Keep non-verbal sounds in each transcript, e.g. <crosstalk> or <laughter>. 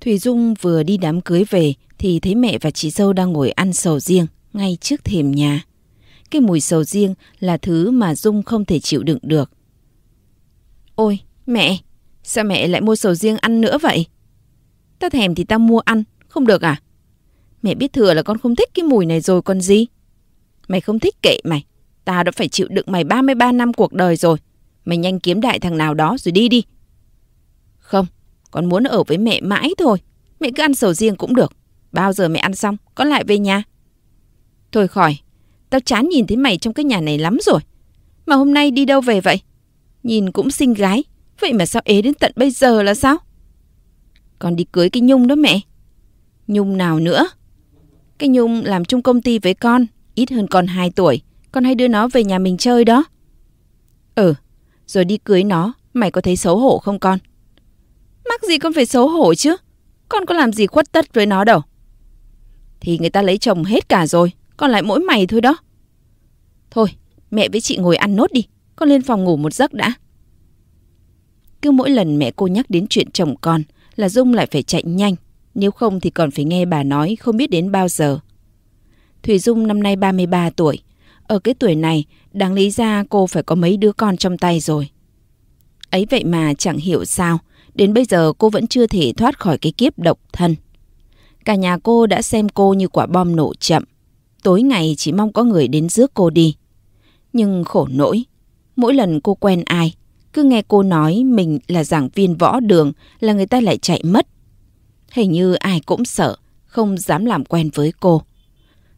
Thủy Dung vừa đi đám cưới về thì thấy mẹ và chị dâu đang ngồi ăn sầu riêng ngay trước thềm nhà. Cái mùi sầu riêng là thứ mà Dung không thể chịu đựng được. Ôi, mẹ, sao mẹ lại mua sầu riêng ăn nữa vậy? Ta thèm thì ta mua ăn, không được à? Mẹ biết thừa là con không thích cái mùi này rồi còn gì? Mày không thích kệ mày, ta đã phải chịu đựng mày 33 năm cuộc đời rồi. Mày nhanh kiếm đại thằng nào đó rồi đi đi. Không, con muốn ở với mẹ mãi thôi. Mẹ cứ ăn sầu riêng cũng được. Bao giờ mẹ ăn xong, con lại về nhà. Thôi khỏi, tao chán nhìn thấy mày trong cái nhà này lắm rồi. Mà hôm nay đi đâu về vậy? Nhìn cũng xinh gái, vậy mà sao ế đến tận bây giờ là sao? Con đi cưới cái Nhung đó mẹ. Nhung nào nữa? Cái Nhung làm chung công ty với con, ít hơn con 2 tuổi. Con hay đưa nó về nhà mình chơi đó. Ừ, rồi đi cưới nó, mày có thấy xấu hổ không con? Mắc gì con phải xấu hổ chứ Con có làm gì khuất tất với nó đâu Thì người ta lấy chồng hết cả rồi Còn lại mỗi mày thôi đó Thôi mẹ với chị ngồi ăn nốt đi Con lên phòng ngủ một giấc đã Cứ mỗi lần mẹ cô nhắc đến chuyện chồng con Là Dung lại phải chạy nhanh Nếu không thì còn phải nghe bà nói Không biết đến bao giờ Thủy Dung năm nay 33 tuổi Ở cái tuổi này Đáng lý ra cô phải có mấy đứa con trong tay rồi Ấy vậy mà chẳng hiểu sao Đến bây giờ cô vẫn chưa thể thoát khỏi cái kiếp độc thân. Cả nhà cô đã xem cô như quả bom nổ chậm. Tối ngày chỉ mong có người đến rước cô đi. Nhưng khổ nỗi, mỗi lần cô quen ai, cứ nghe cô nói mình là giảng viên võ đường là người ta lại chạy mất. Hình như ai cũng sợ, không dám làm quen với cô.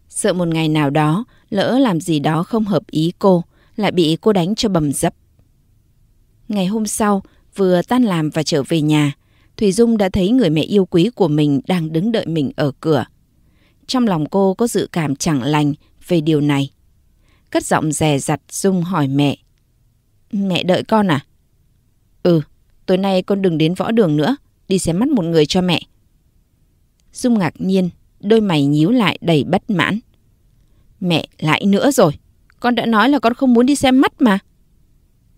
Sợ một ngày nào đó, lỡ làm gì đó không hợp ý cô, lại bị cô đánh cho bầm dập. Ngày hôm sau, Vừa tan làm và trở về nhà, Thùy Dung đã thấy người mẹ yêu quý của mình đang đứng đợi mình ở cửa. Trong lòng cô có dự cảm chẳng lành về điều này. Cất giọng rè rặt Dung hỏi mẹ. Mẹ đợi con à? Ừ, tối nay con đừng đến võ đường nữa, đi xem mắt một người cho mẹ. Dung ngạc nhiên, đôi mày nhíu lại đầy bất mãn. Mẹ lại nữa rồi, con đã nói là con không muốn đi xem mắt mà.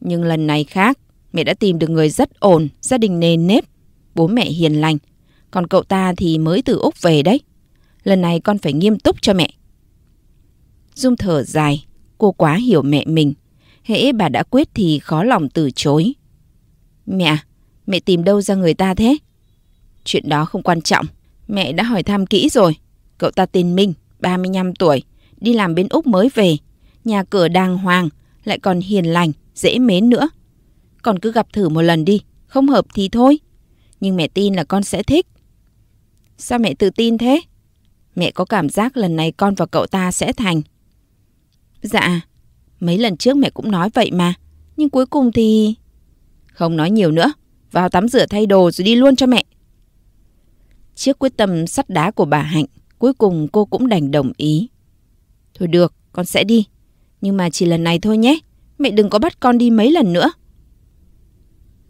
Nhưng lần này khác, Mẹ đã tìm được người rất ổn, gia đình nề nếp, bố mẹ hiền lành. Còn cậu ta thì mới từ Úc về đấy. Lần này con phải nghiêm túc cho mẹ. Dung thở dài, cô quá hiểu mẹ mình. Hễ bà đã quyết thì khó lòng từ chối. Mẹ, à, mẹ tìm đâu ra người ta thế? Chuyện đó không quan trọng. Mẹ đã hỏi thăm kỹ rồi. Cậu ta tên Minh, 35 tuổi, đi làm bên Úc mới về. Nhà cửa đàng hoàng, lại còn hiền lành, dễ mến nữa. Con cứ gặp thử một lần đi, không hợp thì thôi. Nhưng mẹ tin là con sẽ thích. Sao mẹ tự tin thế? Mẹ có cảm giác lần này con và cậu ta sẽ thành. Dạ, mấy lần trước mẹ cũng nói vậy mà. Nhưng cuối cùng thì... Không nói nhiều nữa. Vào tắm rửa thay đồ rồi đi luôn cho mẹ. chiếc quyết tâm sắt đá của bà Hạnh, cuối cùng cô cũng đành đồng ý. Thôi được, con sẽ đi. Nhưng mà chỉ lần này thôi nhé. Mẹ đừng có bắt con đi mấy lần nữa.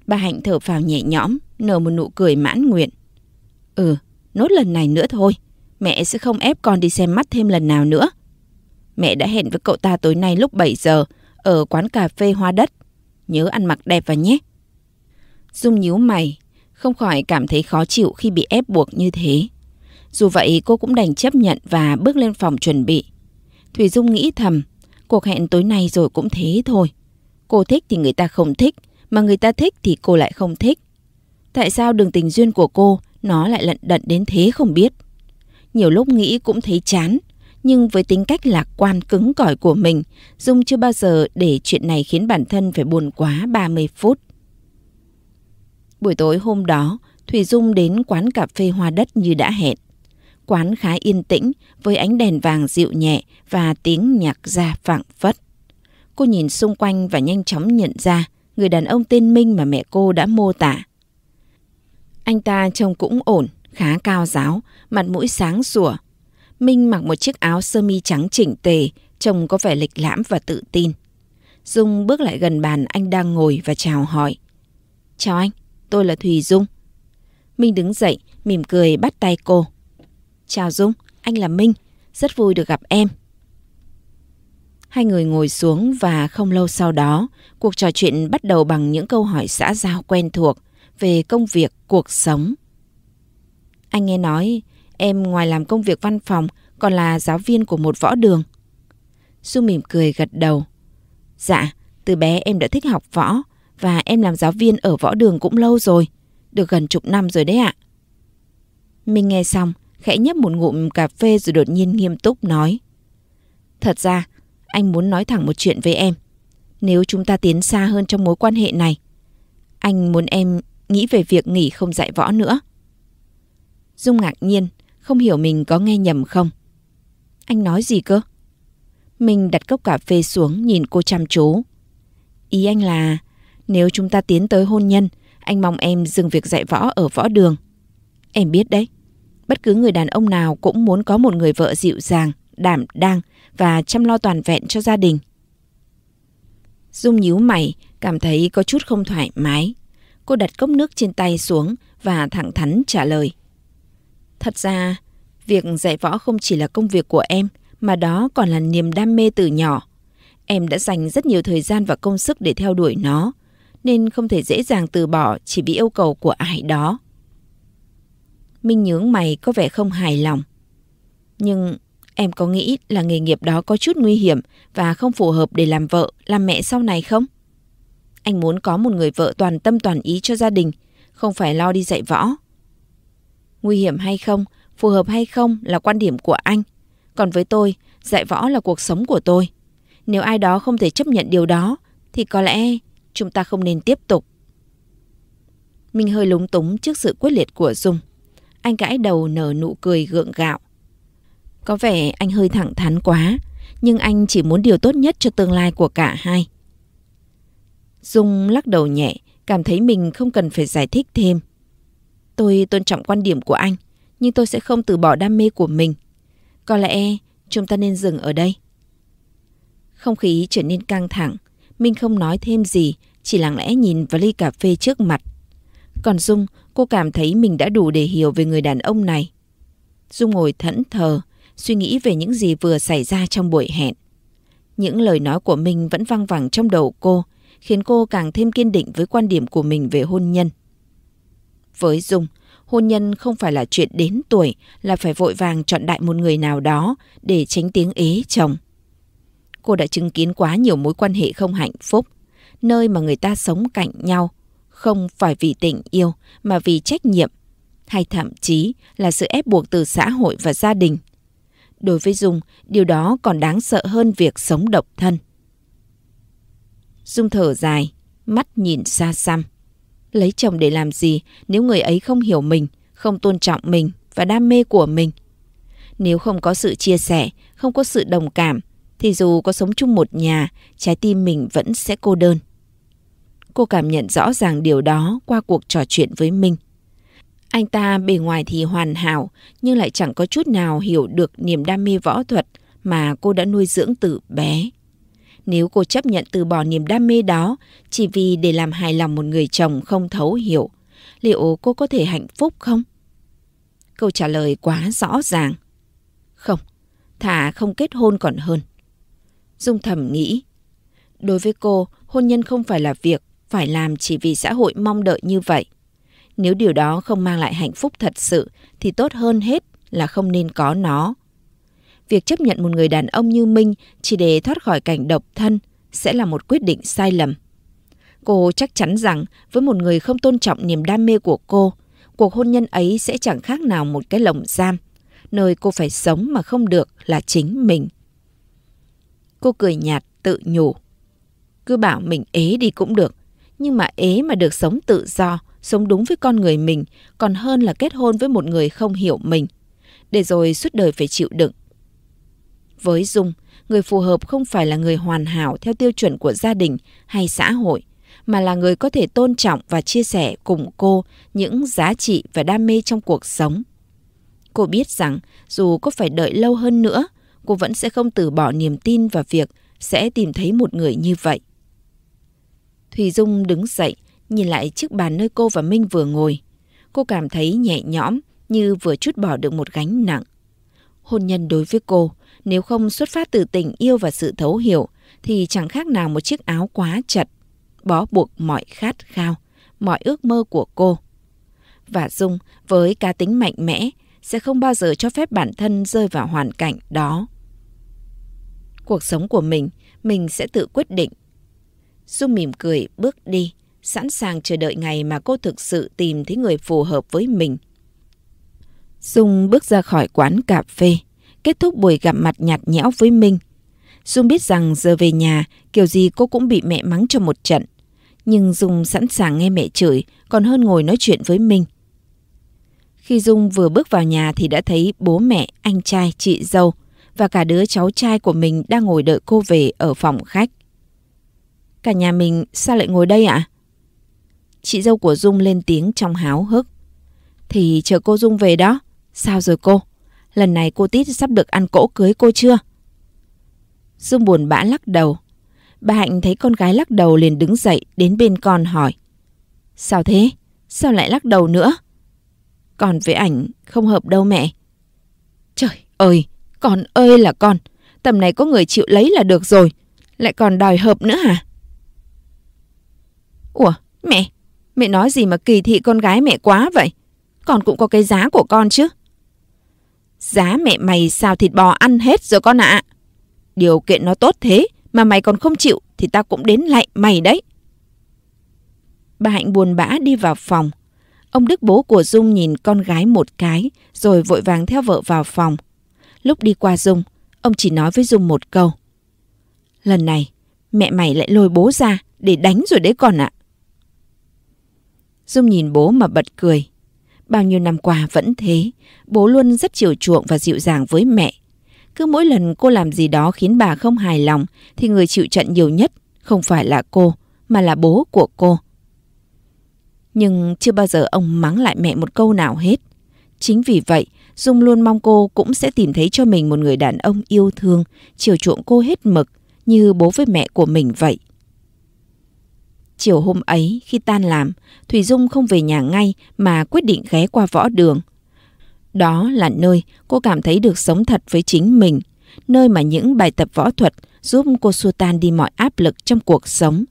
Bà Hạnh thở phào nhẹ nhõm, nở một nụ cười mãn nguyện. Ừ, nốt lần này nữa thôi. Mẹ sẽ không ép con đi xem mắt thêm lần nào nữa. Mẹ đã hẹn với cậu ta tối nay lúc 7 giờ ở quán cà phê Hoa Đất. Nhớ ăn mặc đẹp vào nhé. Dung nhíu mày, không khỏi cảm thấy khó chịu khi bị ép buộc như thế. Dù vậy cô cũng đành chấp nhận và bước lên phòng chuẩn bị. Thủy Dung nghĩ thầm, cuộc hẹn tối nay rồi cũng thế thôi. Cô thích thì người ta không thích, mà người ta thích thì cô lại không thích. Tại sao đường tình duyên của cô nó lại lận đận đến thế không biết. Nhiều lúc nghĩ cũng thấy chán, nhưng với tính cách lạc quan cứng cỏi của mình, Dung chưa bao giờ để chuyện này khiến bản thân phải buồn quá 30 phút. Buổi tối hôm đó, Thủy Dung đến quán cà phê hoa đất như đã hẹn. Quán khá yên tĩnh với ánh đèn vàng dịu nhẹ và tiếng nhạc ra phảng phất. Cô nhìn xung quanh và nhanh chóng nhận ra người đàn ông tên Minh mà mẹ cô đã mô tả. Anh ta trông cũng ổn, khá cao giáo, mặt mũi sáng sủa. Minh mặc một chiếc áo sơ mi trắng chỉnh tề, trông có vẻ lịch lãm và tự tin. Dung bước lại gần bàn anh đang ngồi và chào hỏi. Chào anh, tôi là Thùy Dung. Minh đứng dậy, mỉm cười bắt tay cô. Chào Dung, anh là Minh, rất vui được gặp em. Hai người ngồi xuống và không lâu sau đó, cuộc trò chuyện bắt đầu bằng những câu hỏi xã giao quen thuộc về công việc, cuộc sống. Anh nghe nói em ngoài làm công việc văn phòng còn là giáo viên của một võ đường. Du mỉm cười gật đầu. Dạ, từ bé em đã thích học võ và em làm giáo viên ở võ đường cũng lâu rồi, được gần chục năm rồi đấy ạ. À. Minh nghe xong, khẽ nhấp một ngụm cà phê rồi đột nhiên nghiêm túc nói. Thật ra, anh muốn nói thẳng một chuyện với em. Nếu chúng ta tiến xa hơn trong mối quan hệ này, anh muốn em nghĩ về việc nghỉ không dạy võ nữa. Dung ngạc nhiên, không hiểu mình có nghe nhầm không. Anh nói gì cơ? Mình đặt cốc cà phê xuống nhìn cô chăm chú. Ý anh là nếu chúng ta tiến tới hôn nhân, anh mong em dừng việc dạy võ ở võ đường. Em biết đấy, bất cứ người đàn ông nào cũng muốn có một người vợ dịu dàng, đảm đang và chăm lo toàn vẹn cho gia đình. Dung nhíu mày, cảm thấy có chút không thoải mái. Cô đặt cốc nước trên tay xuống và thẳng thắn trả lời. Thật ra, việc dạy võ không chỉ là công việc của em, mà đó còn là niềm đam mê từ nhỏ. Em đã dành rất nhiều thời gian và công sức để theo đuổi nó, nên không thể dễ dàng từ bỏ chỉ vì yêu cầu của ai đó. Minh nhướng mày có vẻ không hài lòng. Nhưng Em có nghĩ là nghề nghiệp đó có chút nguy hiểm và không phù hợp để làm vợ, làm mẹ sau này không? Anh muốn có một người vợ toàn tâm toàn ý cho gia đình, không phải lo đi dạy võ. Nguy hiểm hay không, phù hợp hay không là quan điểm của anh. Còn với tôi, dạy võ là cuộc sống của tôi. Nếu ai đó không thể chấp nhận điều đó, thì có lẽ chúng ta không nên tiếp tục. Mình hơi lúng túng trước sự quyết liệt của Dung. Anh gãi đầu nở nụ cười gượng gạo. Có vẻ anh hơi thẳng thắn quá, nhưng anh chỉ muốn điều tốt nhất cho tương lai của cả hai. Dung lắc đầu nhẹ, cảm thấy mình không cần phải giải thích thêm. Tôi tôn trọng quan điểm của anh, nhưng tôi sẽ không từ bỏ đam mê của mình. Có lẽ chúng ta nên dừng ở đây. Không khí trở nên căng thẳng, Minh không nói thêm gì, chỉ lặng lẽ nhìn vào ly cà phê trước mặt. Còn Dung, cô cảm thấy mình đã đủ để hiểu về người đàn ông này. Dung ngồi thẫn thờ, suy nghĩ về những gì vừa xảy ra trong buổi hẹn. Những lời nói của mình vẫn văng vẳng trong đầu cô, khiến cô càng thêm kiên định với quan điểm của mình về hôn nhân. Với Dung, hôn nhân không phải là chuyện đến tuổi là phải vội vàng chọn đại một người nào đó để tránh tiếng ế chồng. Cô đã chứng kiến quá nhiều mối quan hệ không hạnh phúc, nơi mà người ta sống cạnh nhau, không phải vì tình yêu mà vì trách nhiệm, hay thậm chí là sự ép buộc từ xã hội và gia đình. Đối với Dung, điều đó còn đáng sợ hơn việc sống độc thân. Dung thở dài, mắt nhìn xa xăm. Lấy chồng để làm gì nếu người ấy không hiểu mình, không tôn trọng mình và đam mê của mình? Nếu không có sự chia sẻ, không có sự đồng cảm, thì dù có sống chung một nhà, trái tim mình vẫn sẽ cô đơn. Cô cảm nhận rõ ràng điều đó qua cuộc trò chuyện với Minh. Anh ta bề ngoài thì hoàn hảo nhưng lại chẳng có chút nào hiểu được niềm đam mê võ thuật mà cô đã nuôi dưỡng từ bé. Nếu cô chấp nhận từ bỏ niềm đam mê đó chỉ vì để làm hài lòng một người chồng không thấu hiểu, liệu cô có thể hạnh phúc không? Câu trả lời quá rõ ràng. Không, thả không kết hôn còn hơn. Dung thầm nghĩ, đối với cô, hôn nhân không phải là việc phải làm chỉ vì xã hội mong đợi như vậy. Nếu điều đó không mang lại hạnh phúc thật sự thì tốt hơn hết là không nên có nó. Việc chấp nhận một người đàn ông như Minh chỉ để thoát khỏi cảnh độc thân sẽ là một quyết định sai lầm. Cô chắc chắn rằng với một người không tôn trọng niềm đam mê của cô, cuộc hôn nhân ấy sẽ chẳng khác nào một cái lồng giam, nơi cô phải sống mà không được là chính mình. Cô cười nhạt tự nhủ. Cứ bảo mình ế đi cũng được, nhưng mà ế mà được sống tự do sống đúng với con người mình còn hơn là kết hôn với một người không hiểu mình, để rồi suốt đời phải chịu đựng. Với Dung, người phù hợp không phải là người hoàn hảo theo tiêu chuẩn của gia đình hay xã hội, mà là người có thể tôn trọng và chia sẻ cùng cô những giá trị và đam mê trong cuộc sống. Cô biết rằng dù có phải đợi lâu hơn nữa, cô vẫn sẽ không từ bỏ niềm tin vào việc sẽ tìm thấy một người như vậy. Thùy Dung đứng dậy, Nhìn lại chiếc bàn nơi cô và Minh vừa ngồi, cô cảm thấy nhẹ nhõm như vừa chút bỏ được một gánh nặng. Hôn nhân đối với cô, nếu không xuất phát từ tình yêu và sự thấu hiểu, thì chẳng khác nào một chiếc áo quá chặt bó buộc mọi khát khao, mọi ước mơ của cô. Và Dung, với cá tính mạnh mẽ, sẽ không bao giờ cho phép bản thân rơi vào hoàn cảnh đó. Cuộc sống của mình, mình sẽ tự quyết định. Dung mỉm cười bước đi, sẵn sàng chờ đợi ngày mà cô thực sự tìm thấy người phù hợp với mình. Dung bước ra khỏi quán cà phê, kết thúc buổi gặp mặt nhạt nhẽo với Minh. Dung biết rằng giờ về nhà, kiểu gì cô cũng bị mẹ mắng cho một trận. Nhưng Dung sẵn sàng nghe mẹ chửi, còn hơn ngồi nói chuyện với Minh. Khi Dung vừa bước vào nhà thì đã thấy bố mẹ, anh trai, chị dâu và cả đứa cháu trai của mình đang ngồi đợi cô về ở phòng khách. Cả nhà mình sao lại ngồi đây ạ? À? Chị dâu của Dung lên tiếng trong háo hức. Thì chờ cô Dung về đó. Sao rồi cô? Lần này cô Tít sắp được ăn cỗ cưới cô chưa? Dung buồn bã lắc đầu. Bà Hạnh thấy con gái lắc đầu liền đứng dậy đến bên con hỏi. Sao thế? Sao lại lắc đầu nữa? Còn với ảnh không hợp đâu mẹ. Trời ơi, con ơi là con. Tầm này có người chịu lấy là được rồi. Lại còn đòi hợp nữa hả? Ủa, mẹ, Mẹ nói gì mà kỳ thị con gái mẹ quá vậy? Con cũng có cái giá của con chứ. Giá mẹ mày xào thịt bò ăn hết rồi con ạ. À. Điều kiện nó tốt thế mà mày còn không chịu thì tao cũng đến lại mày đấy. Bà Hạnh buồn bã đi vào phòng. Ông Đức bố của Dung nhìn con gái một cái rồi vội vàng theo vợ vào phòng. Lúc đi qua Dung, ông chỉ nói với Dung một câu. Lần này, mẹ mày lại lôi bố ra để đánh rồi đấy con ạ. À. Dung nhìn bố mà bật cười. Bao nhiêu năm qua vẫn thế, bố luôn rất chiều chuộng và dịu dàng với mẹ. Cứ mỗi lần cô làm gì đó khiến bà không hài lòng thì người chịu trận nhiều nhất không phải là cô mà là bố của cô. Nhưng chưa bao giờ ông mắng lại mẹ một câu nào hết. Chính vì vậy, Dung luôn mong cô cũng sẽ tìm thấy cho mình một người đàn ông yêu thương, chiều chuộng cô hết mực như bố với mẹ của mình vậy. Chiều hôm ấy khi tan làm, Thủy Dung không về nhà ngay mà quyết định ghé qua võ đường. Đó là nơi cô cảm thấy được sống thật với chính mình, nơi mà những bài tập võ thuật giúp cô xua tan đi mọi áp lực trong cuộc sống.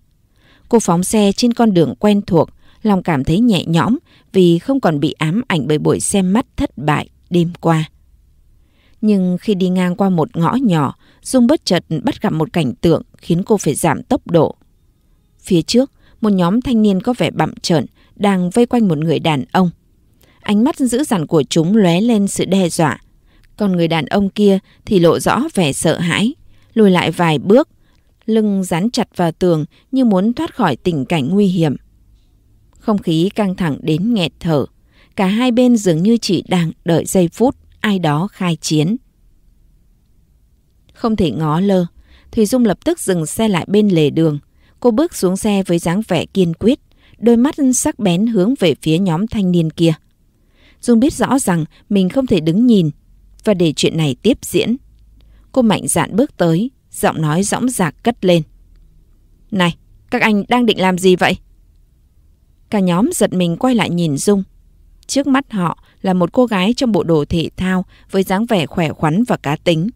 Cô phóng xe trên con đường quen thuộc, lòng cảm thấy nhẹ nhõm vì không còn bị ám ảnh bởi buổi xem mắt thất bại đêm qua. Nhưng khi đi ngang qua một ngõ nhỏ, Dung bất chợt bắt gặp một cảnh tượng khiến cô phải giảm tốc độ. Phía trước, một nhóm thanh niên có vẻ bặm trợn đang vây quanh một người đàn ông. Ánh mắt dữ dằn của chúng lóe lên sự đe dọa. Còn người đàn ông kia thì lộ rõ vẻ sợ hãi, lùi lại vài bước, lưng dán chặt vào tường như muốn thoát khỏi tình cảnh nguy hiểm. Không khí căng thẳng đến nghẹt thở, cả hai bên dường như chỉ đang đợi giây phút ai đó khai chiến. Không thể ngó lơ, Thùy Dung lập tức dừng xe lại bên lề đường, Cô bước xuống xe với dáng vẻ kiên quyết, đôi mắt sắc bén hướng về phía nhóm thanh niên kia. Dung biết rõ rằng mình không thể đứng nhìn và để chuyện này tiếp diễn. Cô mạnh dạn bước tới, giọng nói dõng dạc cất lên. Này, các anh đang định làm gì vậy? Cả nhóm giật mình quay lại nhìn Dung. Trước mắt họ là một cô gái trong bộ đồ thể thao với dáng vẻ khỏe khoắn và cá tính.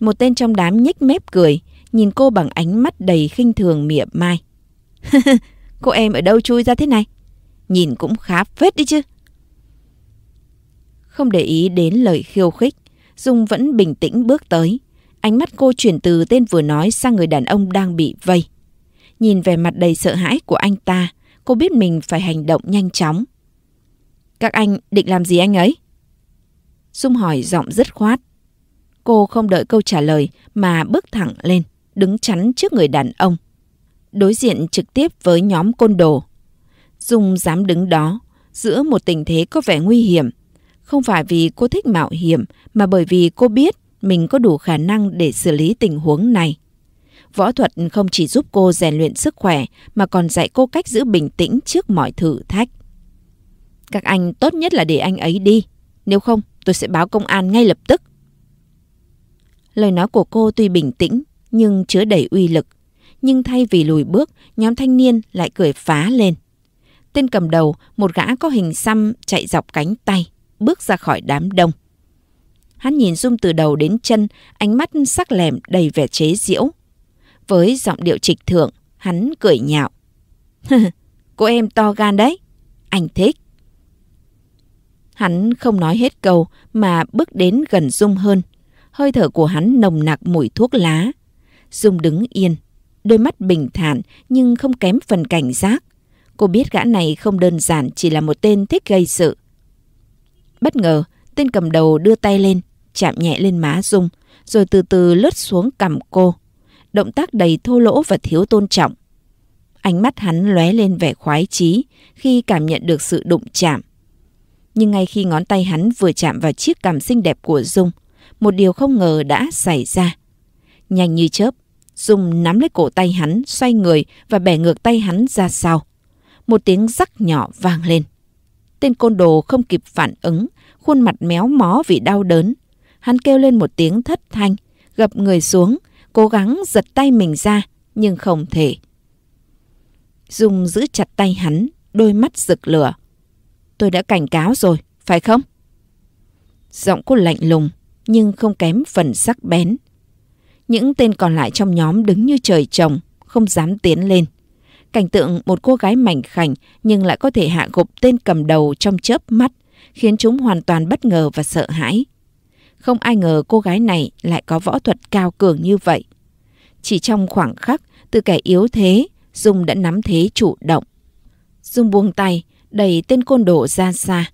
Một tên trong đám nhếch mép cười, nhìn cô bằng ánh mắt đầy khinh thường mỉa mai. <laughs> cô em ở đâu chui ra thế này? Nhìn cũng khá phết đi chứ. Không để ý đến lời khiêu khích, Dung vẫn bình tĩnh bước tới. Ánh mắt cô chuyển từ tên vừa nói sang người đàn ông đang bị vây. Nhìn vẻ mặt đầy sợ hãi của anh ta, cô biết mình phải hành động nhanh chóng. Các anh định làm gì anh ấy? Dung hỏi giọng dứt khoát. Cô không đợi câu trả lời mà bước thẳng lên đứng chắn trước người đàn ông, đối diện trực tiếp với nhóm côn đồ. Dung dám đứng đó, giữa một tình thế có vẻ nguy hiểm. Không phải vì cô thích mạo hiểm, mà bởi vì cô biết mình có đủ khả năng để xử lý tình huống này. Võ thuật không chỉ giúp cô rèn luyện sức khỏe, mà còn dạy cô cách giữ bình tĩnh trước mọi thử thách. Các anh tốt nhất là để anh ấy đi, nếu không tôi sẽ báo công an ngay lập tức. Lời nói của cô tuy bình tĩnh nhưng chứa đầy uy lực. Nhưng thay vì lùi bước, nhóm thanh niên lại cười phá lên. Tên cầm đầu, một gã có hình xăm chạy dọc cánh tay, bước ra khỏi đám đông. Hắn nhìn Dung từ đầu đến chân, ánh mắt sắc lẻm đầy vẻ chế giễu. Với giọng điệu trịch thượng, hắn cười nhạo. <laughs> Cô em to gan đấy, anh thích. Hắn không nói hết câu mà bước đến gần Dung hơn. Hơi thở của hắn nồng nặc mùi thuốc lá, Dung đứng yên, đôi mắt bình thản nhưng không kém phần cảnh giác. Cô biết gã này không đơn giản chỉ là một tên thích gây sự. Bất ngờ, tên cầm đầu đưa tay lên, chạm nhẹ lên má Dung, rồi từ từ lướt xuống cằm cô. Động tác đầy thô lỗ và thiếu tôn trọng. Ánh mắt hắn lóe lên vẻ khoái chí khi cảm nhận được sự đụng chạm. Nhưng ngay khi ngón tay hắn vừa chạm vào chiếc cằm xinh đẹp của Dung, một điều không ngờ đã xảy ra. Nhanh như chớp, Dung nắm lấy cổ tay hắn, xoay người và bẻ ngược tay hắn ra sau. Một tiếng rắc nhỏ vang lên. Tên côn đồ không kịp phản ứng, khuôn mặt méo mó vì đau đớn. Hắn kêu lên một tiếng thất thanh, gập người xuống, cố gắng giật tay mình ra, nhưng không thể. Dung giữ chặt tay hắn, đôi mắt rực lửa. Tôi đã cảnh cáo rồi, phải không? Giọng cô lạnh lùng, nhưng không kém phần sắc bén. Những tên còn lại trong nhóm đứng như trời trồng, không dám tiến lên. Cảnh tượng một cô gái mảnh khảnh nhưng lại có thể hạ gục tên cầm đầu trong chớp mắt, khiến chúng hoàn toàn bất ngờ và sợ hãi. Không ai ngờ cô gái này lại có võ thuật cao cường như vậy. Chỉ trong khoảng khắc, từ kẻ yếu thế, Dung đã nắm thế chủ động. Dung buông tay, đẩy tên côn đồ ra xa.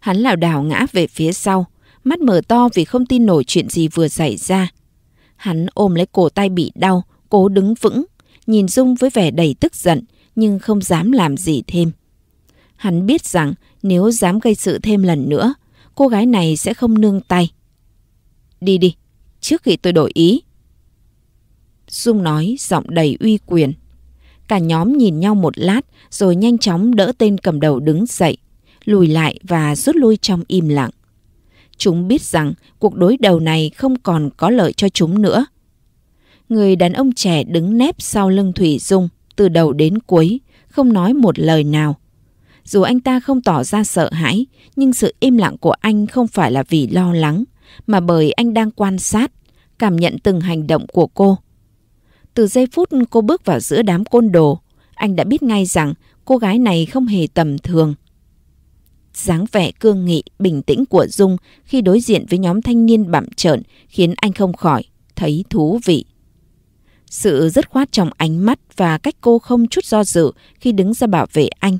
Hắn lảo đảo ngã về phía sau, mắt mở to vì không tin nổi chuyện gì vừa xảy ra. Hắn ôm lấy cổ tay bị đau, cố đứng vững, nhìn Dung với vẻ đầy tức giận, nhưng không dám làm gì thêm. Hắn biết rằng nếu dám gây sự thêm lần nữa, cô gái này sẽ không nương tay. Đi đi, trước khi tôi đổi ý. Dung nói giọng đầy uy quyền. Cả nhóm nhìn nhau một lát rồi nhanh chóng đỡ tên cầm đầu đứng dậy, lùi lại và rút lui trong im lặng. Chúng biết rằng cuộc đối đầu này không còn có lợi cho chúng nữa. Người đàn ông trẻ đứng nép sau lưng Thủy Dung từ đầu đến cuối, không nói một lời nào. Dù anh ta không tỏ ra sợ hãi, nhưng sự im lặng của anh không phải là vì lo lắng, mà bởi anh đang quan sát, cảm nhận từng hành động của cô. Từ giây phút cô bước vào giữa đám côn đồ, anh đã biết ngay rằng cô gái này không hề tầm thường dáng vẻ cương nghị, bình tĩnh của Dung khi đối diện với nhóm thanh niên bặm trợn khiến anh không khỏi thấy thú vị. Sự dứt khoát trong ánh mắt và cách cô không chút do dự khi đứng ra bảo vệ anh.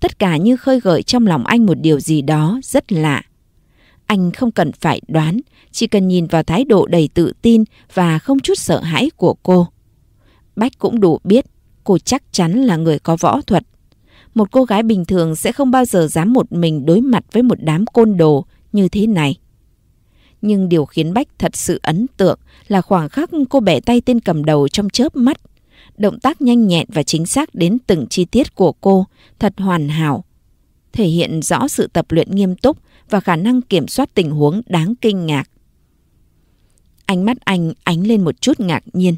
Tất cả như khơi gợi trong lòng anh một điều gì đó rất lạ. Anh không cần phải đoán, chỉ cần nhìn vào thái độ đầy tự tin và không chút sợ hãi của cô. Bách cũng đủ biết cô chắc chắn là người có võ thuật một cô gái bình thường sẽ không bao giờ dám một mình đối mặt với một đám côn đồ như thế này. Nhưng điều khiến Bách thật sự ấn tượng là khoảng khắc cô bẻ tay tên cầm đầu trong chớp mắt. Động tác nhanh nhẹn và chính xác đến từng chi tiết của cô, thật hoàn hảo. Thể hiện rõ sự tập luyện nghiêm túc và khả năng kiểm soát tình huống đáng kinh ngạc. Ánh mắt anh ánh lên một chút ngạc nhiên,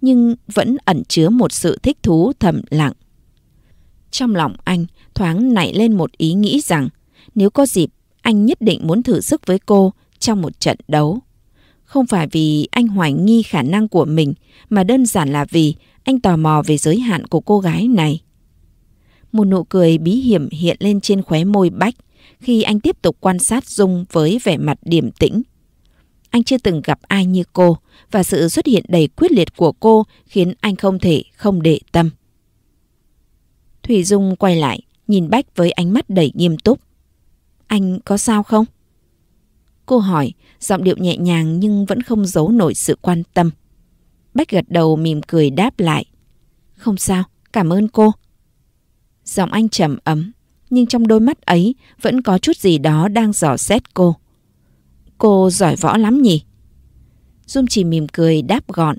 nhưng vẫn ẩn chứa một sự thích thú thầm lặng. Trong lòng anh thoáng nảy lên một ý nghĩ rằng nếu có dịp anh nhất định muốn thử sức với cô trong một trận đấu. Không phải vì anh hoài nghi khả năng của mình mà đơn giản là vì anh tò mò về giới hạn của cô gái này. Một nụ cười bí hiểm hiện lên trên khóe môi Bách khi anh tiếp tục quan sát Dung với vẻ mặt điềm tĩnh. Anh chưa từng gặp ai như cô và sự xuất hiện đầy quyết liệt của cô khiến anh không thể không để tâm. Thủy Dung quay lại, nhìn Bách với ánh mắt đầy nghiêm túc. Anh có sao không? Cô hỏi, giọng điệu nhẹ nhàng nhưng vẫn không giấu nổi sự quan tâm. Bách gật đầu mỉm cười đáp lại. Không sao, cảm ơn cô. Giọng anh trầm ấm, nhưng trong đôi mắt ấy vẫn có chút gì đó đang dò xét cô. Cô giỏi võ lắm nhỉ? Dung chỉ mỉm cười đáp gọn.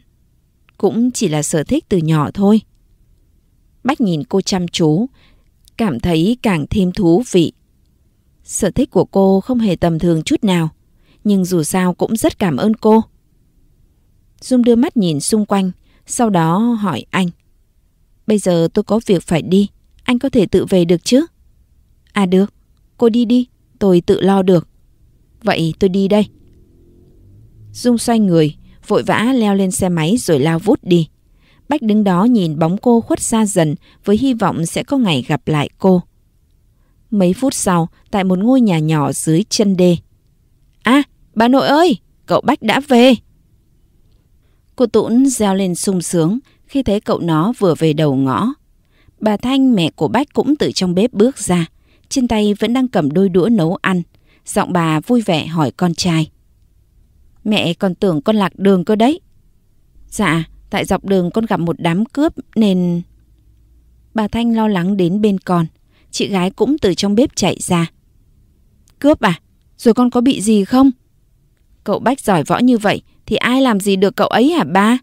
Cũng chỉ là sở thích từ nhỏ thôi. Bách nhìn cô chăm chú, cảm thấy càng thêm thú vị. Sở thích của cô không hề tầm thường chút nào, nhưng dù sao cũng rất cảm ơn cô. Dung đưa mắt nhìn xung quanh, sau đó hỏi anh. Bây giờ tôi có việc phải đi, anh có thể tự về được chứ? À được, cô đi đi, tôi tự lo được. Vậy tôi đi đây. Dung xoay người, vội vã leo lên xe máy rồi lao vút đi. Bách đứng đó nhìn bóng cô khuất xa dần với hy vọng sẽ có ngày gặp lại cô. Mấy phút sau, tại một ngôi nhà nhỏ dưới chân đê. À, bà nội ơi, cậu Bách đã về. Cô Tũn reo lên sung sướng khi thấy cậu nó vừa về đầu ngõ. Bà Thanh, mẹ của Bách cũng từ trong bếp bước ra. Trên tay vẫn đang cầm đôi đũa nấu ăn. Giọng bà vui vẻ hỏi con trai. Mẹ còn tưởng con lạc đường cơ đấy. Dạ, Tại dọc đường con gặp một đám cướp nên... Bà Thanh lo lắng đến bên con. Chị gái cũng từ trong bếp chạy ra. Cướp à? Rồi con có bị gì không? Cậu Bách giỏi võ như vậy thì ai làm gì được cậu ấy hả ba?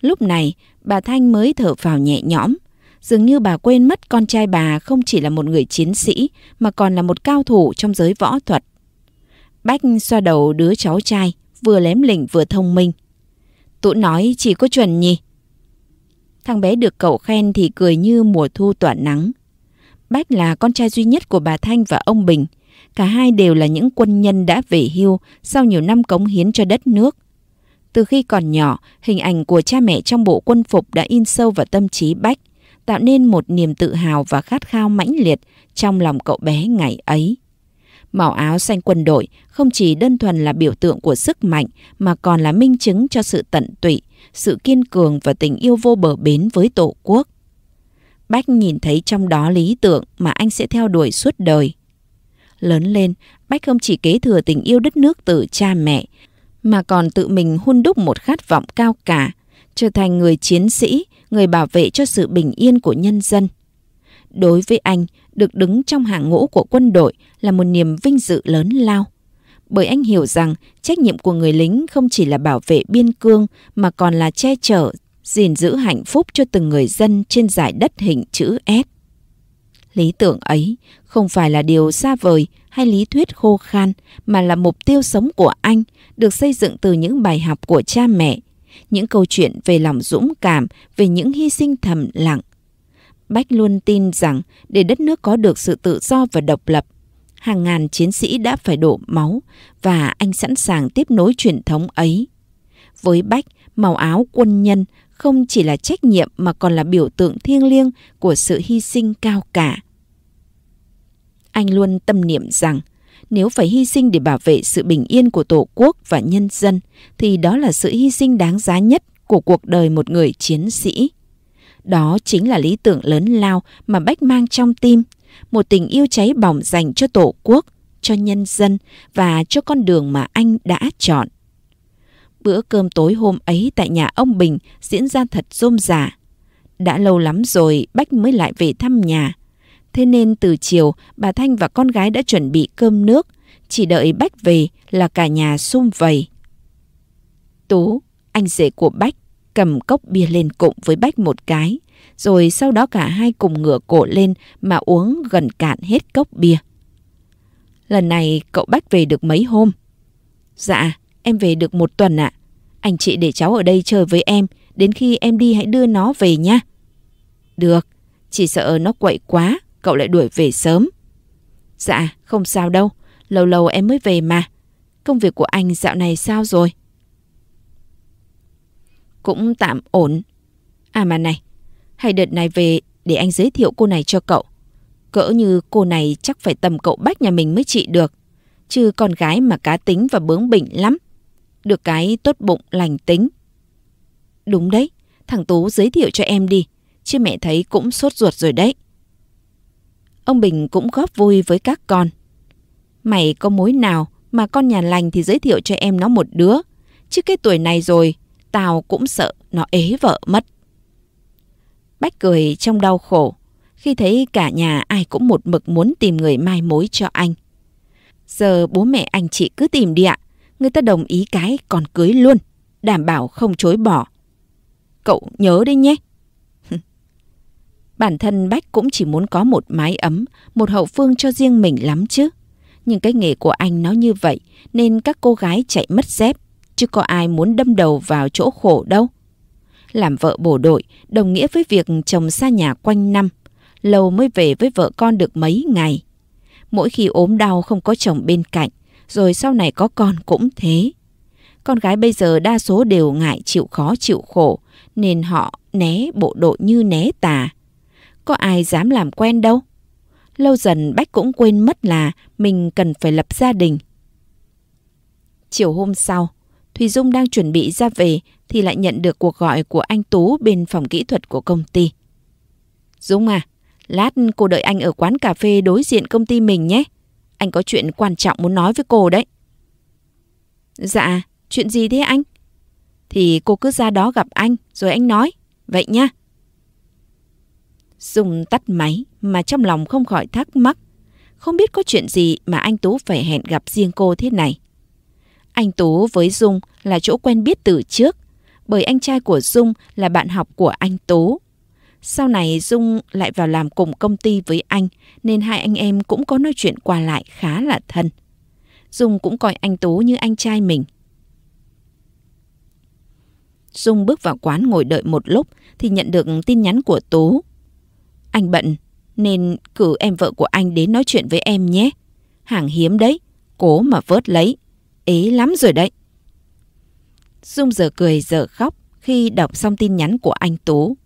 Lúc này, bà Thanh mới thở vào nhẹ nhõm. Dường như bà quên mất con trai bà không chỉ là một người chiến sĩ mà còn là một cao thủ trong giới võ thuật. Bách xoa đầu đứa cháu trai, vừa lém lỉnh vừa thông minh. Tụ nói chỉ có chuẩn nhỉ? Thằng bé được cậu khen thì cười như mùa thu tỏa nắng. Bách là con trai duy nhất của bà Thanh và ông Bình. Cả hai đều là những quân nhân đã về hưu sau nhiều năm cống hiến cho đất nước. Từ khi còn nhỏ, hình ảnh của cha mẹ trong bộ quân phục đã in sâu vào tâm trí Bách, tạo nên một niềm tự hào và khát khao mãnh liệt trong lòng cậu bé ngày ấy. Màu áo xanh quân đội không chỉ đơn thuần là biểu tượng của sức mạnh mà còn là minh chứng cho sự tận tụy, sự kiên cường và tình yêu vô bờ bến với Tổ quốc. Bách nhìn thấy trong đó lý tưởng mà anh sẽ theo đuổi suốt đời. Lớn lên, Bách không chỉ kế thừa tình yêu đất nước từ cha mẹ, mà còn tự mình hun đúc một khát vọng cao cả, trở thành người chiến sĩ, người bảo vệ cho sự bình yên của nhân dân. Đối với anh, được đứng trong hàng ngũ của quân đội là một niềm vinh dự lớn lao. Bởi anh hiểu rằng trách nhiệm của người lính không chỉ là bảo vệ biên cương mà còn là che chở, gìn giữ hạnh phúc cho từng người dân trên dải đất hình chữ S. Lý tưởng ấy không phải là điều xa vời hay lý thuyết khô khan mà là mục tiêu sống của anh được xây dựng từ những bài học của cha mẹ, những câu chuyện về lòng dũng cảm, về những hy sinh thầm lặng. Bách luôn tin rằng để đất nước có được sự tự do và độc lập hàng ngàn chiến sĩ đã phải đổ máu và anh sẵn sàng tiếp nối truyền thống ấy. Với Bách, màu áo quân nhân không chỉ là trách nhiệm mà còn là biểu tượng thiêng liêng của sự hy sinh cao cả. Anh luôn tâm niệm rằng nếu phải hy sinh để bảo vệ sự bình yên của Tổ quốc và nhân dân thì đó là sự hy sinh đáng giá nhất của cuộc đời một người chiến sĩ. Đó chính là lý tưởng lớn lao mà Bách mang trong tim một tình yêu cháy bỏng dành cho Tổ quốc, cho nhân dân và cho con đường mà anh đã chọn. Bữa cơm tối hôm ấy tại nhà ông Bình diễn ra thật rôm rả. Đã lâu lắm rồi Bách mới lại về thăm nhà. Thế nên từ chiều bà Thanh và con gái đã chuẩn bị cơm nước, chỉ đợi Bách về là cả nhà sum vầy. Tú, anh rể của Bách, cầm cốc bia lên cụng với Bách một cái rồi sau đó cả hai cùng ngửa cổ lên mà uống gần cạn hết cốc bia. Lần này cậu Bách về được mấy hôm? Dạ, em về được một tuần ạ. À. Anh chị để cháu ở đây chơi với em, đến khi em đi hãy đưa nó về nha. Được, chỉ sợ nó quậy quá, cậu lại đuổi về sớm. Dạ, không sao đâu, lâu lâu em mới về mà. Công việc của anh dạo này sao rồi? Cũng tạm ổn. À mà này, hay đợt này về để anh giới thiệu cô này cho cậu. Cỡ như cô này chắc phải tầm cậu bách nhà mình mới trị được. Chứ con gái mà cá tính và bướng bỉnh lắm. Được cái tốt bụng lành tính. Đúng đấy, thằng Tú giới thiệu cho em đi. Chứ mẹ thấy cũng sốt ruột rồi đấy. Ông Bình cũng góp vui với các con. Mày có mối nào mà con nhà lành thì giới thiệu cho em nó một đứa. Chứ cái tuổi này rồi, tao cũng sợ nó ế vợ mất. Bách cười trong đau khổ khi thấy cả nhà ai cũng một mực muốn tìm người mai mối cho anh. Giờ bố mẹ anh chị cứ tìm đi ạ, người ta đồng ý cái còn cưới luôn, đảm bảo không chối bỏ. Cậu nhớ đấy nhé. <laughs> Bản thân Bách cũng chỉ muốn có một mái ấm, một hậu phương cho riêng mình lắm chứ. Nhưng cái nghề của anh nó như vậy nên các cô gái chạy mất dép, chứ có ai muốn đâm đầu vào chỗ khổ đâu làm vợ bổ đội đồng nghĩa với việc chồng xa nhà quanh năm, lâu mới về với vợ con được mấy ngày. Mỗi khi ốm đau không có chồng bên cạnh, rồi sau này có con cũng thế. Con gái bây giờ đa số đều ngại chịu khó chịu khổ, nên họ né bộ đội như né tà. Có ai dám làm quen đâu. Lâu dần Bách cũng quên mất là mình cần phải lập gia đình. Chiều hôm sau, Thùy Dung đang chuẩn bị ra về thì lại nhận được cuộc gọi của anh Tú bên phòng kỹ thuật của công ty. Dung à, lát cô đợi anh ở quán cà phê đối diện công ty mình nhé. Anh có chuyện quan trọng muốn nói với cô đấy. Dạ, chuyện gì thế anh? Thì cô cứ ra đó gặp anh rồi anh nói. Vậy nha. Dung tắt máy mà trong lòng không khỏi thắc mắc. Không biết có chuyện gì mà anh Tú phải hẹn gặp riêng cô thế này. Anh Tú với Dung là chỗ quen biết từ trước, bởi anh trai của Dung là bạn học của anh Tú. Sau này Dung lại vào làm cùng công ty với anh, nên hai anh em cũng có nói chuyện qua lại khá là thân. Dung cũng coi anh Tú như anh trai mình. Dung bước vào quán ngồi đợi một lúc thì nhận được tin nhắn của Tú. Anh bận nên cử em vợ của anh đến nói chuyện với em nhé. Hàng hiếm đấy, cố mà vớt lấy ế lắm rồi đấy. Dung giờ cười giờ khóc khi đọc xong tin nhắn của anh Tú.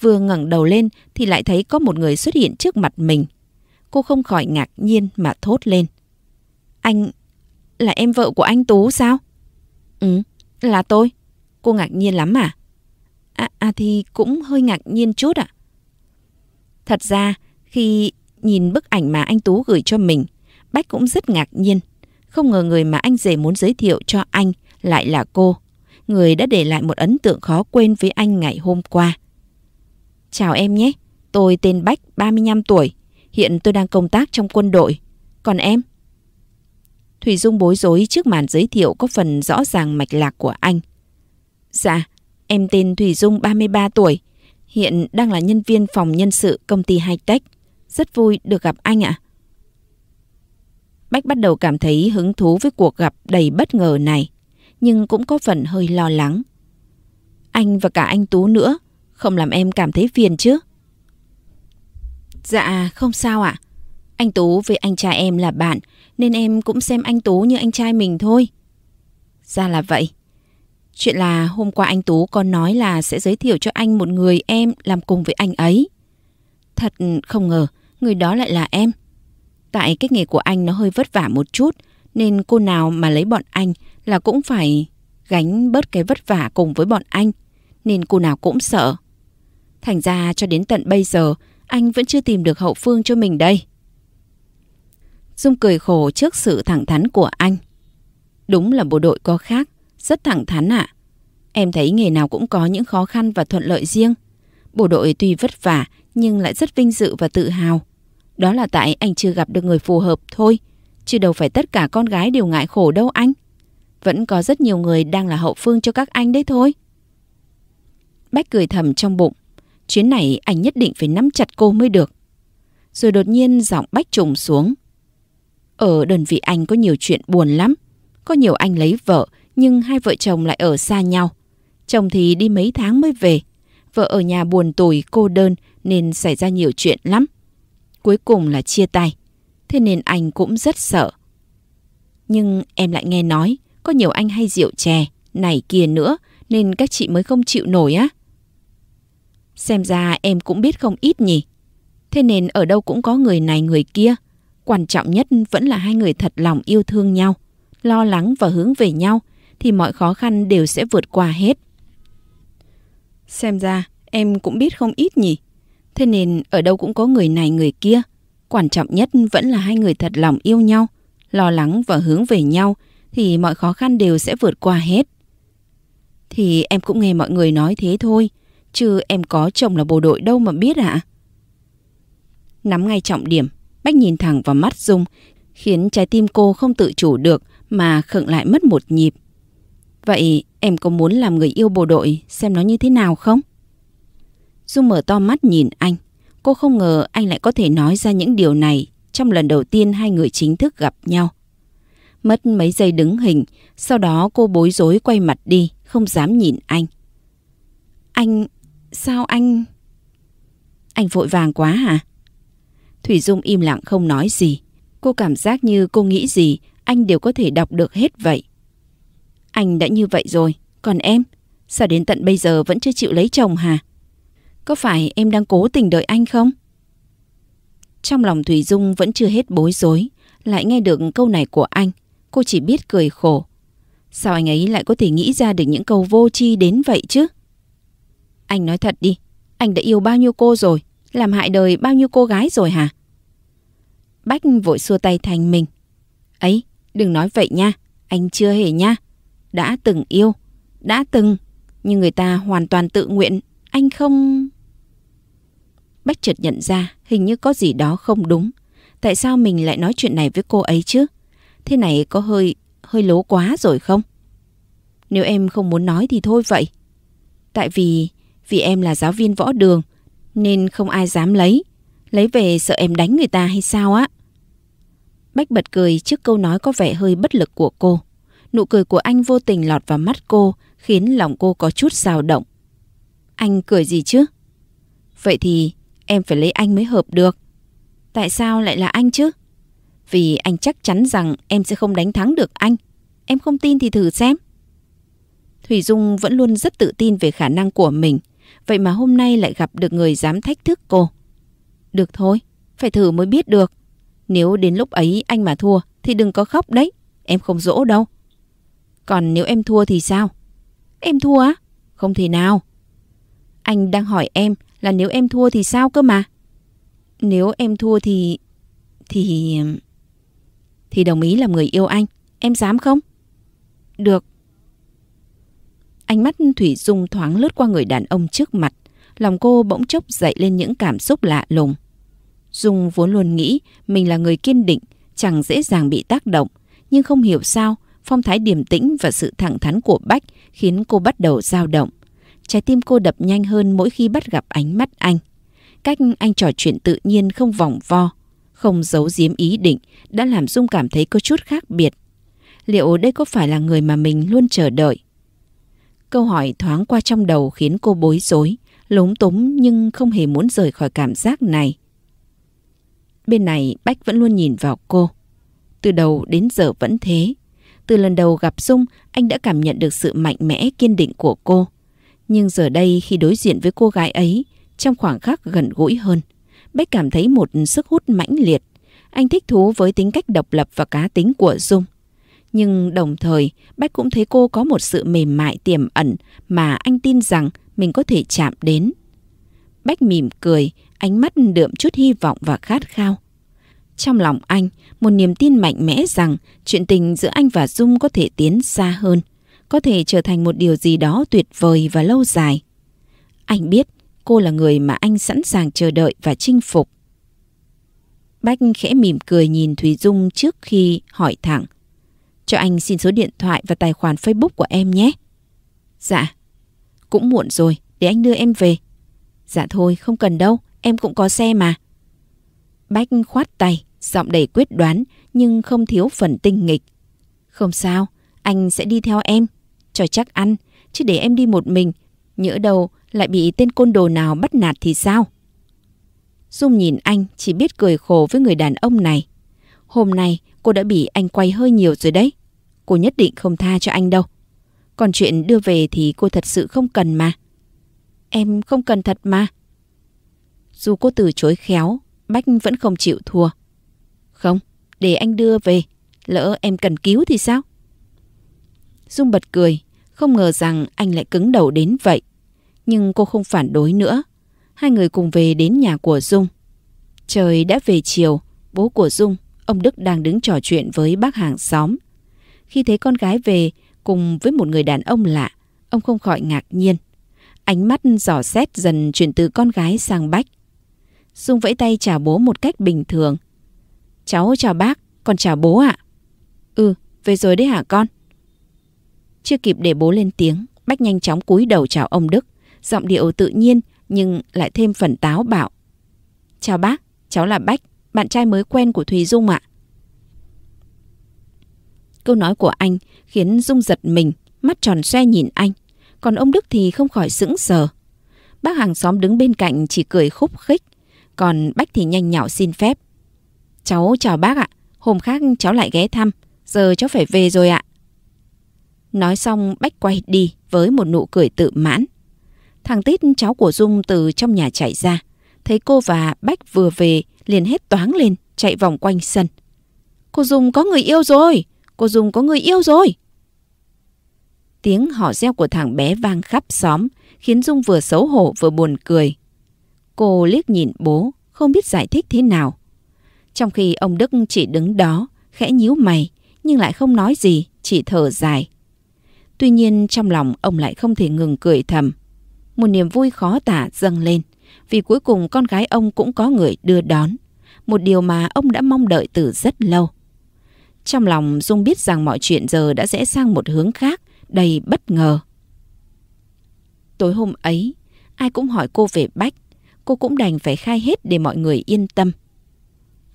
Vừa ngẩng đầu lên thì lại thấy có một người xuất hiện trước mặt mình. Cô không khỏi ngạc nhiên mà thốt lên. Anh... là em vợ của anh Tú sao? Ừ, là tôi. Cô ngạc nhiên lắm à? À, à thì cũng hơi ngạc nhiên chút ạ. À? Thật ra, khi nhìn bức ảnh mà anh Tú gửi cho mình, Bách cũng rất ngạc nhiên không ngờ người mà anh rể muốn giới thiệu cho anh lại là cô, người đã để lại một ấn tượng khó quên với anh ngày hôm qua. Chào em nhé, tôi tên Bách, 35 tuổi, hiện tôi đang công tác trong quân đội. Còn em? Thủy Dung bối rối trước màn giới thiệu có phần rõ ràng mạch lạc của anh. Dạ, em tên Thủy Dung 33 tuổi, hiện đang là nhân viên phòng nhân sự công ty Hightech. Rất vui được gặp anh ạ. À. Bách bắt đầu cảm thấy hứng thú với cuộc gặp đầy bất ngờ này, nhưng cũng có phần hơi lo lắng. Anh và cả anh Tú nữa, không làm em cảm thấy phiền chứ? Dạ, không sao ạ. À. Anh Tú với anh trai em là bạn, nên em cũng xem anh Tú như anh trai mình thôi. Ra là vậy. Chuyện là hôm qua anh Tú còn nói là sẽ giới thiệu cho anh một người em làm cùng với anh ấy. Thật không ngờ, người đó lại là em. Tại cái nghề của anh nó hơi vất vả một chút, nên cô nào mà lấy bọn anh là cũng phải gánh bớt cái vất vả cùng với bọn anh, nên cô nào cũng sợ. Thành ra cho đến tận bây giờ, anh vẫn chưa tìm được hậu phương cho mình đây. Dung cười khổ trước sự thẳng thắn của anh. Đúng là bộ đội có khác, rất thẳng thắn ạ. À. Em thấy nghề nào cũng có những khó khăn và thuận lợi riêng. Bộ đội tuy vất vả nhưng lại rất vinh dự và tự hào. Đó là tại anh chưa gặp được người phù hợp thôi, chứ đâu phải tất cả con gái đều ngại khổ đâu anh. Vẫn có rất nhiều người đang là hậu phương cho các anh đấy thôi. Bách cười thầm trong bụng, chuyến này anh nhất định phải nắm chặt cô mới được. Rồi đột nhiên giọng Bách trùng xuống. Ở đơn vị anh có nhiều chuyện buồn lắm. Có nhiều anh lấy vợ, nhưng hai vợ chồng lại ở xa nhau. Chồng thì đi mấy tháng mới về. Vợ ở nhà buồn tủi, cô đơn nên xảy ra nhiều chuyện lắm cuối cùng là chia tay. Thế nên anh cũng rất sợ. Nhưng em lại nghe nói có nhiều anh hay rượu chè, này kia nữa nên các chị mới không chịu nổi á. Xem ra em cũng biết không ít nhỉ. Thế nên ở đâu cũng có người này người kia. Quan trọng nhất vẫn là hai người thật lòng yêu thương nhau, lo lắng và hướng về nhau thì mọi khó khăn đều sẽ vượt qua hết. Xem ra em cũng biết không ít nhỉ. Thế nên ở đâu cũng có người này người kia. Quan trọng nhất vẫn là hai người thật lòng yêu nhau, lo lắng và hướng về nhau thì mọi khó khăn đều sẽ vượt qua hết. Thì em cũng nghe mọi người nói thế thôi, chứ em có chồng là bộ đội đâu mà biết ạ. À? Nắm ngay trọng điểm, Bách nhìn thẳng vào mắt Dung, khiến trái tim cô không tự chủ được mà khựng lại mất một nhịp. Vậy em có muốn làm người yêu bộ đội xem nó như thế nào không? Dung mở to mắt nhìn anh. Cô không ngờ anh lại có thể nói ra những điều này trong lần đầu tiên hai người chính thức gặp nhau. Mất mấy giây đứng hình, sau đó cô bối rối quay mặt đi, không dám nhìn anh. Anh... sao anh... Anh vội vàng quá hả? Thủy Dung im lặng không nói gì. Cô cảm giác như cô nghĩ gì, anh đều có thể đọc được hết vậy. Anh đã như vậy rồi, còn em, sao đến tận bây giờ vẫn chưa chịu lấy chồng hả? Có phải em đang cố tình đợi anh không? Trong lòng Thủy Dung vẫn chưa hết bối rối, lại nghe được câu này của anh, cô chỉ biết cười khổ. Sao anh ấy lại có thể nghĩ ra được những câu vô tri đến vậy chứ? Anh nói thật đi, anh đã yêu bao nhiêu cô rồi, làm hại đời bao nhiêu cô gái rồi hả? Bách vội xua tay thành mình. Ấy, đừng nói vậy nha, anh chưa hề nha. Đã từng yêu, đã từng, nhưng người ta hoàn toàn tự nguyện anh không... Bách chợt nhận ra hình như có gì đó không đúng. Tại sao mình lại nói chuyện này với cô ấy chứ? Thế này có hơi... hơi lố quá rồi không? Nếu em không muốn nói thì thôi vậy. Tại vì... vì em là giáo viên võ đường nên không ai dám lấy. Lấy về sợ em đánh người ta hay sao á? Bách bật cười trước câu nói có vẻ hơi bất lực của cô. Nụ cười của anh vô tình lọt vào mắt cô khiến lòng cô có chút xào động. Anh cười gì chứ? Vậy thì em phải lấy anh mới hợp được. Tại sao lại là anh chứ? Vì anh chắc chắn rằng em sẽ không đánh thắng được anh. Em không tin thì thử xem. Thủy Dung vẫn luôn rất tự tin về khả năng của mình. Vậy mà hôm nay lại gặp được người dám thách thức cô. Được thôi, phải thử mới biết được. Nếu đến lúc ấy anh mà thua thì đừng có khóc đấy. Em không dỗ đâu. Còn nếu em thua thì sao? Em thua á? Không thể nào. Anh đang hỏi em là nếu em thua thì sao cơ mà. Nếu em thua thì... Thì... Thì đồng ý làm người yêu anh. Em dám không? Được. Ánh mắt Thủy Dung thoáng lướt qua người đàn ông trước mặt. Lòng cô bỗng chốc dậy lên những cảm xúc lạ lùng. Dung vốn luôn nghĩ mình là người kiên định, chẳng dễ dàng bị tác động. Nhưng không hiểu sao, phong thái điềm tĩnh và sự thẳng thắn của Bách khiến cô bắt đầu dao động. Trái tim cô đập nhanh hơn mỗi khi bắt gặp ánh mắt anh. Cách anh trò chuyện tự nhiên không vòng vo, không giấu giếm ý định đã làm Dung cảm thấy có chút khác biệt. Liệu đây có phải là người mà mình luôn chờ đợi? Câu hỏi thoáng qua trong đầu khiến cô bối rối, lúng túng nhưng không hề muốn rời khỏi cảm giác này. Bên này Bách vẫn luôn nhìn vào cô. Từ đầu đến giờ vẫn thế. Từ lần đầu gặp Dung, anh đã cảm nhận được sự mạnh mẽ kiên định của cô. Nhưng giờ đây khi đối diện với cô gái ấy, trong khoảng khắc gần gũi hơn, Bách cảm thấy một sức hút mãnh liệt. Anh thích thú với tính cách độc lập và cá tính của Dung. Nhưng đồng thời, Bách cũng thấy cô có một sự mềm mại tiềm ẩn mà anh tin rằng mình có thể chạm đến. Bách mỉm cười, ánh mắt đượm chút hy vọng và khát khao. Trong lòng anh, một niềm tin mạnh mẽ rằng chuyện tình giữa anh và Dung có thể tiến xa hơn có thể trở thành một điều gì đó tuyệt vời và lâu dài. Anh biết cô là người mà anh sẵn sàng chờ đợi và chinh phục. Bách khẽ mỉm cười nhìn Thùy Dung trước khi hỏi thẳng. Cho anh xin số điện thoại và tài khoản Facebook của em nhé. Dạ. Cũng muộn rồi, để anh đưa em về. Dạ thôi, không cần đâu, em cũng có xe mà. Bách khoát tay, giọng đầy quyết đoán nhưng không thiếu phần tinh nghịch. Không sao, anh sẽ đi theo em cho chắc ăn, chứ để em đi một mình, nhỡ đầu lại bị tên côn đồ nào bắt nạt thì sao? Dung nhìn anh chỉ biết cười khổ với người đàn ông này. Hôm nay cô đã bị anh quay hơi nhiều rồi đấy. Cô nhất định không tha cho anh đâu. Còn chuyện đưa về thì cô thật sự không cần mà. Em không cần thật mà. Dù cô từ chối khéo, Bách vẫn không chịu thua. Không, để anh đưa về. Lỡ em cần cứu thì sao? Dung bật cười, không ngờ rằng anh lại cứng đầu đến vậy. Nhưng cô không phản đối nữa. Hai người cùng về đến nhà của Dung. Trời đã về chiều, bố của Dung, ông Đức đang đứng trò chuyện với bác hàng xóm. Khi thấy con gái về cùng với một người đàn ông lạ, ông không khỏi ngạc nhiên. Ánh mắt dò xét dần chuyển từ con gái sang Bách. Dung vẫy tay chào bố một cách bình thường. Cháu chào bác, con chào bố ạ. Ừ, về rồi đấy hả con? Chưa kịp để bố lên tiếng, Bách nhanh chóng cúi đầu chào ông Đức, giọng điệu tự nhiên nhưng lại thêm phần táo bạo. Chào bác, cháu là Bách, bạn trai mới quen của Thùy Dung ạ. Câu nói của anh khiến Dung giật mình, mắt tròn xoe nhìn anh. Còn ông Đức thì không khỏi sững sờ. Bác hàng xóm đứng bên cạnh chỉ cười khúc khích. Còn Bách thì nhanh nhạo xin phép. Cháu chào bác ạ, hôm khác cháu lại ghé thăm. Giờ cháu phải về rồi ạ. Nói xong Bách quay đi với một nụ cười tự mãn. Thằng Tít cháu của Dung từ trong nhà chạy ra. Thấy cô và Bách vừa về liền hết toáng lên chạy vòng quanh sân. Cô Dung có người yêu rồi! Cô Dung có người yêu rồi! Tiếng họ reo của thằng bé vang khắp xóm khiến Dung vừa xấu hổ vừa buồn cười. Cô liếc nhìn bố, không biết giải thích thế nào. Trong khi ông Đức chỉ đứng đó, khẽ nhíu mày, nhưng lại không nói gì, chỉ thở dài. Tuy nhiên trong lòng ông lại không thể ngừng cười thầm. Một niềm vui khó tả dâng lên, vì cuối cùng con gái ông cũng có người đưa đón. Một điều mà ông đã mong đợi từ rất lâu. Trong lòng Dung biết rằng mọi chuyện giờ đã rẽ sang một hướng khác, đầy bất ngờ. Tối hôm ấy, ai cũng hỏi cô về Bách. Cô cũng đành phải khai hết để mọi người yên tâm.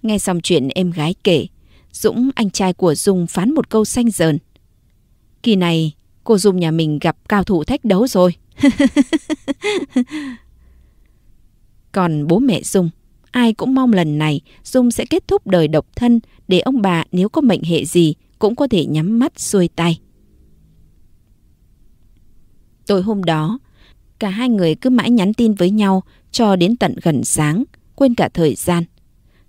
Nghe xong chuyện em gái kể, Dũng anh trai của Dung phán một câu xanh dờn. Kỳ này, cô Dung nhà mình gặp cao thủ thách đấu rồi. <laughs> Còn bố mẹ Dung, ai cũng mong lần này Dung sẽ kết thúc đời độc thân để ông bà nếu có mệnh hệ gì cũng có thể nhắm mắt xuôi tay. Tối hôm đó, cả hai người cứ mãi nhắn tin với nhau cho đến tận gần sáng, quên cả thời gian.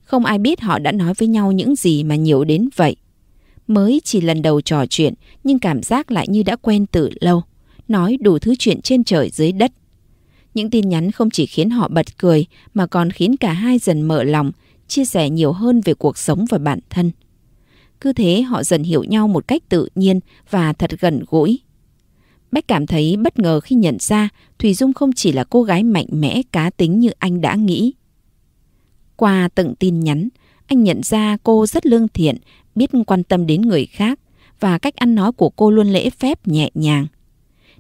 Không ai biết họ đã nói với nhau những gì mà nhiều đến vậy. Mới chỉ lần đầu trò chuyện nhưng cảm giác lại như đã quen từ lâu, nói đủ thứ chuyện trên trời dưới đất. Những tin nhắn không chỉ khiến họ bật cười mà còn khiến cả hai dần mở lòng, chia sẻ nhiều hơn về cuộc sống và bản thân. Cứ thế họ dần hiểu nhau một cách tự nhiên và thật gần gũi. Bách cảm thấy bất ngờ khi nhận ra Thùy Dung không chỉ là cô gái mạnh mẽ cá tính như anh đã nghĩ. Qua từng tin nhắn, anh nhận ra cô rất lương thiện, biết quan tâm đến người khác và cách ăn nói của cô luôn lễ phép nhẹ nhàng.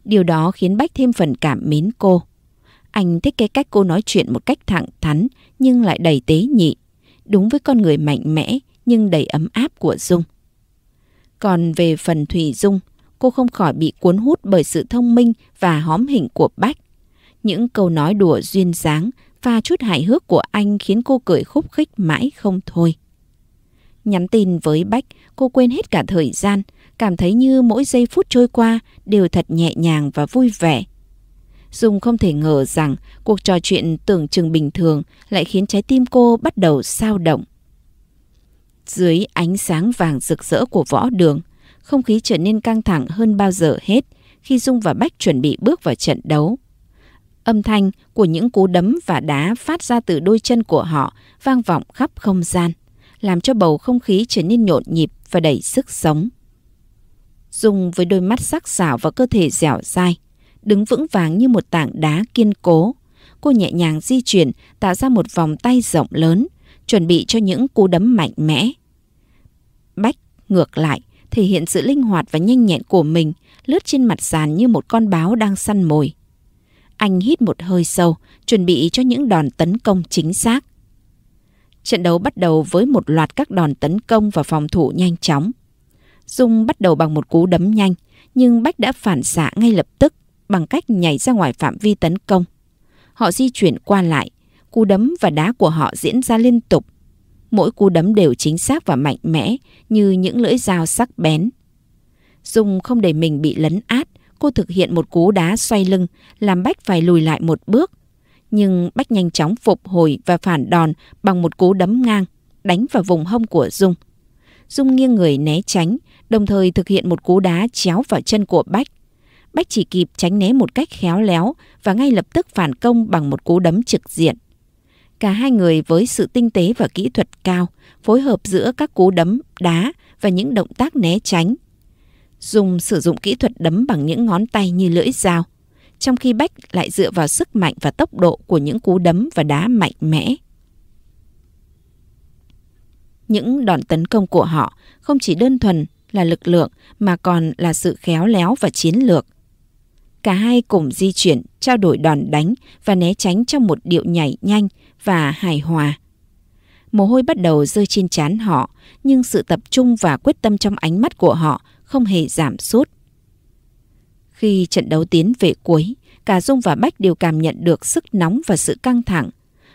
Điều đó khiến Bách thêm phần cảm mến cô. Anh thích cái cách cô nói chuyện một cách thẳng thắn nhưng lại đầy tế nhị, đúng với con người mạnh mẽ nhưng đầy ấm áp của Dung. Còn về phần Thủy Dung, cô không khỏi bị cuốn hút bởi sự thông minh và hóm hình của Bách. Những câu nói đùa duyên dáng pha chút hài hước của anh khiến cô cười khúc khích mãi không thôi. Nhắn tin với Bách, cô quên hết cả thời gian, cảm thấy như mỗi giây phút trôi qua đều thật nhẹ nhàng và vui vẻ. Dung không thể ngờ rằng cuộc trò chuyện tưởng chừng bình thường lại khiến trái tim cô bắt đầu sao động. Dưới ánh sáng vàng rực rỡ của võ đường, không khí trở nên căng thẳng hơn bao giờ hết khi Dung và Bách chuẩn bị bước vào trận đấu. Âm thanh của những cú đấm và đá phát ra từ đôi chân của họ vang vọng khắp không gian, làm cho bầu không khí trở nên nhộn nhịp và đầy sức sống. Dùng với đôi mắt sắc sảo và cơ thể dẻo dai, đứng vững vàng như một tảng đá kiên cố. Cô nhẹ nhàng di chuyển tạo ra một vòng tay rộng lớn, chuẩn bị cho những cú đấm mạnh mẽ. Bách, ngược lại, thể hiện sự linh hoạt và nhanh nhẹn của mình, lướt trên mặt sàn như một con báo đang săn mồi. Anh hít một hơi sâu, chuẩn bị cho những đòn tấn công chính xác. Trận đấu bắt đầu với một loạt các đòn tấn công và phòng thủ nhanh chóng. Dung bắt đầu bằng một cú đấm nhanh, nhưng Bách đã phản xạ ngay lập tức bằng cách nhảy ra ngoài phạm vi tấn công. Họ di chuyển qua lại, cú đấm và đá của họ diễn ra liên tục. Mỗi cú đấm đều chính xác và mạnh mẽ như những lưỡi dao sắc bén. Dung không để mình bị lấn át cô thực hiện một cú đá xoay lưng, làm Bách phải lùi lại một bước. Nhưng Bách nhanh chóng phục hồi và phản đòn bằng một cú đấm ngang, đánh vào vùng hông của Dung. Dung nghiêng người né tránh, đồng thời thực hiện một cú đá chéo vào chân của Bách. Bách chỉ kịp tránh né một cách khéo léo và ngay lập tức phản công bằng một cú đấm trực diện. Cả hai người với sự tinh tế và kỹ thuật cao, phối hợp giữa các cú đấm, đá và những động tác né tránh dùng sử dụng kỹ thuật đấm bằng những ngón tay như lưỡi dao, trong khi Bách lại dựa vào sức mạnh và tốc độ của những cú đấm và đá mạnh mẽ. Những đòn tấn công của họ không chỉ đơn thuần là lực lượng mà còn là sự khéo léo và chiến lược. Cả hai cùng di chuyển, trao đổi đòn đánh và né tránh trong một điệu nhảy nhanh và hài hòa. Mồ hôi bắt đầu rơi trên trán họ, nhưng sự tập trung và quyết tâm trong ánh mắt của họ không hề giảm sút. Khi trận đấu tiến về cuối, cả Dung và Bách đều cảm nhận được sức nóng và sự căng thẳng.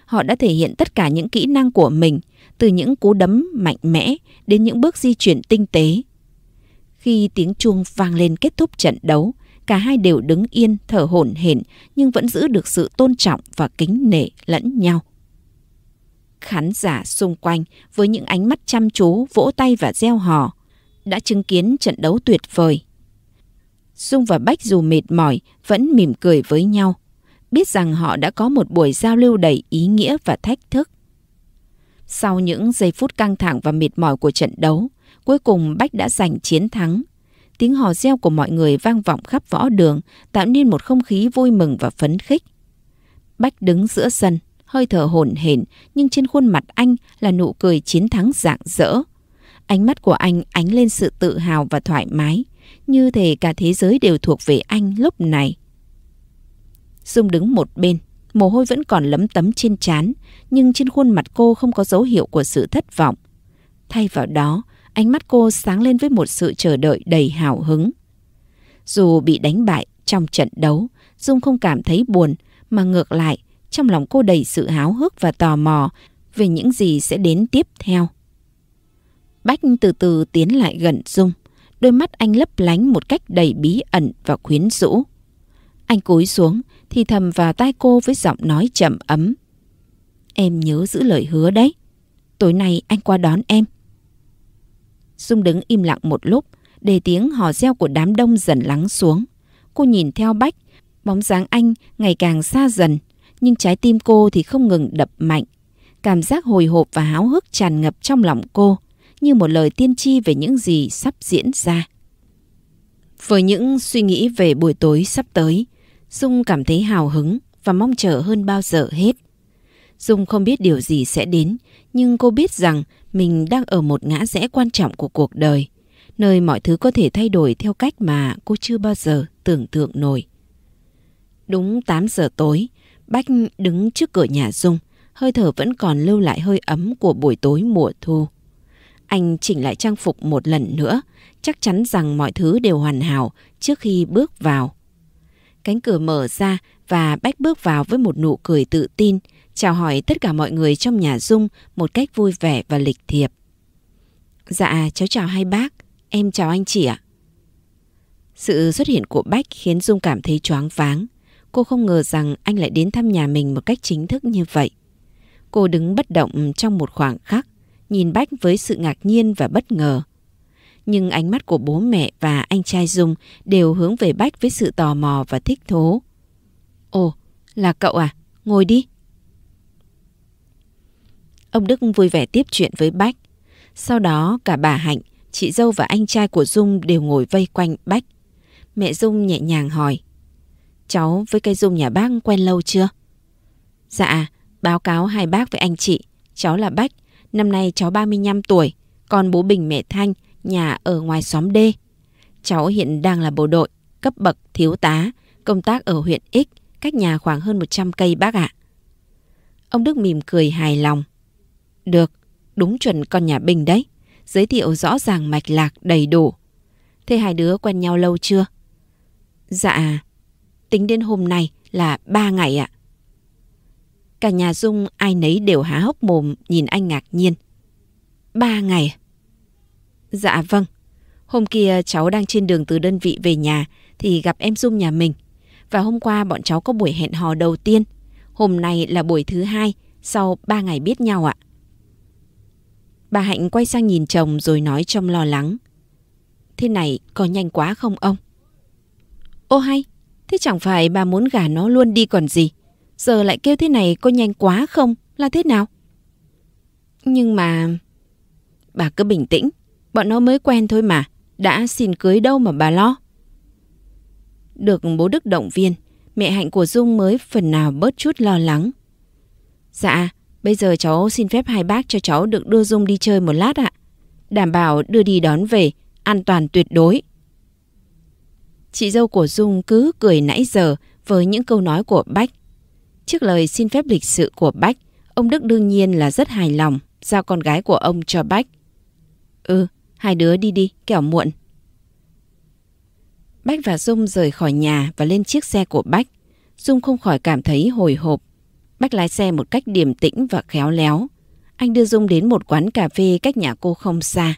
Họ đã thể hiện tất cả những kỹ năng của mình, từ những cú đấm mạnh mẽ đến những bước di chuyển tinh tế. Khi tiếng chuông vang lên kết thúc trận đấu, cả hai đều đứng yên thở hổn hển nhưng vẫn giữ được sự tôn trọng và kính nể lẫn nhau. Khán giả xung quanh với những ánh mắt chăm chú vỗ tay và reo hò, đã chứng kiến trận đấu tuyệt vời. Dung và Bách dù mệt mỏi vẫn mỉm cười với nhau, biết rằng họ đã có một buổi giao lưu đầy ý nghĩa và thách thức. Sau những giây phút căng thẳng và mệt mỏi của trận đấu, cuối cùng Bách đã giành chiến thắng. Tiếng hò reo của mọi người vang vọng khắp võ đường, tạo nên một không khí vui mừng và phấn khích. Bách đứng giữa sân, hơi thở hổn hển, nhưng trên khuôn mặt anh là nụ cười chiến thắng rạng rỡ. Ánh mắt của anh ánh lên sự tự hào và thoải mái, như thể cả thế giới đều thuộc về anh lúc này. Dung đứng một bên, mồ hôi vẫn còn lấm tấm trên trán, nhưng trên khuôn mặt cô không có dấu hiệu của sự thất vọng. Thay vào đó, ánh mắt cô sáng lên với một sự chờ đợi đầy hào hứng. Dù bị đánh bại trong trận đấu, Dung không cảm thấy buồn, mà ngược lại, trong lòng cô đầy sự háo hức và tò mò về những gì sẽ đến tiếp theo. Bách từ từ tiến lại gần Dung, đôi mắt anh lấp lánh một cách đầy bí ẩn và quyến rũ. Anh cúi xuống, thì thầm vào tai cô với giọng nói chậm ấm. Em nhớ giữ lời hứa đấy. Tối nay anh qua đón em. Dung đứng im lặng một lúc, để tiếng hò reo của đám đông dần lắng xuống. Cô nhìn theo Bách, bóng dáng anh ngày càng xa dần, nhưng trái tim cô thì không ngừng đập mạnh. Cảm giác hồi hộp và háo hức tràn ngập trong lòng cô như một lời tiên tri về những gì sắp diễn ra. Với những suy nghĩ về buổi tối sắp tới, Dung cảm thấy hào hứng và mong chờ hơn bao giờ hết. Dung không biết điều gì sẽ đến, nhưng cô biết rằng mình đang ở một ngã rẽ quan trọng của cuộc đời, nơi mọi thứ có thể thay đổi theo cách mà cô chưa bao giờ tưởng tượng nổi. Đúng 8 giờ tối, Bách đứng trước cửa nhà Dung, hơi thở vẫn còn lưu lại hơi ấm của buổi tối mùa thu. Anh chỉnh lại trang phục một lần nữa, chắc chắn rằng mọi thứ đều hoàn hảo trước khi bước vào. Cánh cửa mở ra và Bách bước vào với một nụ cười tự tin, chào hỏi tất cả mọi người trong nhà Dung một cách vui vẻ và lịch thiệp. Dạ, cháu chào hai bác, em chào anh chị ạ. Sự xuất hiện của Bách khiến Dung cảm thấy choáng váng. Cô không ngờ rằng anh lại đến thăm nhà mình một cách chính thức như vậy. Cô đứng bất động trong một khoảng khắc, nhìn Bách với sự ngạc nhiên và bất ngờ. Nhưng ánh mắt của bố mẹ và anh trai Dung đều hướng về Bách với sự tò mò và thích thú. Ồ, là cậu à? Ngồi đi. Ông Đức vui vẻ tiếp chuyện với Bách. Sau đó cả bà Hạnh, chị dâu và anh trai của Dung đều ngồi vây quanh Bách. Mẹ Dung nhẹ nhàng hỏi. Cháu với cây Dung nhà bác quen lâu chưa? Dạ, báo cáo hai bác với anh chị. Cháu là Bách, Năm nay cháu 35 tuổi, còn bố Bình mẹ Thanh, nhà ở ngoài xóm D. Cháu hiện đang là bộ đội, cấp bậc thiếu tá, công tác ở huyện X, cách nhà khoảng hơn 100 cây bác ạ. Ông Đức mỉm cười hài lòng. Được, đúng chuẩn con nhà Bình đấy. Giới thiệu rõ ràng mạch lạc đầy đủ. Thế hai đứa quen nhau lâu chưa? Dạ, tính đến hôm nay là ba ngày ạ. Cả nhà Dung ai nấy đều há hốc mồm nhìn anh ngạc nhiên. Ba ngày. Dạ vâng. Hôm kia cháu đang trên đường từ đơn vị về nhà thì gặp em Dung nhà mình. Và hôm qua bọn cháu có buổi hẹn hò đầu tiên. Hôm nay là buổi thứ hai sau ba ngày biết nhau ạ. Bà Hạnh quay sang nhìn chồng rồi nói trong lo lắng. Thế này có nhanh quá không ông? Ô hay, thế chẳng phải bà muốn gả nó luôn đi còn gì? giờ lại kêu thế này có nhanh quá không, là thế nào? Nhưng mà... Bà cứ bình tĩnh, bọn nó mới quen thôi mà, đã xin cưới đâu mà bà lo. Được bố Đức động viên, mẹ hạnh của Dung mới phần nào bớt chút lo lắng. Dạ, bây giờ cháu xin phép hai bác cho cháu được đưa Dung đi chơi một lát ạ. Đảm bảo đưa đi đón về, an toàn tuyệt đối. Chị dâu của Dung cứ cười nãy giờ với những câu nói của Bách. Trước lời xin phép lịch sự của Bách, ông Đức đương nhiên là rất hài lòng, giao con gái của ông cho Bách. Ừ, hai đứa đi đi, kẻo muộn. Bách và Dung rời khỏi nhà và lên chiếc xe của Bách. Dung không khỏi cảm thấy hồi hộp. Bách lái xe một cách điềm tĩnh và khéo léo. Anh đưa Dung đến một quán cà phê cách nhà cô không xa.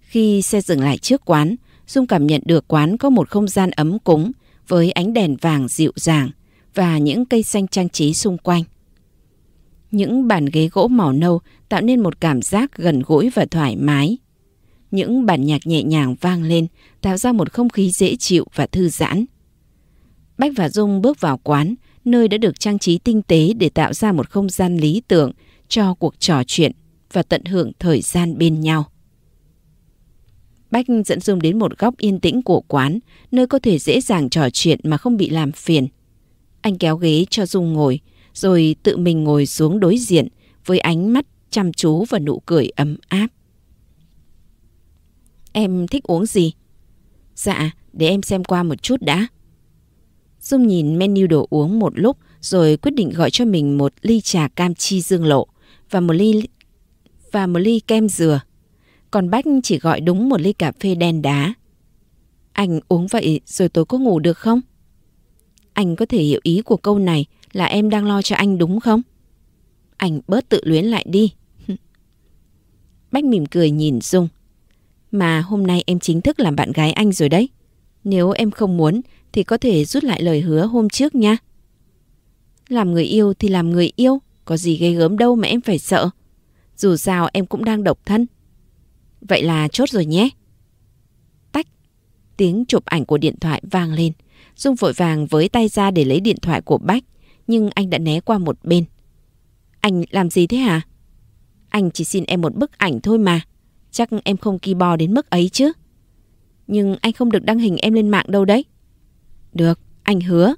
Khi xe dừng lại trước quán, Dung cảm nhận được quán có một không gian ấm cúng với ánh đèn vàng dịu dàng và những cây xanh trang trí xung quanh. Những bàn ghế gỗ màu nâu tạo nên một cảm giác gần gũi và thoải mái. Những bản nhạc nhẹ nhàng vang lên tạo ra một không khí dễ chịu và thư giãn. Bách và Dung bước vào quán, nơi đã được trang trí tinh tế để tạo ra một không gian lý tưởng cho cuộc trò chuyện và tận hưởng thời gian bên nhau. Bách dẫn Dung đến một góc yên tĩnh của quán, nơi có thể dễ dàng trò chuyện mà không bị làm phiền – anh kéo ghế cho Dung ngồi, rồi tự mình ngồi xuống đối diện với ánh mắt chăm chú và nụ cười ấm áp. Em thích uống gì? Dạ, để em xem qua một chút đã. Dung nhìn menu đồ uống một lúc rồi quyết định gọi cho mình một ly trà cam chi dương lộ và một ly và một ly kem dừa. Còn Bách chỉ gọi đúng một ly cà phê đen đá. Anh uống vậy rồi tối có ngủ được không? Anh có thể hiểu ý của câu này là em đang lo cho anh đúng không? Anh bớt tự luyến lại đi. <laughs> Bách mỉm cười nhìn Dung. Mà hôm nay em chính thức làm bạn gái anh rồi đấy. Nếu em không muốn thì có thể rút lại lời hứa hôm trước nha. Làm người yêu thì làm người yêu, có gì ghê gớm đâu mà em phải sợ. Dù sao em cũng đang độc thân. Vậy là chốt rồi nhé. Tách. Tiếng chụp ảnh của điện thoại vang lên. Dung vội vàng với tay ra để lấy điện thoại của Bách, nhưng anh đã né qua một bên. Anh làm gì thế hả? Anh chỉ xin em một bức ảnh thôi mà. Chắc em không kỳ bò đến mức ấy chứ. Nhưng anh không được đăng hình em lên mạng đâu đấy. Được, anh hứa.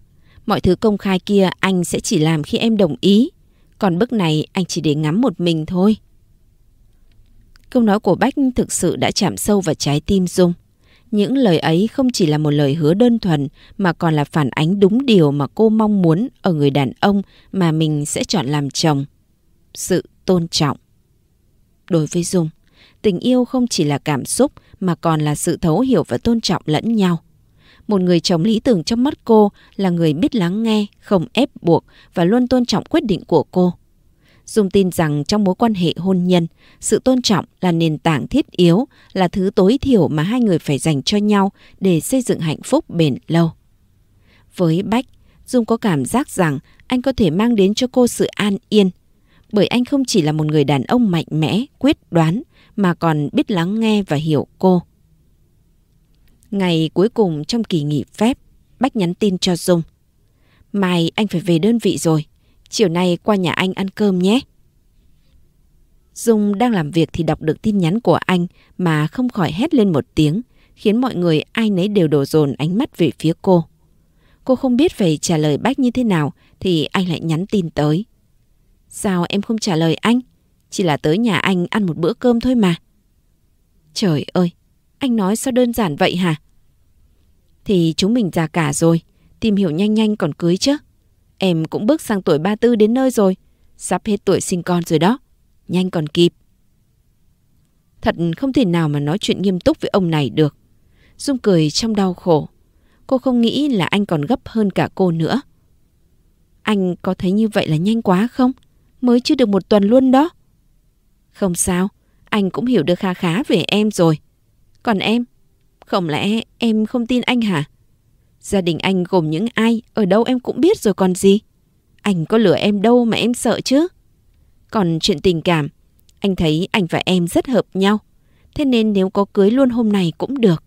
Mọi thứ công khai kia anh sẽ chỉ làm khi em đồng ý. Còn bức này anh chỉ để ngắm một mình thôi. Câu nói của Bách thực sự đã chạm sâu vào trái tim Dung. Những lời ấy không chỉ là một lời hứa đơn thuần mà còn là phản ánh đúng điều mà cô mong muốn ở người đàn ông mà mình sẽ chọn làm chồng. Sự tôn trọng. Đối với Dung, tình yêu không chỉ là cảm xúc mà còn là sự thấu hiểu và tôn trọng lẫn nhau. Một người chồng lý tưởng trong mắt cô là người biết lắng nghe, không ép buộc và luôn tôn trọng quyết định của cô. Dung tin rằng trong mối quan hệ hôn nhân, sự tôn trọng là nền tảng thiết yếu, là thứ tối thiểu mà hai người phải dành cho nhau để xây dựng hạnh phúc bền lâu. Với Bách, Dung có cảm giác rằng anh có thể mang đến cho cô sự an yên, bởi anh không chỉ là một người đàn ông mạnh mẽ, quyết đoán, mà còn biết lắng nghe và hiểu cô. Ngày cuối cùng trong kỳ nghỉ phép, Bách nhắn tin cho Dung. Mai anh phải về đơn vị rồi, chiều nay qua nhà anh ăn cơm nhé. Dung đang làm việc thì đọc được tin nhắn của anh mà không khỏi hét lên một tiếng, khiến mọi người ai nấy đều đổ dồn ánh mắt về phía cô. Cô không biết phải trả lời bác như thế nào thì anh lại nhắn tin tới. Sao em không trả lời anh? Chỉ là tới nhà anh ăn một bữa cơm thôi mà. Trời ơi, anh nói sao đơn giản vậy hả? Thì chúng mình già cả rồi, tìm hiểu nhanh nhanh còn cưới chứ. Em cũng bước sang tuổi 34 đến nơi rồi, sắp hết tuổi sinh con rồi đó, nhanh còn kịp. Thật không thể nào mà nói chuyện nghiêm túc với ông này được. Dung cười trong đau khổ. Cô không nghĩ là anh còn gấp hơn cả cô nữa. Anh có thấy như vậy là nhanh quá không? Mới chưa được một tuần luôn đó. Không sao, anh cũng hiểu được khá khá về em rồi. Còn em, không lẽ em không tin anh hả? Gia đình anh gồm những ai, ở đâu em cũng biết rồi còn gì. Anh có lừa em đâu mà em sợ chứ. Còn chuyện tình cảm, anh thấy anh và em rất hợp nhau. Thế nên nếu có cưới luôn hôm nay cũng được.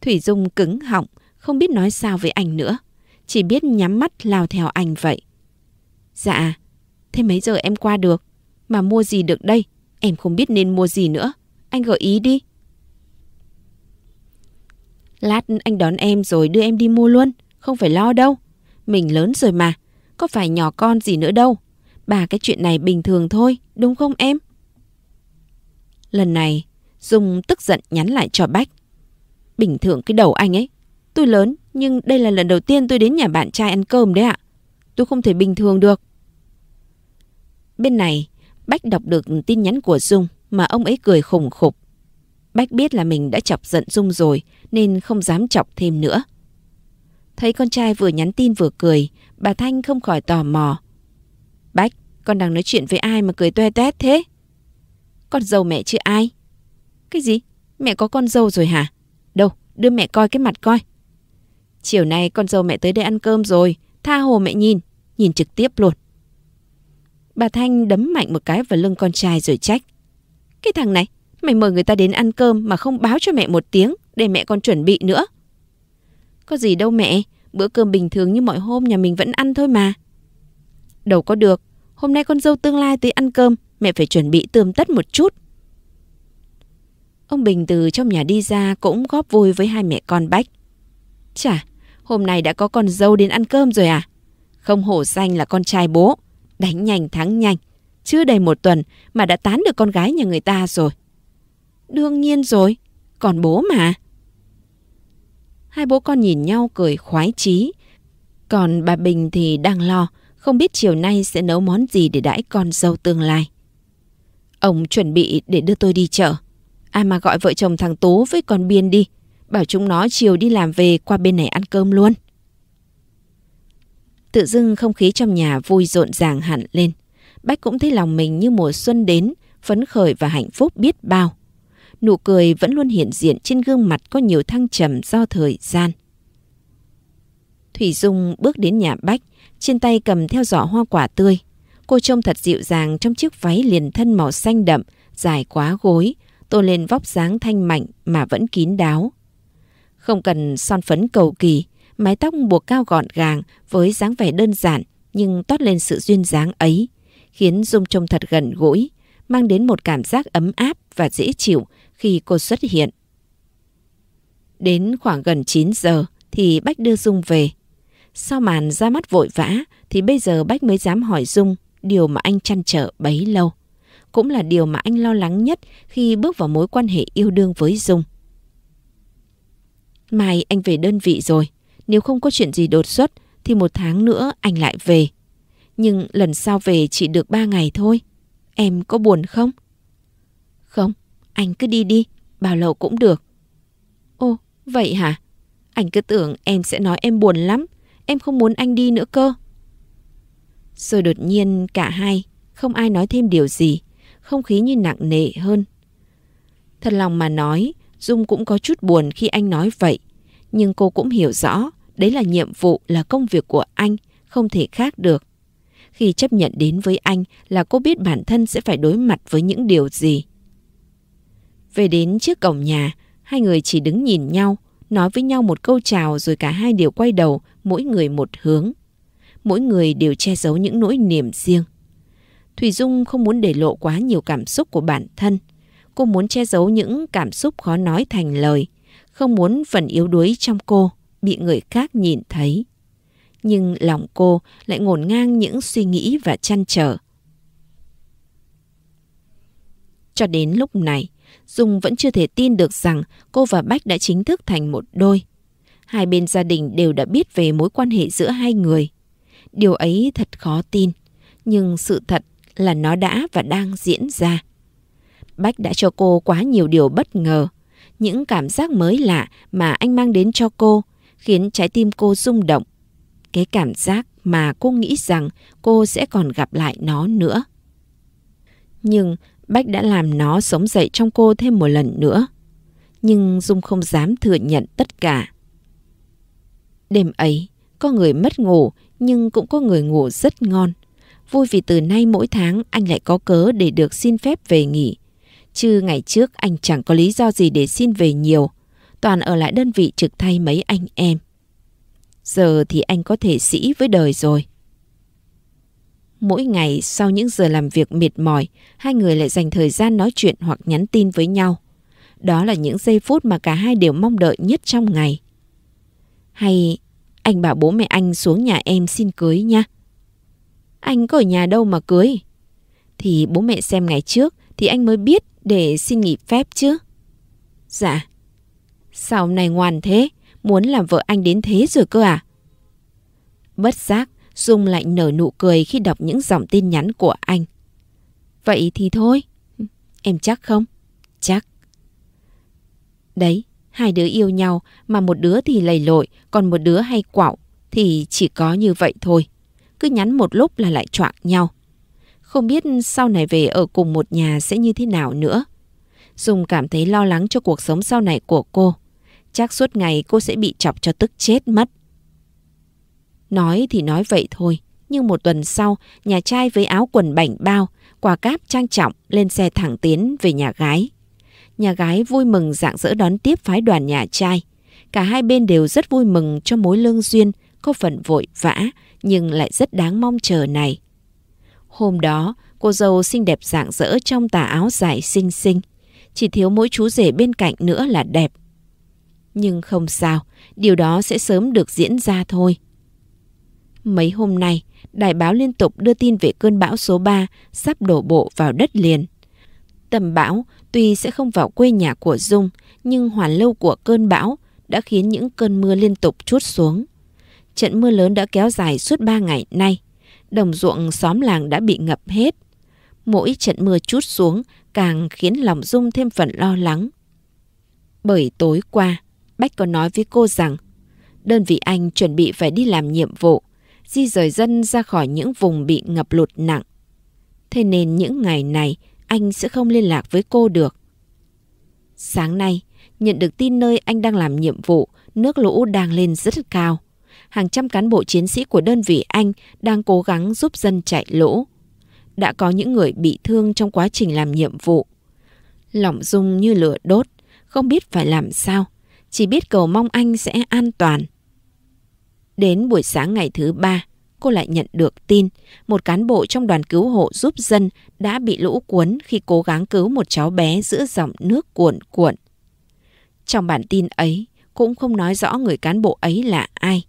Thủy Dung cứng họng, không biết nói sao với anh nữa. Chỉ biết nhắm mắt lao theo anh vậy. Dạ, thế mấy giờ em qua được? Mà mua gì được đây? Em không biết nên mua gì nữa. Anh gợi ý đi. Lát anh đón em rồi đưa em đi mua luôn, không phải lo đâu. Mình lớn rồi mà, có phải nhỏ con gì nữa đâu. Bà cái chuyện này bình thường thôi, đúng không em? Lần này, Dung tức giận nhắn lại cho Bách. Bình thường cái đầu anh ấy, tôi lớn nhưng đây là lần đầu tiên tôi đến nhà bạn trai ăn cơm đấy ạ. Tôi không thể bình thường được. Bên này, Bách đọc được tin nhắn của Dung mà ông ấy cười khủng khục. Bách biết là mình đã chọc giận Dung rồi nên không dám chọc thêm nữa. Thấy con trai vừa nhắn tin vừa cười, bà Thanh không khỏi tò mò. Bách, con đang nói chuyện với ai mà cười toe toét thế? Con dâu mẹ chứ ai? Cái gì? Mẹ có con dâu rồi hả? Đâu, đưa mẹ coi cái mặt coi. Chiều nay con dâu mẹ tới đây ăn cơm rồi, tha hồ mẹ nhìn, nhìn trực tiếp luôn. Bà Thanh đấm mạnh một cái vào lưng con trai rồi trách. Cái thằng này, Mày mời người ta đến ăn cơm mà không báo cho mẹ một tiếng để mẹ còn chuẩn bị nữa. Có gì đâu mẹ, bữa cơm bình thường như mọi hôm nhà mình vẫn ăn thôi mà. Đâu có được, hôm nay con dâu tương lai tới ăn cơm, mẹ phải chuẩn bị tươm tất một chút. Ông Bình từ trong nhà đi ra cũng góp vui với hai mẹ con Bách. Chà, hôm nay đã có con dâu đến ăn cơm rồi à? Không hổ danh là con trai bố, đánh nhanh thắng nhanh. Chưa đầy một tuần mà đã tán được con gái nhà người ta rồi. Đương nhiên rồi, còn bố mà. Hai bố con nhìn nhau cười khoái chí. Còn bà Bình thì đang lo, không biết chiều nay sẽ nấu món gì để đãi con dâu tương lai. Ông chuẩn bị để đưa tôi đi chợ. Ai mà gọi vợ chồng thằng Tú với con Biên đi, bảo chúng nó chiều đi làm về qua bên này ăn cơm luôn. Tự dưng không khí trong nhà vui rộn ràng hẳn lên. Bách cũng thấy lòng mình như mùa xuân đến, phấn khởi và hạnh phúc biết bao nụ cười vẫn luôn hiện diện trên gương mặt có nhiều thăng trầm do thời gian. Thủy Dung bước đến nhà Bách, trên tay cầm theo giỏ hoa quả tươi. Cô trông thật dịu dàng trong chiếc váy liền thân màu xanh đậm, dài quá gối, tô lên vóc dáng thanh mạnh mà vẫn kín đáo. Không cần son phấn cầu kỳ, mái tóc buộc cao gọn gàng với dáng vẻ đơn giản nhưng toát lên sự duyên dáng ấy, khiến Dung trông thật gần gũi, mang đến một cảm giác ấm áp và dễ chịu khi cô xuất hiện. Đến khoảng gần 9 giờ thì Bách đưa Dung về. Sau màn ra mắt vội vã thì bây giờ Bách mới dám hỏi Dung điều mà anh chăn trở bấy lâu. Cũng là điều mà anh lo lắng nhất khi bước vào mối quan hệ yêu đương với Dung. Mai anh về đơn vị rồi, nếu không có chuyện gì đột xuất thì một tháng nữa anh lại về. Nhưng lần sau về chỉ được ba ngày thôi. Em có buồn không? Không, anh cứ đi đi, bao lâu cũng được. Ô, vậy hả? Anh cứ tưởng em sẽ nói em buồn lắm, em không muốn anh đi nữa cơ. Rồi đột nhiên cả hai, không ai nói thêm điều gì, không khí như nặng nề hơn. Thật lòng mà nói, Dung cũng có chút buồn khi anh nói vậy, nhưng cô cũng hiểu rõ, đấy là nhiệm vụ là công việc của anh, không thể khác được. Khi chấp nhận đến với anh là cô biết bản thân sẽ phải đối mặt với những điều gì. Về đến trước cổng nhà, hai người chỉ đứng nhìn nhau, nói với nhau một câu chào rồi cả hai đều quay đầu, mỗi người một hướng. Mỗi người đều che giấu những nỗi niềm riêng. Thủy Dung không muốn để lộ quá nhiều cảm xúc của bản thân. Cô muốn che giấu những cảm xúc khó nói thành lời, không muốn phần yếu đuối trong cô bị người khác nhìn thấy. Nhưng lòng cô lại ngổn ngang những suy nghĩ và chăn trở. Cho đến lúc này, Dung vẫn chưa thể tin được rằng cô và Bách đã chính thức thành một đôi. Hai bên gia đình đều đã biết về mối quan hệ giữa hai người. Điều ấy thật khó tin, nhưng sự thật là nó đã và đang diễn ra. Bách đã cho cô quá nhiều điều bất ngờ, những cảm giác mới lạ mà anh mang đến cho cô khiến trái tim cô rung động. Cái cảm giác mà cô nghĩ rằng cô sẽ còn gặp lại nó nữa. Nhưng Bách đã làm nó sống dậy trong cô thêm một lần nữa. Nhưng Dung không dám thừa nhận tất cả. Đêm ấy, có người mất ngủ nhưng cũng có người ngủ rất ngon. Vui vì từ nay mỗi tháng anh lại có cớ để được xin phép về nghỉ. Chứ ngày trước anh chẳng có lý do gì để xin về nhiều. Toàn ở lại đơn vị trực thay mấy anh em. Giờ thì anh có thể sĩ với đời rồi. Mỗi ngày sau những giờ làm việc mệt mỏi, hai người lại dành thời gian nói chuyện hoặc nhắn tin với nhau. Đó là những giây phút mà cả hai đều mong đợi nhất trong ngày. Hay anh bảo bố mẹ anh xuống nhà em xin cưới nha. Anh có ở nhà đâu mà cưới? Thì bố mẹ xem ngày trước thì anh mới biết để xin nghỉ phép chứ. Dạ. Sao hôm nay ngoan thế? Muốn làm vợ anh đến thế rồi cơ à? Bất giác, Dung lại nở nụ cười khi đọc những dòng tin nhắn của anh. Vậy thì thôi. Em chắc không? Chắc. Đấy, hai đứa yêu nhau mà một đứa thì lầy lội, còn một đứa hay quạo thì chỉ có như vậy thôi. Cứ nhắn một lúc là lại choạng nhau. Không biết sau này về ở cùng một nhà sẽ như thế nào nữa. Dung cảm thấy lo lắng cho cuộc sống sau này của cô. Chắc suốt ngày cô sẽ bị chọc cho tức chết mất. Nói thì nói vậy thôi, nhưng một tuần sau, nhà trai với áo quần bảnh bao, quà cáp trang trọng lên xe thẳng tiến về nhà gái. Nhà gái vui mừng dạng dỡ đón tiếp phái đoàn nhà trai. Cả hai bên đều rất vui mừng cho mối lương duyên, có phần vội vã nhưng lại rất đáng mong chờ này. Hôm đó, cô dâu xinh đẹp dạng dỡ trong tà áo dài xinh xinh. Chỉ thiếu mỗi chú rể bên cạnh nữa là đẹp. Nhưng không sao, điều đó sẽ sớm được diễn ra thôi. Mấy hôm nay, đài báo liên tục đưa tin về cơn bão số 3 sắp đổ bộ vào đất liền. Tầm bão tuy sẽ không vào quê nhà của Dung, nhưng hoàn lâu của cơn bão đã khiến những cơn mưa liên tục chút xuống. Trận mưa lớn đã kéo dài suốt 3 ngày nay. Đồng ruộng xóm làng đã bị ngập hết. Mỗi trận mưa chút xuống càng khiến lòng Dung thêm phần lo lắng. Bởi tối qua, Bách có nói với cô rằng đơn vị anh chuẩn bị phải đi làm nhiệm vụ di rời dân ra khỏi những vùng bị ngập lụt nặng. Thế nên những ngày này anh sẽ không liên lạc với cô được. Sáng nay, nhận được tin nơi anh đang làm nhiệm vụ, nước lũ đang lên rất cao. Hàng trăm cán bộ chiến sĩ của đơn vị anh đang cố gắng giúp dân chạy lũ. Đã có những người bị thương trong quá trình làm nhiệm vụ. Lỏng dung như lửa đốt, không biết phải làm sao, chỉ biết cầu mong anh sẽ an toàn. Đến buổi sáng ngày thứ ba, cô lại nhận được tin một cán bộ trong đoàn cứu hộ giúp dân đã bị lũ cuốn khi cố gắng cứu một cháu bé giữa dòng nước cuộn cuộn. Trong bản tin ấy, cũng không nói rõ người cán bộ ấy là ai.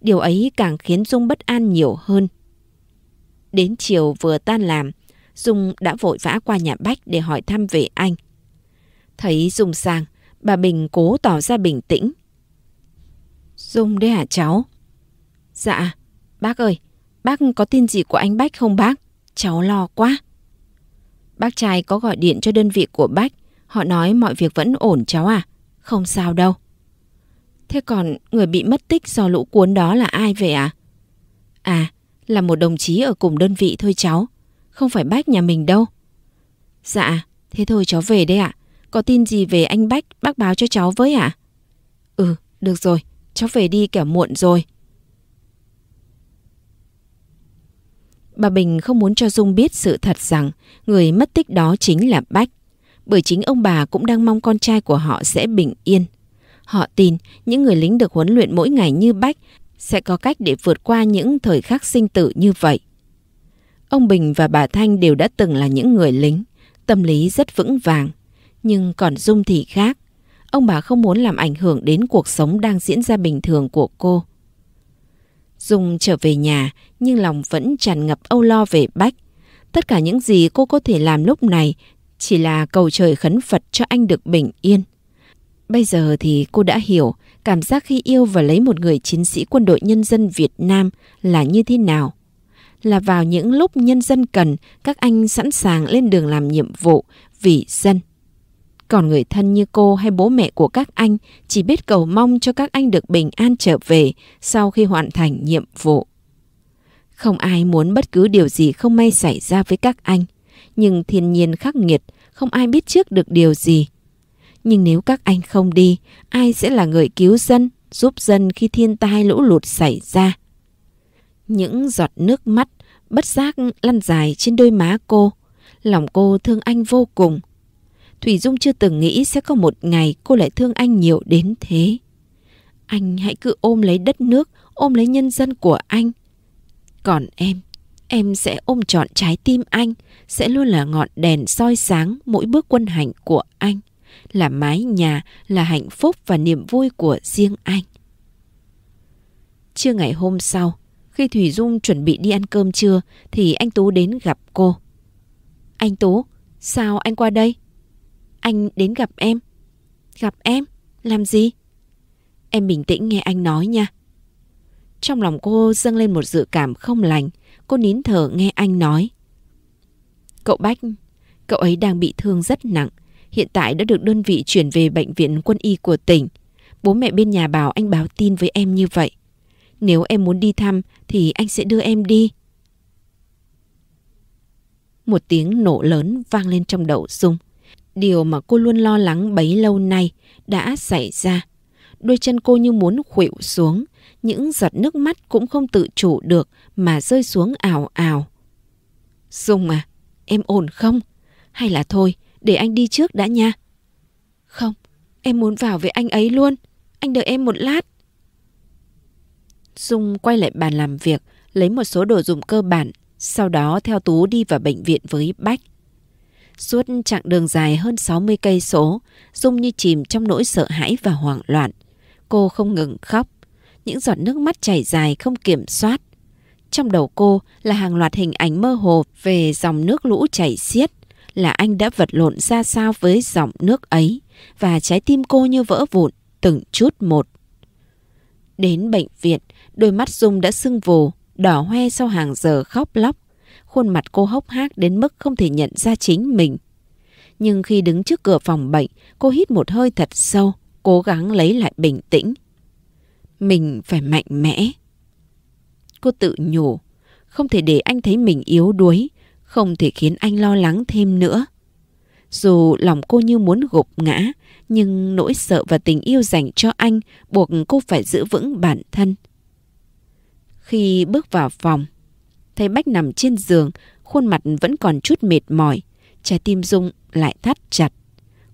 Điều ấy càng khiến Dung bất an nhiều hơn. Đến chiều vừa tan làm, Dung đã vội vã qua nhà Bách để hỏi thăm về anh. Thấy Dung sang, bà Bình cố tỏ ra bình tĩnh. Dung đấy hả cháu? Dạ, bác ơi, bác có tin gì của anh Bách không bác? Cháu lo quá. Bác trai có gọi điện cho đơn vị của Bách, họ nói mọi việc vẫn ổn cháu à? Không sao đâu. Thế còn người bị mất tích do lũ cuốn đó là ai vậy ạ? À? à, là một đồng chí ở cùng đơn vị thôi cháu, không phải Bách nhà mình đâu. Dạ, thế thôi cháu về đây ạ. À. Có tin gì về anh Bách bác báo cho cháu với ạ? À? Ừ, được rồi, cháu về đi kẻo muộn rồi. Bà Bình không muốn cho Dung biết sự thật rằng người mất tích đó chính là Bách, bởi chính ông bà cũng đang mong con trai của họ sẽ bình yên. Họ tin những người lính được huấn luyện mỗi ngày như Bách sẽ có cách để vượt qua những thời khắc sinh tử như vậy. Ông Bình và bà Thanh đều đã từng là những người lính, tâm lý rất vững vàng. Nhưng còn Dung thì khác. Ông bà không muốn làm ảnh hưởng đến cuộc sống đang diễn ra bình thường của cô. Dung trở về nhà nhưng lòng vẫn tràn ngập âu lo về Bách. Tất cả những gì cô có thể làm lúc này chỉ là cầu trời khấn Phật cho anh được bình yên. Bây giờ thì cô đã hiểu cảm giác khi yêu và lấy một người chiến sĩ quân đội nhân dân Việt Nam là như thế nào. Là vào những lúc nhân dân cần, các anh sẵn sàng lên đường làm nhiệm vụ vì dân. Còn người thân như cô hay bố mẹ của các anh chỉ biết cầu mong cho các anh được bình an trở về sau khi hoàn thành nhiệm vụ. Không ai muốn bất cứ điều gì không may xảy ra với các anh, nhưng thiên nhiên khắc nghiệt, không ai biết trước được điều gì. Nhưng nếu các anh không đi, ai sẽ là người cứu dân, giúp dân khi thiên tai lũ lụt xảy ra? Những giọt nước mắt bất giác lăn dài trên đôi má cô. Lòng cô thương anh vô cùng Thủy Dung chưa từng nghĩ sẽ có một ngày cô lại thương anh nhiều đến thế. Anh hãy cứ ôm lấy đất nước, ôm lấy nhân dân của anh. Còn em, em sẽ ôm trọn trái tim anh, sẽ luôn là ngọn đèn soi sáng mỗi bước quân hành của anh, là mái nhà, là hạnh phúc và niềm vui của riêng anh. Trưa ngày hôm sau, khi Thủy Dung chuẩn bị đi ăn cơm trưa thì anh Tú đến gặp cô. Anh Tú, sao anh qua đây? Anh đến gặp em. Gặp em? Làm gì? Em bình tĩnh nghe anh nói nha. Trong lòng cô dâng lên một dự cảm không lành, cô nín thở nghe anh nói. Cậu Bách, cậu ấy đang bị thương rất nặng, hiện tại đã được đơn vị chuyển về bệnh viện quân y của tỉnh. Bố mẹ bên nhà bảo anh báo tin với em như vậy. Nếu em muốn đi thăm thì anh sẽ đưa em đi. Một tiếng nổ lớn vang lên trong đầu Dung. Điều mà cô luôn lo lắng bấy lâu nay đã xảy ra. Đôi chân cô như muốn khuỵu xuống, những giọt nước mắt cũng không tự chủ được mà rơi xuống ảo ảo. Dung à, em ổn không? Hay là thôi, để anh đi trước đã nha. Không, em muốn vào với anh ấy luôn. Anh đợi em một lát. Dung quay lại bàn làm việc, lấy một số đồ dùng cơ bản, sau đó theo Tú đi vào bệnh viện với Bách. Suốt chặng đường dài hơn 60 cây số, Dung như chìm trong nỗi sợ hãi và hoảng loạn. Cô không ngừng khóc, những giọt nước mắt chảy dài không kiểm soát. Trong đầu cô là hàng loạt hình ảnh mơ hồ về dòng nước lũ chảy xiết, là anh đã vật lộn ra sao với dòng nước ấy và trái tim cô như vỡ vụn từng chút một. Đến bệnh viện, đôi mắt Dung đã sưng vù, đỏ hoe sau hàng giờ khóc lóc khuôn mặt cô hốc hác đến mức không thể nhận ra chính mình. Nhưng khi đứng trước cửa phòng bệnh, cô hít một hơi thật sâu, cố gắng lấy lại bình tĩnh. Mình phải mạnh mẽ. Cô tự nhủ, không thể để anh thấy mình yếu đuối, không thể khiến anh lo lắng thêm nữa. Dù lòng cô như muốn gục ngã, nhưng nỗi sợ và tình yêu dành cho anh buộc cô phải giữ vững bản thân. Khi bước vào phòng, Thấy Bách nằm trên giường, khuôn mặt vẫn còn chút mệt mỏi. Trái tim Dung lại thắt chặt.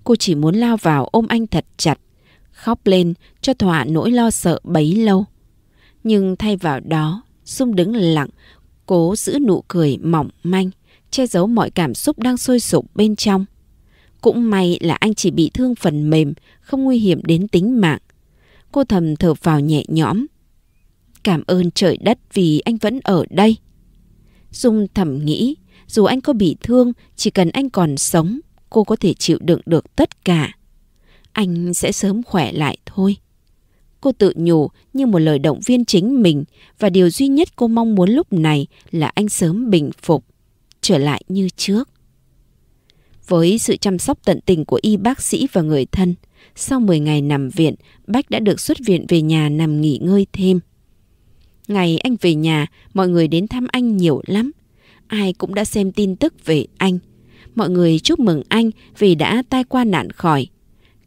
Cô chỉ muốn lao vào ôm anh thật chặt, khóc lên cho thỏa nỗi lo sợ bấy lâu. Nhưng thay vào đó, Dung đứng lặng, cố giữ nụ cười mỏng manh, che giấu mọi cảm xúc đang sôi sục bên trong. Cũng may là anh chỉ bị thương phần mềm, không nguy hiểm đến tính mạng. Cô thầm thở vào nhẹ nhõm. Cảm ơn trời đất vì anh vẫn ở đây. Dung thầm nghĩ, dù anh có bị thương, chỉ cần anh còn sống, cô có thể chịu đựng được tất cả. Anh sẽ sớm khỏe lại thôi. Cô tự nhủ như một lời động viên chính mình và điều duy nhất cô mong muốn lúc này là anh sớm bình phục, trở lại như trước. Với sự chăm sóc tận tình của y bác sĩ và người thân, sau 10 ngày nằm viện, Bách đã được xuất viện về nhà nằm nghỉ ngơi thêm. Ngày anh về nhà, mọi người đến thăm anh nhiều lắm. Ai cũng đã xem tin tức về anh. Mọi người chúc mừng anh vì đã tai qua nạn khỏi.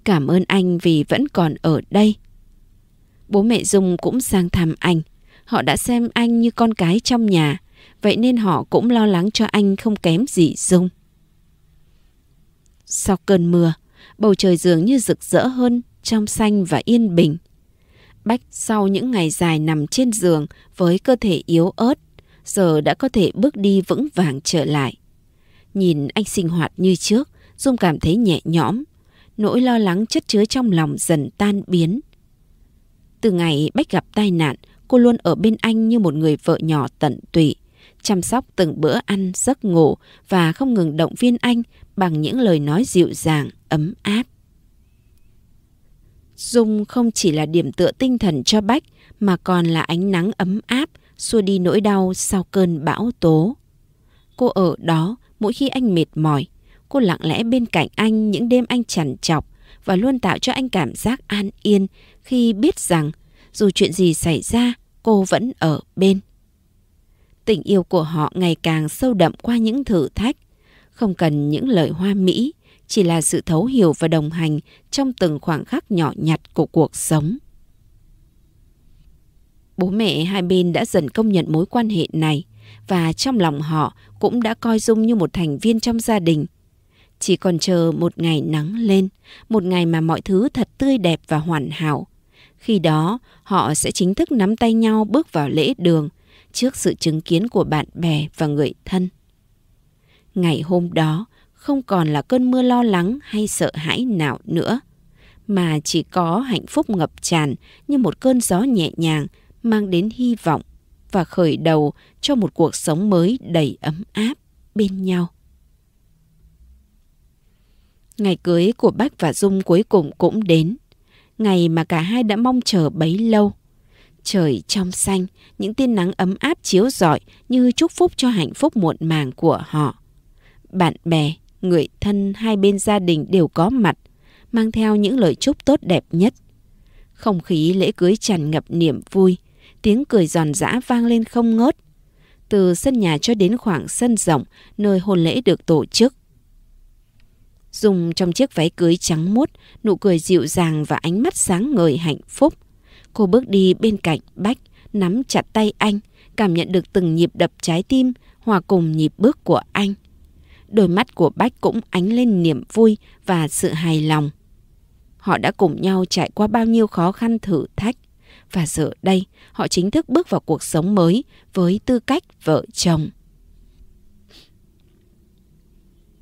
Cảm ơn anh vì vẫn còn ở đây. Bố mẹ Dung cũng sang thăm anh. Họ đã xem anh như con cái trong nhà, vậy nên họ cũng lo lắng cho anh không kém gì Dung. Sau cơn mưa, bầu trời dường như rực rỡ hơn, trong xanh và yên bình. Bách sau những ngày dài nằm trên giường với cơ thể yếu ớt, giờ đã có thể bước đi vững vàng trở lại. Nhìn anh sinh hoạt như trước, Dung cảm thấy nhẹ nhõm, nỗi lo lắng chất chứa trong lòng dần tan biến. Từ ngày Bách gặp tai nạn, cô luôn ở bên anh như một người vợ nhỏ tận tụy, chăm sóc từng bữa ăn, giấc ngủ và không ngừng động viên anh bằng những lời nói dịu dàng, ấm áp. Dung không chỉ là điểm tựa tinh thần cho Bách mà còn là ánh nắng ấm áp xua đi nỗi đau sau cơn bão tố. Cô ở đó mỗi khi anh mệt mỏi, cô lặng lẽ bên cạnh anh những đêm anh chằn chọc và luôn tạo cho anh cảm giác an yên khi biết rằng dù chuyện gì xảy ra, cô vẫn ở bên. Tình yêu của họ ngày càng sâu đậm qua những thử thách, không cần những lời hoa mỹ, chỉ là sự thấu hiểu và đồng hành trong từng khoảng khắc nhỏ nhặt của cuộc sống. Bố mẹ hai bên đã dần công nhận mối quan hệ này và trong lòng họ cũng đã coi Dung như một thành viên trong gia đình. Chỉ còn chờ một ngày nắng lên, một ngày mà mọi thứ thật tươi đẹp và hoàn hảo. Khi đó, họ sẽ chính thức nắm tay nhau bước vào lễ đường trước sự chứng kiến của bạn bè và người thân. Ngày hôm đó, không còn là cơn mưa lo lắng hay sợ hãi nào nữa mà chỉ có hạnh phúc ngập tràn như một cơn gió nhẹ nhàng mang đến hy vọng và khởi đầu cho một cuộc sống mới đầy ấm áp bên nhau. Ngày cưới của Bách và Dung cuối cùng cũng đến, ngày mà cả hai đã mong chờ bấy lâu. Trời trong xanh, những tia nắng ấm áp chiếu rọi như chúc phúc cho hạnh phúc muộn màng của họ. Bạn bè, người thân hai bên gia đình đều có mặt, mang theo những lời chúc tốt đẹp nhất. Không khí lễ cưới tràn ngập niềm vui, tiếng cười giòn giã vang lên không ngớt. Từ sân nhà cho đến khoảng sân rộng nơi hôn lễ được tổ chức. Dùng trong chiếc váy cưới trắng muốt, nụ cười dịu dàng và ánh mắt sáng ngời hạnh phúc. Cô bước đi bên cạnh Bách, nắm chặt tay anh, cảm nhận được từng nhịp đập trái tim hòa cùng nhịp bước của anh đôi mắt của Bách cũng ánh lên niềm vui và sự hài lòng. Họ đã cùng nhau trải qua bao nhiêu khó khăn thử thách và giờ đây họ chính thức bước vào cuộc sống mới với tư cách vợ chồng.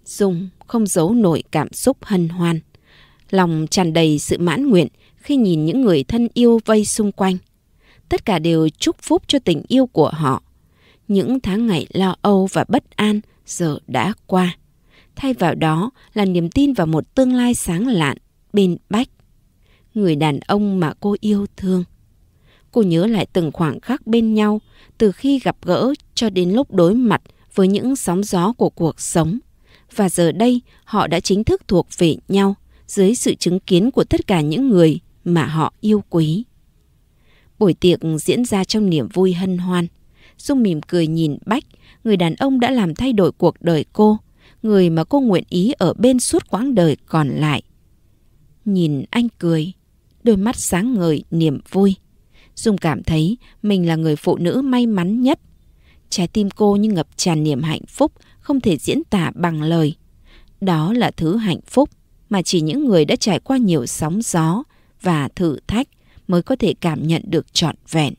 Dung không giấu nổi cảm xúc hân hoan, lòng tràn đầy sự mãn nguyện khi nhìn những người thân yêu vây xung quanh. Tất cả đều chúc phúc cho tình yêu của họ. Những tháng ngày lo âu và bất an giờ đã qua. Thay vào đó là niềm tin vào một tương lai sáng lạn, bên bách. Người đàn ông mà cô yêu thương. Cô nhớ lại từng khoảng khắc bên nhau, từ khi gặp gỡ cho đến lúc đối mặt với những sóng gió của cuộc sống. Và giờ đây họ đã chính thức thuộc về nhau dưới sự chứng kiến của tất cả những người mà họ yêu quý. Buổi tiệc diễn ra trong niềm vui hân hoan. Dung mỉm cười nhìn Bách, người đàn ông đã làm thay đổi cuộc đời cô, người mà cô nguyện ý ở bên suốt quãng đời còn lại. Nhìn anh cười, đôi mắt sáng ngời niềm vui. Dung cảm thấy mình là người phụ nữ may mắn nhất. Trái tim cô như ngập tràn niềm hạnh phúc không thể diễn tả bằng lời. Đó là thứ hạnh phúc mà chỉ những người đã trải qua nhiều sóng gió và thử thách mới có thể cảm nhận được trọn vẹn.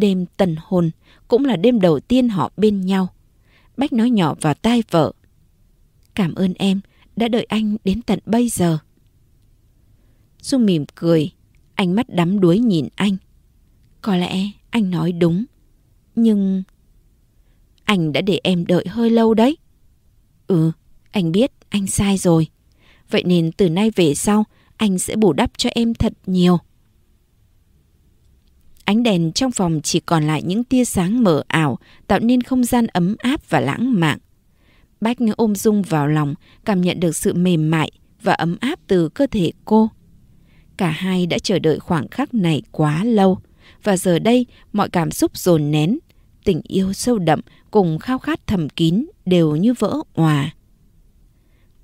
Đêm tân hôn cũng là đêm đầu tiên họ bên nhau. Bách nói nhỏ vào tai vợ. Cảm ơn em đã đợi anh đến tận bây giờ. Dung mỉm cười, ánh mắt đắm đuối nhìn anh. Có lẽ anh nói đúng, nhưng... Anh đã để em đợi hơi lâu đấy. Ừ, anh biết anh sai rồi. Vậy nên từ nay về sau, anh sẽ bù đắp cho em thật nhiều. Ánh đèn trong phòng chỉ còn lại những tia sáng mờ ảo, tạo nên không gian ấm áp và lãng mạn. Bách ôm Dung vào lòng, cảm nhận được sự mềm mại và ấm áp từ cơ thể cô. Cả hai đã chờ đợi khoảng khắc này quá lâu, và giờ đây mọi cảm xúc dồn nén, tình yêu sâu đậm cùng khao khát thầm kín đều như vỡ hòa.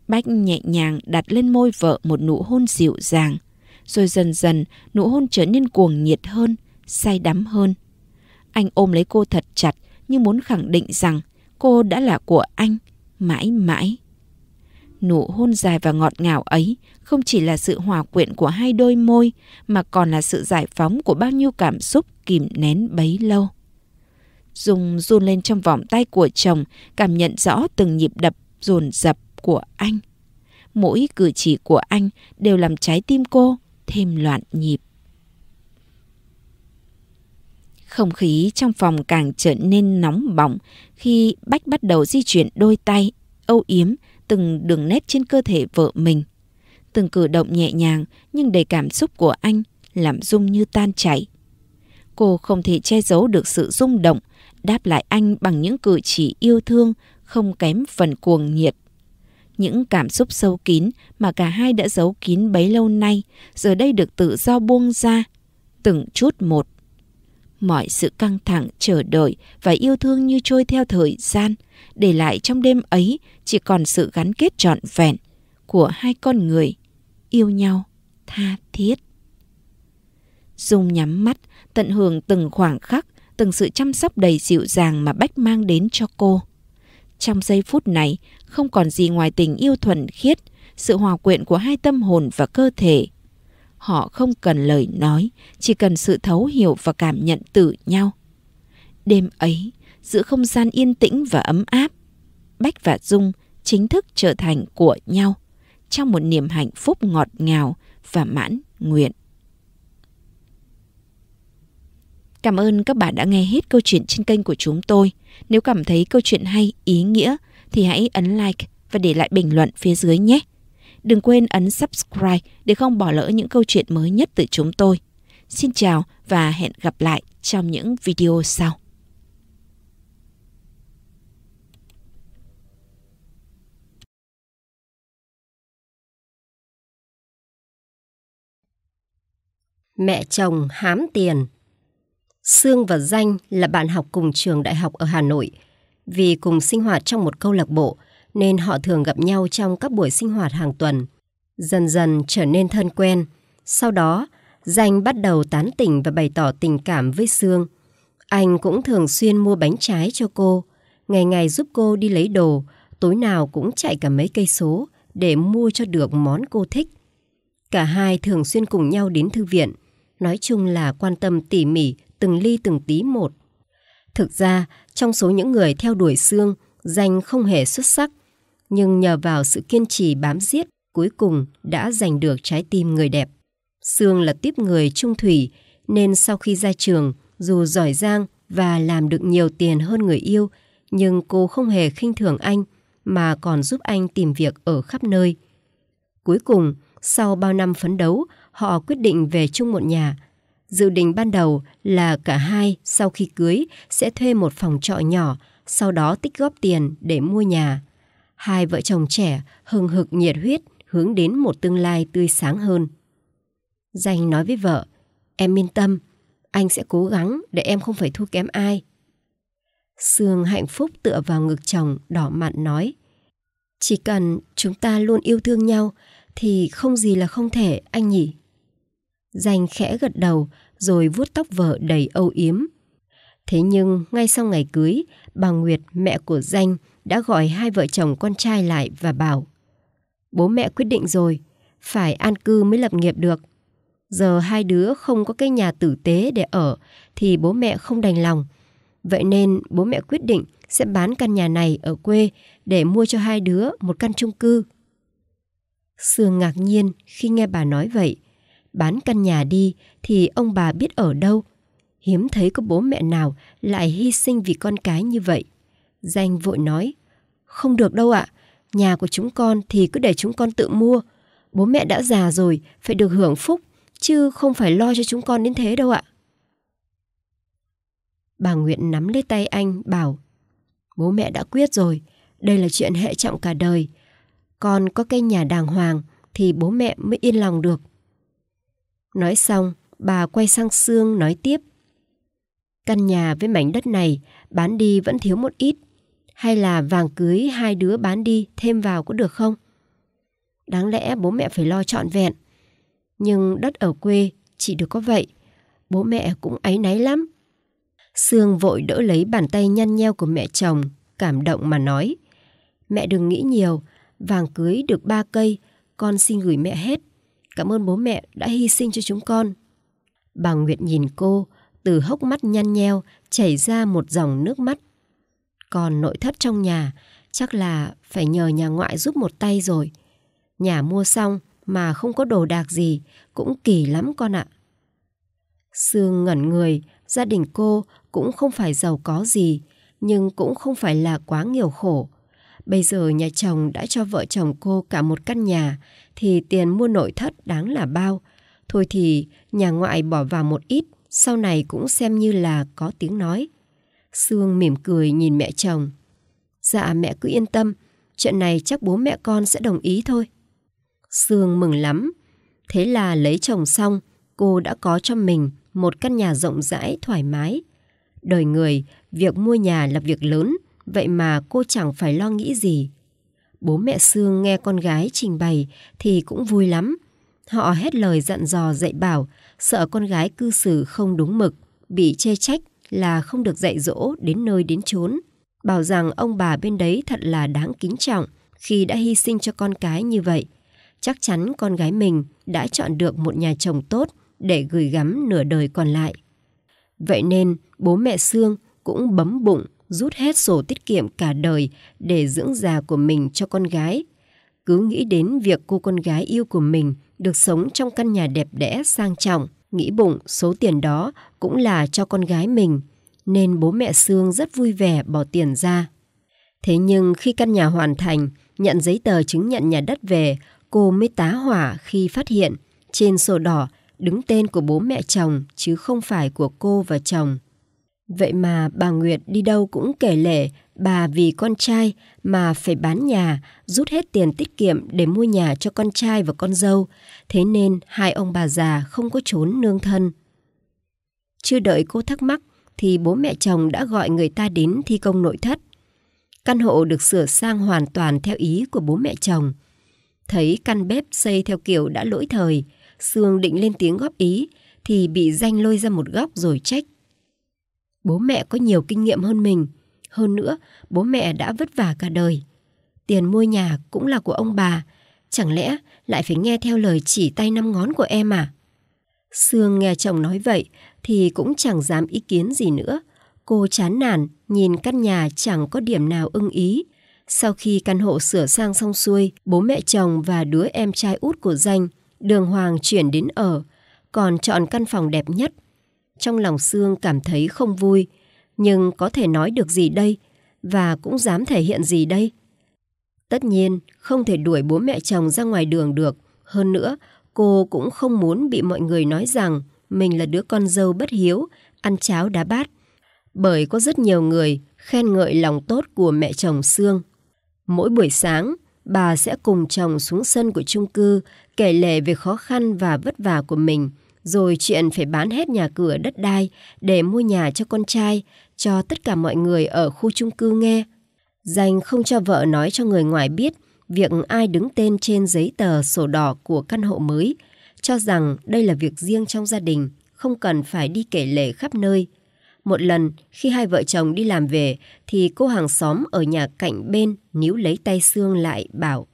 Bách nhẹ nhàng đặt lên môi vợ một nụ hôn dịu dàng, rồi dần dần nụ hôn trở nên cuồng nhiệt hơn, say đắm hơn. Anh ôm lấy cô thật chặt như muốn khẳng định rằng cô đã là của anh mãi mãi. Nụ hôn dài và ngọt ngào ấy không chỉ là sự hòa quyện của hai đôi môi mà còn là sự giải phóng của bao nhiêu cảm xúc kìm nén bấy lâu. Dung run lên trong vòng tay của chồng, cảm nhận rõ từng nhịp đập dồn dập của anh. Mỗi cử chỉ của anh đều làm trái tim cô thêm loạn nhịp. Không khí trong phòng càng trở nên nóng bỏng khi Bách bắt đầu di chuyển đôi tay, âu yếm từng đường nét trên cơ thể vợ mình. Từng cử động nhẹ nhàng nhưng đầy cảm xúc của anh làm Dung như tan chảy. Cô không thể che giấu được sự rung động, đáp lại anh bằng những cử chỉ yêu thương không kém phần cuồng nhiệt. Những cảm xúc sâu kín mà cả hai đã giấu kín bấy lâu nay giờ đây được tự do buông ra, từng chút một mọi sự căng thẳng, chờ đợi và yêu thương như trôi theo thời gian, để lại trong đêm ấy chỉ còn sự gắn kết trọn vẹn của hai con người yêu nhau tha thiết. Dung nhắm mắt, tận hưởng từng khoảng khắc, từng sự chăm sóc đầy dịu dàng mà Bách mang đến cho cô. Trong giây phút này, không còn gì ngoài tình yêu thuần khiết, sự hòa quyện của hai tâm hồn và cơ thể, họ không cần lời nói, chỉ cần sự thấu hiểu và cảm nhận từ nhau. Đêm ấy, giữa không gian yên tĩnh và ấm áp, Bách và Dung chính thức trở thành của nhau trong một niềm hạnh phúc ngọt ngào và mãn nguyện. Cảm ơn các bạn đã nghe hết câu chuyện trên kênh của chúng tôi. Nếu cảm thấy câu chuyện hay, ý nghĩa thì hãy ấn like và để lại bình luận phía dưới nhé. Đừng quên ấn subscribe để không bỏ lỡ những câu chuyện mới nhất từ chúng tôi. Xin chào và hẹn gặp lại trong những video sau. Mẹ chồng hám tiền Sương và Danh là bạn học cùng trường đại học ở Hà Nội. Vì cùng sinh hoạt trong một câu lạc bộ, nên họ thường gặp nhau trong các buổi sinh hoạt hàng tuần. Dần dần trở nên thân quen. Sau đó, Danh bắt đầu tán tỉnh và bày tỏ tình cảm với Sương. Anh cũng thường xuyên mua bánh trái cho cô, ngày ngày giúp cô đi lấy đồ, tối nào cũng chạy cả mấy cây số để mua cho được món cô thích. Cả hai thường xuyên cùng nhau đến thư viện, nói chung là quan tâm tỉ mỉ từng ly từng tí một. Thực ra, trong số những người theo đuổi Sương, Danh không hề xuất sắc – nhưng nhờ vào sự kiên trì bám giết, cuối cùng đã giành được trái tim người đẹp. Sương là tiếp người trung thủy, nên sau khi ra trường, dù giỏi giang và làm được nhiều tiền hơn người yêu, nhưng cô không hề khinh thường anh mà còn giúp anh tìm việc ở khắp nơi. Cuối cùng, sau bao năm phấn đấu, họ quyết định về chung một nhà. Dự định ban đầu là cả hai sau khi cưới sẽ thuê một phòng trọ nhỏ, sau đó tích góp tiền để mua nhà hai vợ chồng trẻ hừng hực nhiệt huyết hướng đến một tương lai tươi sáng hơn. Danh nói với vợ, em yên tâm, anh sẽ cố gắng để em không phải thua kém ai. Sương hạnh phúc tựa vào ngực chồng đỏ mặn nói, chỉ cần chúng ta luôn yêu thương nhau thì không gì là không thể anh nhỉ. Danh khẽ gật đầu rồi vuốt tóc vợ đầy âu yếm. Thế nhưng ngay sau ngày cưới, bà Nguyệt, mẹ của Danh, đã gọi hai vợ chồng con trai lại và bảo Bố mẹ quyết định rồi, phải an cư mới lập nghiệp được. Giờ hai đứa không có cái nhà tử tế để ở thì bố mẹ không đành lòng. Vậy nên bố mẹ quyết định sẽ bán căn nhà này ở quê để mua cho hai đứa một căn chung cư. Sương ngạc nhiên khi nghe bà nói vậy. Bán căn nhà đi thì ông bà biết ở đâu. Hiếm thấy có bố mẹ nào lại hy sinh vì con cái như vậy. Danh vội nói, không được đâu ạ, à. nhà của chúng con thì cứ để chúng con tự mua. Bố mẹ đã già rồi, phải được hưởng phúc, chứ không phải lo cho chúng con đến thế đâu ạ. À. Bà Nguyện nắm lấy tay anh, bảo, bố mẹ đã quyết rồi, đây là chuyện hệ trọng cả đời. Con có cái nhà đàng hoàng thì bố mẹ mới yên lòng được. Nói xong, bà quay sang Sương nói tiếp. Căn nhà với mảnh đất này bán đi vẫn thiếu một ít hay là vàng cưới hai đứa bán đi thêm vào có được không? Đáng lẽ bố mẹ phải lo trọn vẹn. Nhưng đất ở quê chỉ được có vậy. Bố mẹ cũng áy náy lắm. Sương vội đỡ lấy bàn tay nhăn nheo của mẹ chồng, cảm động mà nói. Mẹ đừng nghĩ nhiều, vàng cưới được ba cây, con xin gửi mẹ hết. Cảm ơn bố mẹ đã hy sinh cho chúng con. Bà Nguyệt nhìn cô, từ hốc mắt nhăn nheo chảy ra một dòng nước mắt còn nội thất trong nhà, chắc là phải nhờ nhà ngoại giúp một tay rồi. Nhà mua xong mà không có đồ đạc gì, cũng kỳ lắm con ạ. Sương ngẩn người, gia đình cô cũng không phải giàu có gì, nhưng cũng không phải là quá nghèo khổ. Bây giờ nhà chồng đã cho vợ chồng cô cả một căn nhà, thì tiền mua nội thất đáng là bao. Thôi thì nhà ngoại bỏ vào một ít, sau này cũng xem như là có tiếng nói. Sương mỉm cười nhìn mẹ chồng. Dạ mẹ cứ yên tâm, chuyện này chắc bố mẹ con sẽ đồng ý thôi. Sương mừng lắm. Thế là lấy chồng xong, cô đã có cho mình một căn nhà rộng rãi, thoải mái. Đời người, việc mua nhà là việc lớn, vậy mà cô chẳng phải lo nghĩ gì. Bố mẹ Sương nghe con gái trình bày thì cũng vui lắm. Họ hết lời dặn dò dạy bảo, sợ con gái cư xử không đúng mực, bị chê trách là không được dạy dỗ đến nơi đến chốn, bảo rằng ông bà bên đấy thật là đáng kính trọng khi đã hy sinh cho con cái như vậy. Chắc chắn con gái mình đã chọn được một nhà chồng tốt để gửi gắm nửa đời còn lại. Vậy nên bố mẹ Sương cũng bấm bụng rút hết sổ tiết kiệm cả đời để dưỡng già của mình cho con gái. Cứ nghĩ đến việc cô con gái yêu của mình được sống trong căn nhà đẹp đẽ sang trọng, Nghĩ bụng số tiền đó cũng là cho con gái mình, nên bố mẹ Sương rất vui vẻ bỏ tiền ra. Thế nhưng khi căn nhà hoàn thành, nhận giấy tờ chứng nhận nhà đất về, cô mới tá hỏa khi phát hiện trên sổ đỏ đứng tên của bố mẹ chồng chứ không phải của cô và chồng. Vậy mà bà Nguyệt đi đâu cũng kể lể bà vì con trai mà phải bán nhà, rút hết tiền tiết kiệm để mua nhà cho con trai và con dâu. Thế nên hai ông bà già không có trốn nương thân. Chưa đợi cô thắc mắc thì bố mẹ chồng đã gọi người ta đến thi công nội thất. Căn hộ được sửa sang hoàn toàn theo ý của bố mẹ chồng. Thấy căn bếp xây theo kiểu đã lỗi thời, Sương định lên tiếng góp ý thì bị danh lôi ra một góc rồi trách. Bố mẹ có nhiều kinh nghiệm hơn mình. Hơn nữa, bố mẹ đã vất vả cả đời. Tiền mua nhà cũng là của ông bà. Chẳng lẽ lại phải nghe theo lời chỉ tay năm ngón của em à? Sương nghe chồng nói vậy thì cũng chẳng dám ý kiến gì nữa. Cô chán nản nhìn căn nhà chẳng có điểm nào ưng ý. Sau khi căn hộ sửa sang xong xuôi, bố mẹ chồng và đứa em trai út của Danh, Đường Hoàng chuyển đến ở, còn chọn căn phòng đẹp nhất trong lòng Sương cảm thấy không vui, nhưng có thể nói được gì đây và cũng dám thể hiện gì đây. Tất nhiên, không thể đuổi bố mẹ chồng ra ngoài đường được. Hơn nữa, cô cũng không muốn bị mọi người nói rằng mình là đứa con dâu bất hiếu, ăn cháo đá bát. Bởi có rất nhiều người khen ngợi lòng tốt của mẹ chồng Sương. Mỗi buổi sáng, bà sẽ cùng chồng xuống sân của chung cư kể lể về khó khăn và vất vả của mình – rồi chuyện phải bán hết nhà cửa đất đai để mua nhà cho con trai, cho tất cả mọi người ở khu chung cư nghe. Dành không cho vợ nói cho người ngoài biết việc ai đứng tên trên giấy tờ sổ đỏ của căn hộ mới, cho rằng đây là việc riêng trong gia đình, không cần phải đi kể lể khắp nơi. Một lần, khi hai vợ chồng đi làm về, thì cô hàng xóm ở nhà cạnh bên níu lấy tay xương lại bảo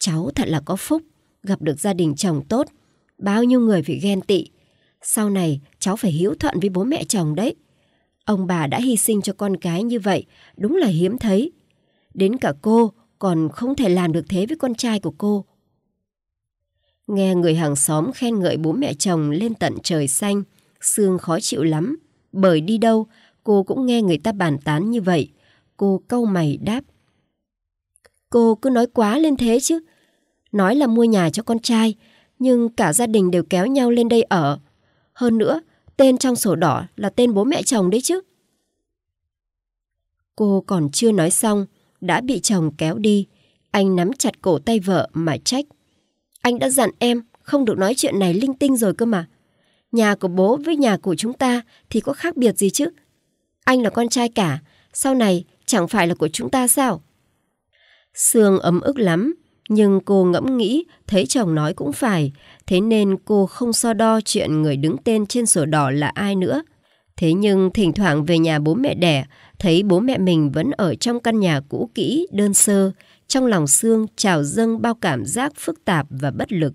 Cháu thật là có phúc, gặp được gia đình chồng tốt, bao nhiêu người bị ghen tị. Sau này, cháu phải hiếu thuận với bố mẹ chồng đấy. Ông bà đã hy sinh cho con cái như vậy, đúng là hiếm thấy. Đến cả cô còn không thể làm được thế với con trai của cô. Nghe người hàng xóm khen ngợi bố mẹ chồng lên tận trời xanh, Sương khó chịu lắm. Bởi đi đâu, cô cũng nghe người ta bàn tán như vậy. Cô câu mày đáp. Cô cứ nói quá lên thế chứ. Nói là mua nhà cho con trai, nhưng cả gia đình đều kéo nhau lên đây ở. Hơn nữa, tên trong sổ đỏ là tên bố mẹ chồng đấy chứ. Cô còn chưa nói xong, đã bị chồng kéo đi. Anh nắm chặt cổ tay vợ mà trách. Anh đã dặn em không được nói chuyện này linh tinh rồi cơ mà. Nhà của bố với nhà của chúng ta thì có khác biệt gì chứ? Anh là con trai cả, sau này chẳng phải là của chúng ta sao? Sương ấm ức lắm, nhưng cô ngẫm nghĩ, thấy chồng nói cũng phải, thế nên cô không so đo chuyện người đứng tên trên sổ đỏ là ai nữa. Thế nhưng thỉnh thoảng về nhà bố mẹ đẻ, thấy bố mẹ mình vẫn ở trong căn nhà cũ kỹ, đơn sơ, trong lòng xương trào dâng bao cảm giác phức tạp và bất lực,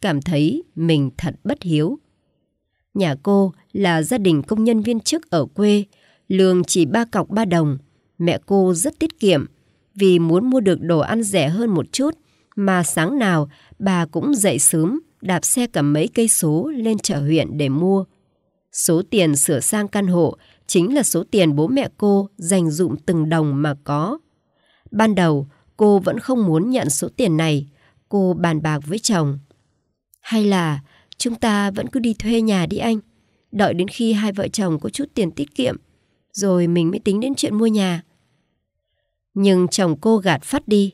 cảm thấy mình thật bất hiếu. Nhà cô là gia đình công nhân viên chức ở quê, lương chỉ ba cọc ba đồng, mẹ cô rất tiết kiệm, vì muốn mua được đồ ăn rẻ hơn một chút mà sáng nào bà cũng dậy sớm, đạp xe cầm mấy cây số lên chợ huyện để mua. Số tiền sửa sang căn hộ chính là số tiền bố mẹ cô dành dụm từng đồng mà có. Ban đầu, cô vẫn không muốn nhận số tiền này, cô bàn bạc với chồng. Hay là chúng ta vẫn cứ đi thuê nhà đi anh, đợi đến khi hai vợ chồng có chút tiền tiết kiệm, rồi mình mới tính đến chuyện mua nhà. Nhưng chồng cô gạt phát đi.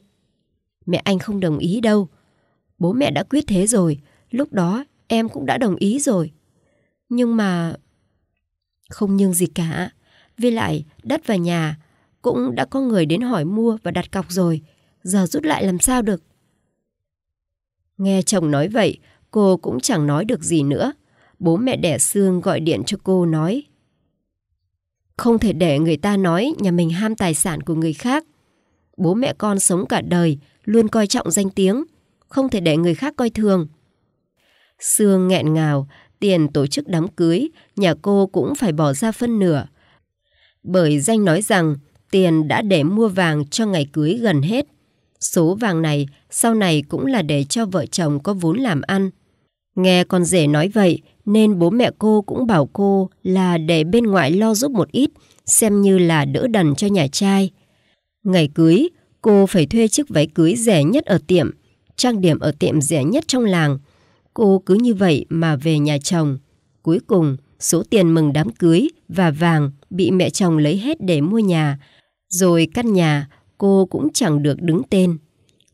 Mẹ anh không đồng ý đâu. Bố mẹ đã quyết thế rồi, lúc đó em cũng đã đồng ý rồi. Nhưng mà... Không nhưng gì cả. Vì lại, đất và nhà cũng đã có người đến hỏi mua và đặt cọc rồi. Giờ rút lại làm sao được? Nghe chồng nói vậy, cô cũng chẳng nói được gì nữa. Bố mẹ đẻ xương gọi điện cho cô nói. Không thể để người ta nói nhà mình ham tài sản của người khác. Bố mẹ con sống cả đời, luôn coi trọng danh tiếng, không thể để người khác coi thường. Sương nghẹn ngào, tiền tổ chức đám cưới, nhà cô cũng phải bỏ ra phân nửa. Bởi danh nói rằng tiền đã để mua vàng cho ngày cưới gần hết. Số vàng này sau này cũng là để cho vợ chồng có vốn làm ăn. Nghe con rể nói vậy nên bố mẹ cô cũng bảo cô là để bên ngoại lo giúp một ít, xem như là đỡ đần cho nhà trai. Ngày cưới, cô phải thuê chiếc váy cưới rẻ nhất ở tiệm, trang điểm ở tiệm rẻ nhất trong làng. Cô cứ như vậy mà về nhà chồng. Cuối cùng, số tiền mừng đám cưới và vàng bị mẹ chồng lấy hết để mua nhà. Rồi căn nhà cô cũng chẳng được đứng tên.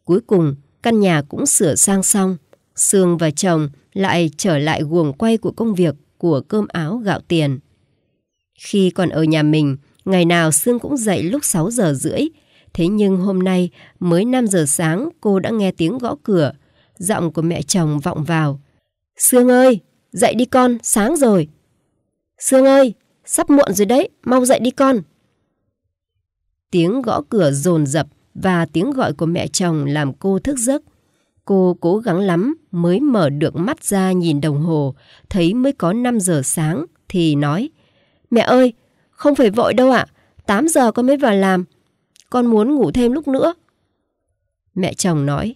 Cuối cùng, căn nhà cũng sửa sang xong. Sương và chồng lại trở lại guồng quay của công việc của cơm áo gạo tiền. Khi còn ở nhà mình, Ngày nào Sương cũng dậy lúc 6 giờ rưỡi. Thế nhưng hôm nay, mới 5 giờ sáng, cô đã nghe tiếng gõ cửa. Giọng của mẹ chồng vọng vào. Sương ơi, dậy đi con, sáng rồi. Sương ơi, sắp muộn rồi đấy, mau dậy đi con. Tiếng gõ cửa rồn rập và tiếng gọi của mẹ chồng làm cô thức giấc. Cô cố gắng lắm mới mở được mắt ra nhìn đồng hồ, thấy mới có 5 giờ sáng thì nói Mẹ ơi, không phải vội đâu ạ, à, 8 giờ con mới vào làm. Con muốn ngủ thêm lúc nữa. Mẹ chồng nói.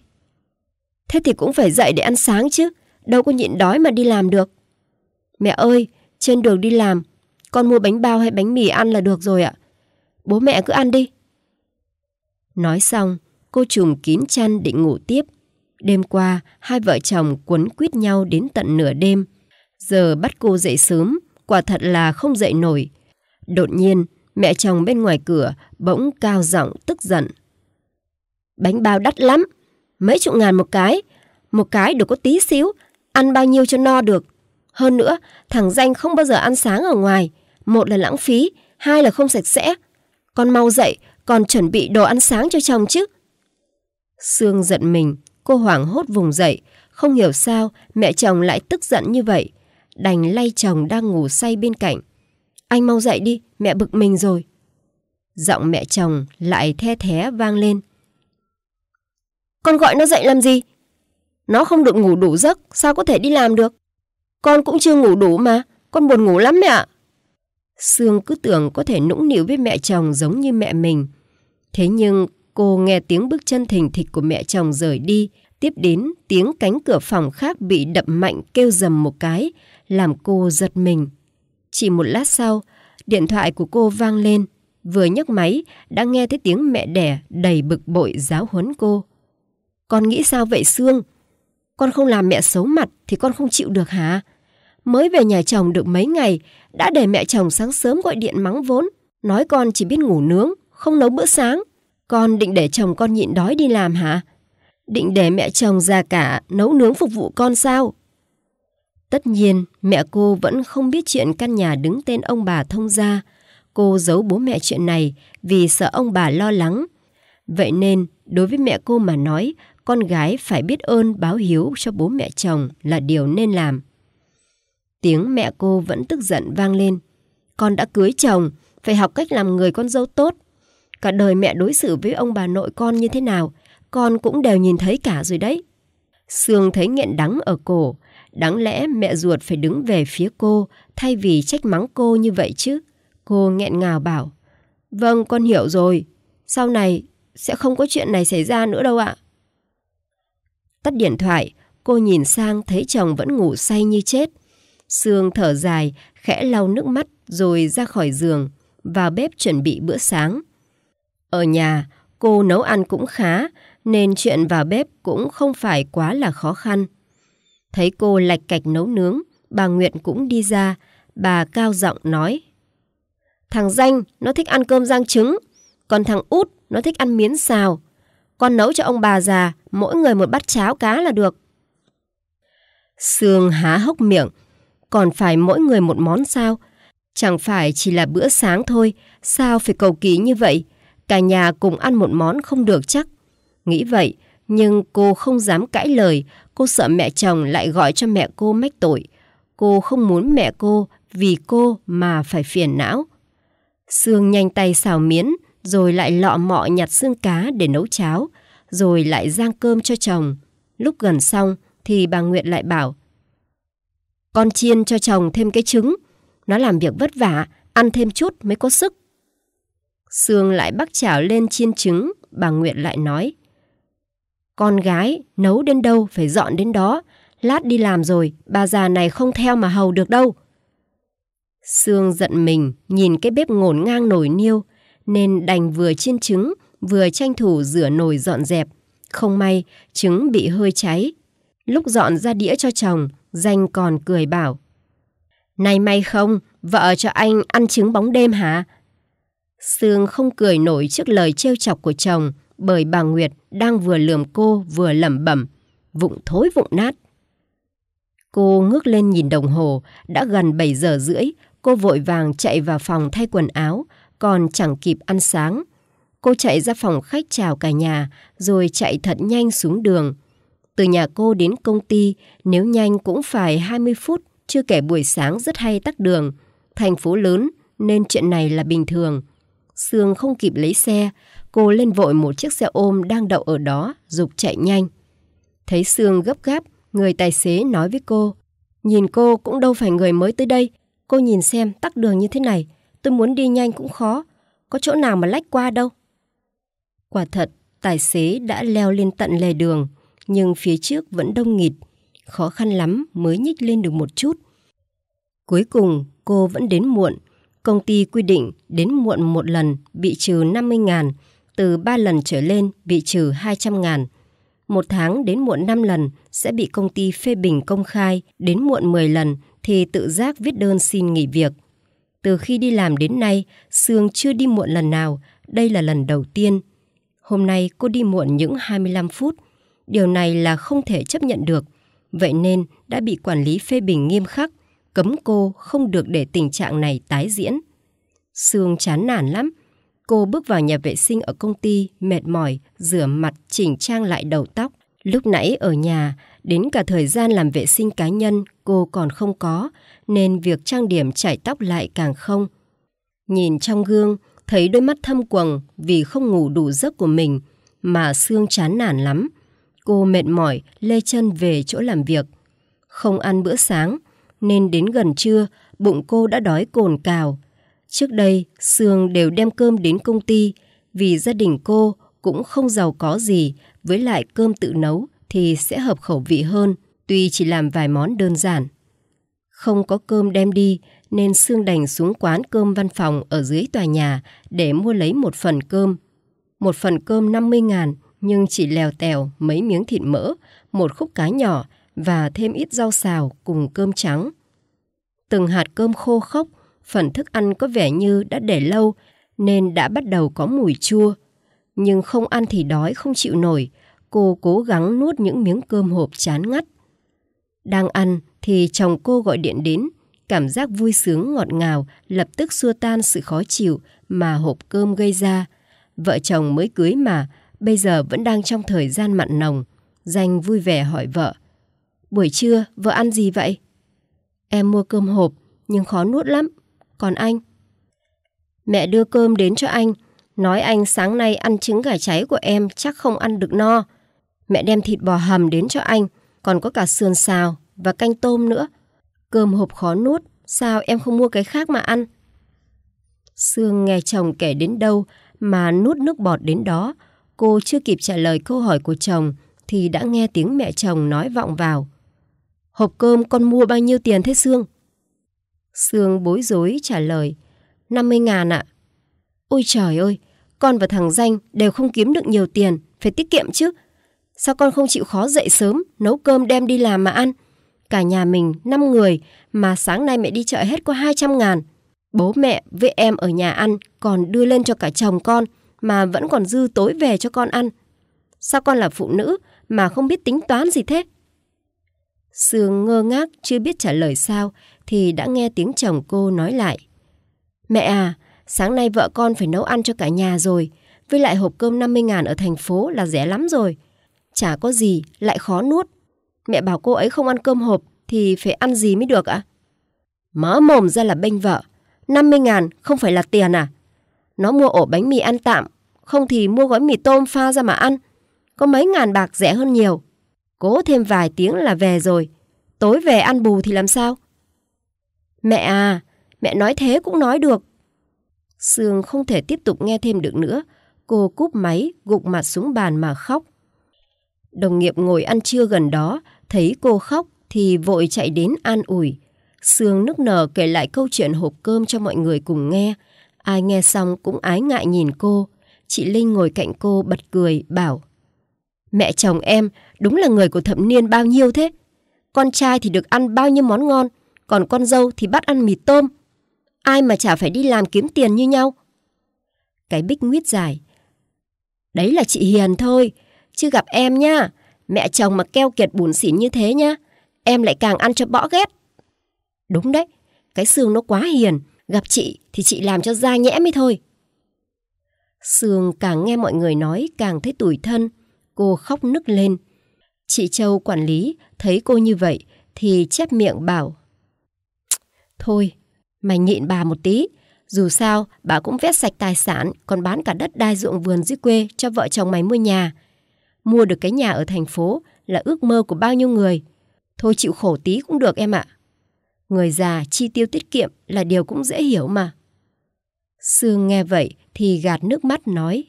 Thế thì cũng phải dậy để ăn sáng chứ, đâu có nhịn đói mà đi làm được. Mẹ ơi, trên đường đi làm, con mua bánh bao hay bánh mì ăn là được rồi ạ. Bố mẹ cứ ăn đi. Nói xong, cô trùm kín chăn định ngủ tiếp. Đêm qua, hai vợ chồng quấn quýt nhau đến tận nửa đêm. Giờ bắt cô dậy sớm, quả thật là không dậy nổi. Đột nhiên, mẹ chồng bên ngoài cửa bỗng cao giọng tức giận. Bánh bao đắt lắm, mấy chục ngàn một cái, một cái được có tí xíu, ăn bao nhiêu cho no được. Hơn nữa, thằng Danh không bao giờ ăn sáng ở ngoài, một là lãng phí, hai là không sạch sẽ. Con mau dậy, còn chuẩn bị đồ ăn sáng cho chồng chứ. Sương giận mình, cô hoảng hốt vùng dậy, không hiểu sao mẹ chồng lại tức giận như vậy. Đành lay chồng đang ngủ say bên cạnh. Anh mau dậy đi, mẹ bực mình rồi. Giọng mẹ chồng lại the thé vang lên. Con gọi nó dậy làm gì? Nó không được ngủ đủ giấc, sao có thể đi làm được? Con cũng chưa ngủ đủ mà, con buồn ngủ lắm mẹ ạ. Sương cứ tưởng có thể nũng nịu với mẹ chồng giống như mẹ mình. Thế nhưng cô nghe tiếng bước chân thình thịch của mẹ chồng rời đi, tiếp đến tiếng cánh cửa phòng khác bị đập mạnh kêu dầm một cái, làm cô giật mình. Chỉ một lát sau, điện thoại của cô vang lên. Vừa nhấc máy, đã nghe thấy tiếng mẹ đẻ đầy bực bội giáo huấn cô. Con nghĩ sao vậy Sương? Con không làm mẹ xấu mặt thì con không chịu được hả? Mới về nhà chồng được mấy ngày, đã để mẹ chồng sáng sớm gọi điện mắng vốn. Nói con chỉ biết ngủ nướng, không nấu bữa sáng. Con định để chồng con nhịn đói đi làm hả? Định để mẹ chồng già cả nấu nướng phục vụ con sao? Tất nhiên, mẹ cô vẫn không biết chuyện căn nhà đứng tên ông bà thông gia. Cô giấu bố mẹ chuyện này vì sợ ông bà lo lắng. Vậy nên, đối với mẹ cô mà nói, con gái phải biết ơn báo hiếu cho bố mẹ chồng là điều nên làm. Tiếng mẹ cô vẫn tức giận vang lên. Con đã cưới chồng, phải học cách làm người con dâu tốt. Cả đời mẹ đối xử với ông bà nội con như thế nào, con cũng đều nhìn thấy cả rồi đấy. Sương thấy nghẹn đắng ở cổ, Đáng lẽ mẹ ruột phải đứng về phía cô thay vì trách mắng cô như vậy chứ. Cô nghẹn ngào bảo. Vâng, con hiểu rồi. Sau này sẽ không có chuyện này xảy ra nữa đâu ạ. Tắt điện thoại, cô nhìn sang thấy chồng vẫn ngủ say như chết. Sương thở dài, khẽ lau nước mắt rồi ra khỏi giường, vào bếp chuẩn bị bữa sáng. Ở nhà, cô nấu ăn cũng khá, nên chuyện vào bếp cũng không phải quá là khó khăn. Thấy cô lạch cạch nấu nướng, bà Nguyện cũng đi ra, bà cao giọng nói. Thằng Danh, nó thích ăn cơm rang trứng, còn thằng Út, nó thích ăn miến xào. Con nấu cho ông bà già, mỗi người một bát cháo cá là được. Sương há hốc miệng, còn phải mỗi người một món sao? Chẳng phải chỉ là bữa sáng thôi, sao phải cầu kỳ như vậy? Cả nhà cùng ăn một món không được chắc. Nghĩ vậy, nhưng cô không dám cãi lời, cô sợ mẹ chồng lại gọi cho mẹ cô mách tội. Cô không muốn mẹ cô vì cô mà phải phiền não. Sương nhanh tay xào miến, rồi lại lọ mọ nhặt xương cá để nấu cháo, rồi lại rang cơm cho chồng. Lúc gần xong thì bà Nguyệt lại bảo Con chiên cho chồng thêm cái trứng, nó làm việc vất vả, ăn thêm chút mới có sức. Sương lại bắt chảo lên chiên trứng, bà Nguyệt lại nói con gái, nấu đến đâu phải dọn đến đó. Lát đi làm rồi, bà già này không theo mà hầu được đâu. Sương giận mình, nhìn cái bếp ngổn ngang nổi niêu, nên đành vừa chiên trứng, vừa tranh thủ rửa nồi dọn dẹp. Không may, trứng bị hơi cháy. Lúc dọn ra đĩa cho chồng, danh còn cười bảo. Này may không, vợ cho anh ăn trứng bóng đêm hả? Sương không cười nổi trước lời trêu chọc của chồng, bởi bà Nguyệt đang vừa lườm cô vừa lẩm bẩm, vụng thối vụng nát. Cô ngước lên nhìn đồng hồ, đã gần 7 giờ rưỡi, cô vội vàng chạy vào phòng thay quần áo, còn chẳng kịp ăn sáng. Cô chạy ra phòng khách chào cả nhà, rồi chạy thật nhanh xuống đường. Từ nhà cô đến công ty, nếu nhanh cũng phải 20 phút, chưa kể buổi sáng rất hay tắc đường. Thành phố lớn, nên chuyện này là bình thường. Sương không kịp lấy xe, Cô lên vội một chiếc xe ôm đang đậu ở đó, dục chạy nhanh. Thấy Sương gấp gáp, người tài xế nói với cô. Nhìn cô cũng đâu phải người mới tới đây. Cô nhìn xem tắc đường như thế này, tôi muốn đi nhanh cũng khó. Có chỗ nào mà lách qua đâu. Quả thật, tài xế đã leo lên tận lề đường, nhưng phía trước vẫn đông nghịt. Khó khăn lắm mới nhích lên được một chút. Cuối cùng, cô vẫn đến muộn. Công ty quy định đến muộn một lần bị trừ 50 ngàn, từ 3 lần trở lên bị trừ 200 ngàn. Một tháng đến muộn 5 lần sẽ bị công ty phê bình công khai, đến muộn 10 lần thì tự giác viết đơn xin nghỉ việc. Từ khi đi làm đến nay, Sương chưa đi muộn lần nào, đây là lần đầu tiên. Hôm nay cô đi muộn những 25 phút. Điều này là không thể chấp nhận được. Vậy nên đã bị quản lý phê bình nghiêm khắc, cấm cô không được để tình trạng này tái diễn. Sương chán nản lắm, Cô bước vào nhà vệ sinh ở công ty, mệt mỏi, rửa mặt, chỉnh trang lại đầu tóc. Lúc nãy ở nhà, đến cả thời gian làm vệ sinh cá nhân cô còn không có, nên việc trang điểm chải tóc lại càng không. Nhìn trong gương, thấy đôi mắt thâm quầng vì không ngủ đủ giấc của mình, mà xương chán nản lắm. Cô mệt mỏi, lê chân về chỗ làm việc. Không ăn bữa sáng, nên đến gần trưa, bụng cô đã đói cồn cào. Trước đây, Sương đều đem cơm đến công ty vì gia đình cô cũng không giàu có gì, với lại cơm tự nấu thì sẽ hợp khẩu vị hơn, tuy chỉ làm vài món đơn giản. Không có cơm đem đi nên Sương đành xuống quán cơm văn phòng ở dưới tòa nhà để mua lấy một phần cơm. Một phần cơm 50 ngàn nhưng chỉ lèo tèo mấy miếng thịt mỡ, một khúc cá nhỏ và thêm ít rau xào cùng cơm trắng. Từng hạt cơm khô khốc phần thức ăn có vẻ như đã để lâu nên đã bắt đầu có mùi chua. Nhưng không ăn thì đói không chịu nổi, cô cố gắng nuốt những miếng cơm hộp chán ngắt. Đang ăn thì chồng cô gọi điện đến, cảm giác vui sướng ngọt ngào lập tức xua tan sự khó chịu mà hộp cơm gây ra. Vợ chồng mới cưới mà, bây giờ vẫn đang trong thời gian mặn nồng. Danh vui vẻ hỏi vợ. Buổi trưa, vợ ăn gì vậy? Em mua cơm hộp, nhưng khó nuốt lắm, còn anh? Mẹ đưa cơm đến cho anh, nói anh sáng nay ăn trứng gà cháy của em chắc không ăn được no. Mẹ đem thịt bò hầm đến cho anh, còn có cả sườn xào và canh tôm nữa. Cơm hộp khó nuốt, sao em không mua cái khác mà ăn? Sương nghe chồng kể đến đâu mà nuốt nước bọt đến đó. Cô chưa kịp trả lời câu hỏi của chồng thì đã nghe tiếng mẹ chồng nói vọng vào. Hộp cơm con mua bao nhiêu tiền thế Sương? Sương bối rối trả lời, 50 ngàn ạ. Ôi trời ơi, con và thằng Danh đều không kiếm được nhiều tiền, phải tiết kiệm chứ. Sao con không chịu khó dậy sớm, nấu cơm đem đi làm mà ăn? Cả nhà mình 5 người mà sáng nay mẹ đi chợ hết có 200 ngàn. Bố mẹ với em ở nhà ăn còn đưa lên cho cả chồng con mà vẫn còn dư tối về cho con ăn. Sao con là phụ nữ mà không biết tính toán gì thế? Sương ngơ ngác chưa biết trả lời sao thì đã nghe tiếng chồng cô nói lại. Mẹ à, sáng nay vợ con phải nấu ăn cho cả nhà rồi, với lại hộp cơm 50 ngàn ở thành phố là rẻ lắm rồi. Chả có gì, lại khó nuốt. Mẹ bảo cô ấy không ăn cơm hộp thì phải ăn gì mới được ạ? À? Mở mồm ra là bênh vợ, 50 ngàn không phải là tiền à? Nó mua ổ bánh mì ăn tạm, không thì mua gói mì tôm pha ra mà ăn. Có mấy ngàn bạc rẻ hơn nhiều. Cố thêm vài tiếng là về rồi. Tối về ăn bù thì làm sao? Mẹ à, mẹ nói thế cũng nói được. Sương không thể tiếp tục nghe thêm được nữa. Cô cúp máy, gục mặt xuống bàn mà khóc. Đồng nghiệp ngồi ăn trưa gần đó, thấy cô khóc thì vội chạy đến an ủi. Sương nức nở kể lại câu chuyện hộp cơm cho mọi người cùng nghe. Ai nghe xong cũng ái ngại nhìn cô. Chị Linh ngồi cạnh cô bật cười, bảo Mẹ chồng em đúng là người của thẩm niên bao nhiêu thế? Con trai thì được ăn bao nhiêu món ngon, còn con dâu thì bắt ăn mì tôm. Ai mà chả phải đi làm kiếm tiền như nhau. Cái bích nguyết dài. Đấy là chị Hiền thôi, chứ gặp em nha. Mẹ chồng mà keo kiệt bùn xỉn như thế nha. Em lại càng ăn cho bõ ghét. Đúng đấy, cái xương nó quá hiền. Gặp chị thì chị làm cho da nhẽ mới thôi. Sương càng nghe mọi người nói càng thấy tủi thân. Cô khóc nức lên. Chị Châu quản lý thấy cô như vậy thì chép miệng bảo Thôi, mày nhịn bà một tí. Dù sao, bà cũng vét sạch tài sản, còn bán cả đất đai ruộng vườn dưới quê cho vợ chồng mày mua nhà. Mua được cái nhà ở thành phố là ước mơ của bao nhiêu người. Thôi chịu khổ tí cũng được em ạ. Người già chi tiêu tiết kiệm là điều cũng dễ hiểu mà. Sương nghe vậy thì gạt nước mắt nói.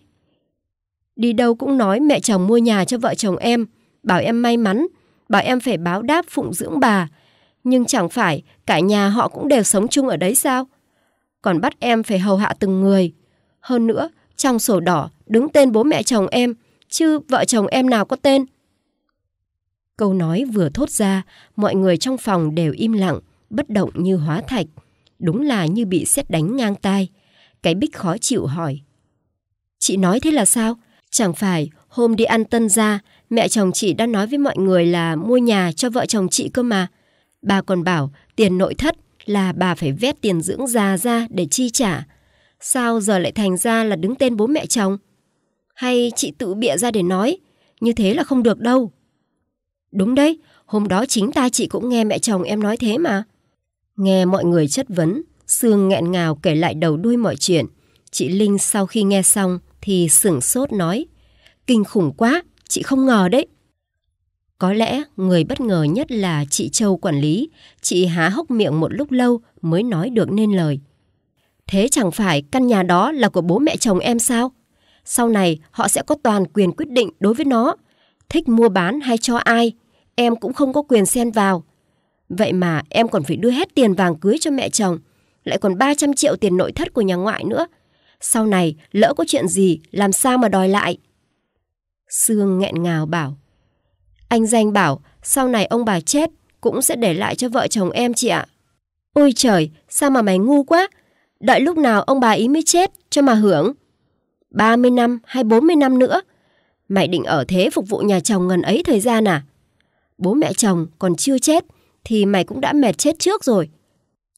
Đi đâu cũng nói mẹ chồng mua nhà cho vợ chồng em, bảo em may mắn, bảo em phải báo đáp phụng dưỡng bà, nhưng chẳng phải cả nhà họ cũng đều sống chung ở đấy sao? Còn bắt em phải hầu hạ từng người. Hơn nữa, trong sổ đỏ đứng tên bố mẹ chồng em, chứ vợ chồng em nào có tên. Câu nói vừa thốt ra, mọi người trong phòng đều im lặng, bất động như hóa thạch. Đúng là như bị xét đánh ngang tai. Cái bích khó chịu hỏi. Chị nói thế là sao? Chẳng phải hôm đi ăn tân ra, mẹ chồng chị đã nói với mọi người là mua nhà cho vợ chồng chị cơ mà. Bà còn bảo tiền nội thất là bà phải vét tiền dưỡng già ra để chi trả. Sao giờ lại thành ra là đứng tên bố mẹ chồng? Hay chị tự bịa ra để nói, như thế là không được đâu. Đúng đấy, hôm đó chính ta chị cũng nghe mẹ chồng em nói thế mà. Nghe mọi người chất vấn, Sương nghẹn ngào kể lại đầu đuôi mọi chuyện. Chị Linh sau khi nghe xong thì sửng sốt nói. Kinh khủng quá, chị không ngờ đấy. Có lẽ người bất ngờ nhất là chị Châu quản lý, chị há hốc miệng một lúc lâu mới nói được nên lời. Thế chẳng phải căn nhà đó là của bố mẹ chồng em sao? Sau này họ sẽ có toàn quyền quyết định đối với nó. Thích mua bán hay cho ai, em cũng không có quyền xen vào. Vậy mà em còn phải đưa hết tiền vàng cưới cho mẹ chồng, lại còn 300 triệu tiền nội thất của nhà ngoại nữa. Sau này lỡ có chuyện gì làm sao mà đòi lại? Sương nghẹn ngào bảo anh Danh bảo sau này ông bà chết cũng sẽ để lại cho vợ chồng em chị ạ. Ôi trời, sao mà mày ngu quá? Đợi lúc nào ông bà ý mới chết cho mà hưởng. 30 năm hay 40 năm nữa? Mày định ở thế phục vụ nhà chồng ngần ấy thời gian à? Bố mẹ chồng còn chưa chết thì mày cũng đã mệt chết trước rồi.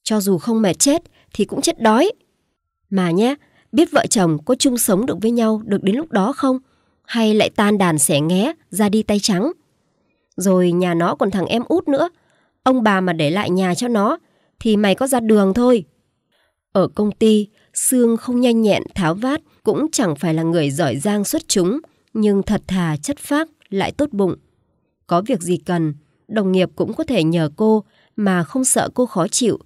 Cho dù không mệt chết thì cũng chết đói. Mà nhé, biết vợ chồng có chung sống được với nhau được đến lúc đó không? Hay lại tan đàn xẻ nghé ra đi tay trắng? Rồi nhà nó còn thằng em út nữa. Ông bà mà để lại nhà cho nó, thì mày có ra đường thôi. Ở công ty, Sương không nhanh nhẹn tháo vát, cũng chẳng phải là người giỏi giang xuất chúng, nhưng thật thà chất phác lại tốt bụng. Có việc gì cần, đồng nghiệp cũng có thể nhờ cô mà không sợ cô khó chịu.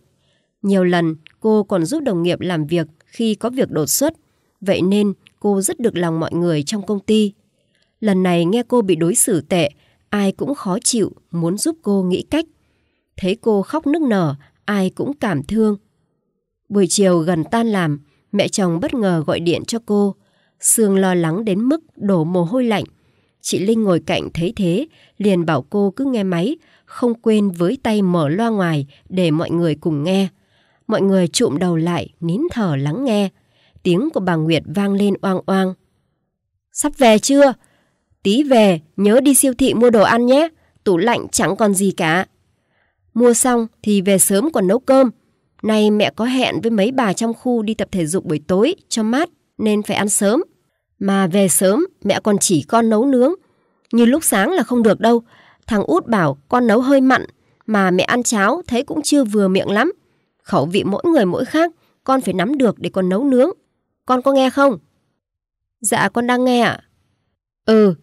Nhiều lần cô còn giúp đồng nghiệp làm việc khi có việc đột xuất, vậy nên cô rất được lòng mọi người trong công ty. Lần này nghe cô bị đối xử tệ, ai cũng khó chịu muốn giúp cô nghĩ cách. Thấy cô khóc nức nở, ai cũng cảm thương. Buổi chiều gần tan làm, mẹ chồng bất ngờ gọi điện cho cô. Sương lo lắng đến mức đổ mồ hôi lạnh. Chị Linh ngồi cạnh thấy thế, liền bảo cô cứ nghe máy, không quên với tay mở loa ngoài để mọi người cùng nghe. Mọi người trụm đầu lại, nín thở lắng nghe. Tiếng của bà Nguyệt vang lên oang oang. Sắp về chưa? Tí về, nhớ đi siêu thị mua đồ ăn nhé, tủ lạnh chẳng còn gì cả. Mua xong thì về sớm còn nấu cơm. Nay mẹ có hẹn với mấy bà trong khu đi tập thể dục buổi tối cho mát nên phải ăn sớm. Mà về sớm mẹ còn chỉ con nấu nướng. Như lúc sáng là không được đâu. Thằng út bảo con nấu hơi mặn mà mẹ ăn cháo thấy cũng chưa vừa miệng lắm. Khẩu vị mỗi người mỗi khác, con phải nắm được để con nấu nướng. Con có nghe không? Dạ con đang nghe ạ. À? Ừ,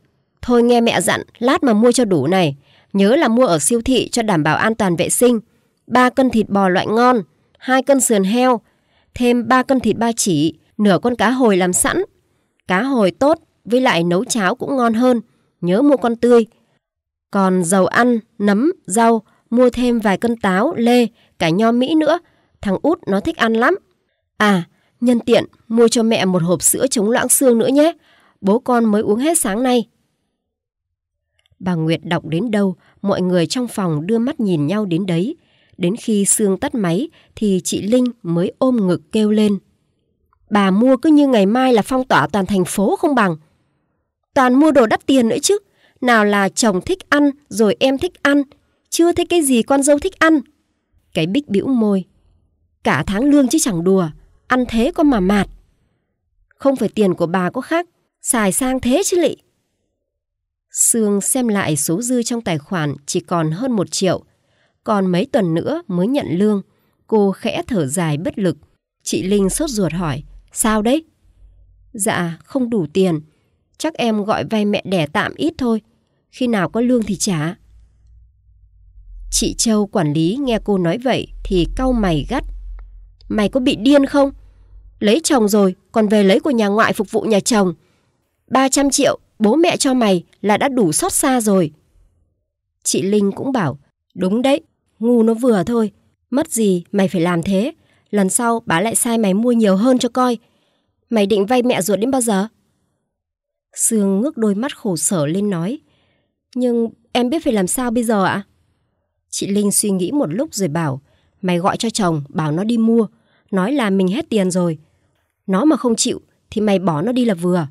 Thôi nghe mẹ dặn, lát mà mua cho đủ này. Nhớ là mua ở siêu thị cho đảm bảo an toàn vệ sinh. 3 cân thịt bò loại ngon, 2 cân sườn heo, thêm 3 cân thịt ba chỉ, nửa con cá hồi làm sẵn. Cá hồi tốt, với lại nấu cháo cũng ngon hơn. Nhớ mua con tươi. Còn dầu ăn, nấm, rau, mua thêm vài cân táo, lê, cả nho Mỹ nữa. Thằng út nó thích ăn lắm. À, nhân tiện, mua cho mẹ một hộp sữa chống loãng xương nữa nhé. Bố con mới uống hết sáng nay. Bà Nguyệt đọc đến đâu, mọi người trong phòng đưa mắt nhìn nhau đến đấy. Đến khi Sương tắt máy thì chị Linh mới ôm ngực kêu lên. Bà mua cứ như ngày mai là phong tỏa toàn thành phố không bằng. Toàn mua đồ đắt tiền nữa chứ. Nào là chồng thích ăn rồi em thích ăn. Chưa thấy cái gì con dâu thích ăn. Cái bích bĩu môi. Cả tháng lương chứ chẳng đùa. Ăn thế con mà mạt. Không phải tiền của bà có khác. Xài sang thế chứ lị. Sương xem lại số dư trong tài khoản chỉ còn hơn một triệu. Còn mấy tuần nữa mới nhận lương. Cô khẽ thở dài bất lực. Chị Linh sốt ruột hỏi, sao đấy? Dạ, không đủ tiền. Chắc em gọi vay mẹ đẻ tạm ít thôi. Khi nào có lương thì trả. Chị Châu quản lý nghe cô nói vậy thì cau mày gắt. Mày có bị điên không? Lấy chồng rồi, còn về lấy của nhà ngoại phục vụ nhà chồng. 300 triệu bố mẹ cho mày là đã đủ xót xa rồi. Chị Linh cũng bảo, đúng đấy, ngu nó vừa thôi, mất gì mày phải làm thế, lần sau bà lại sai mày mua nhiều hơn cho coi. Mày định vay mẹ ruột đến bao giờ? Sương ngước đôi mắt khổ sở lên nói, nhưng em biết phải làm sao bây giờ ạ? Chị Linh suy nghĩ một lúc rồi bảo, mày gọi cho chồng bảo nó đi mua, nói là mình hết tiền rồi. Nó mà không chịu thì mày bỏ nó đi là vừa.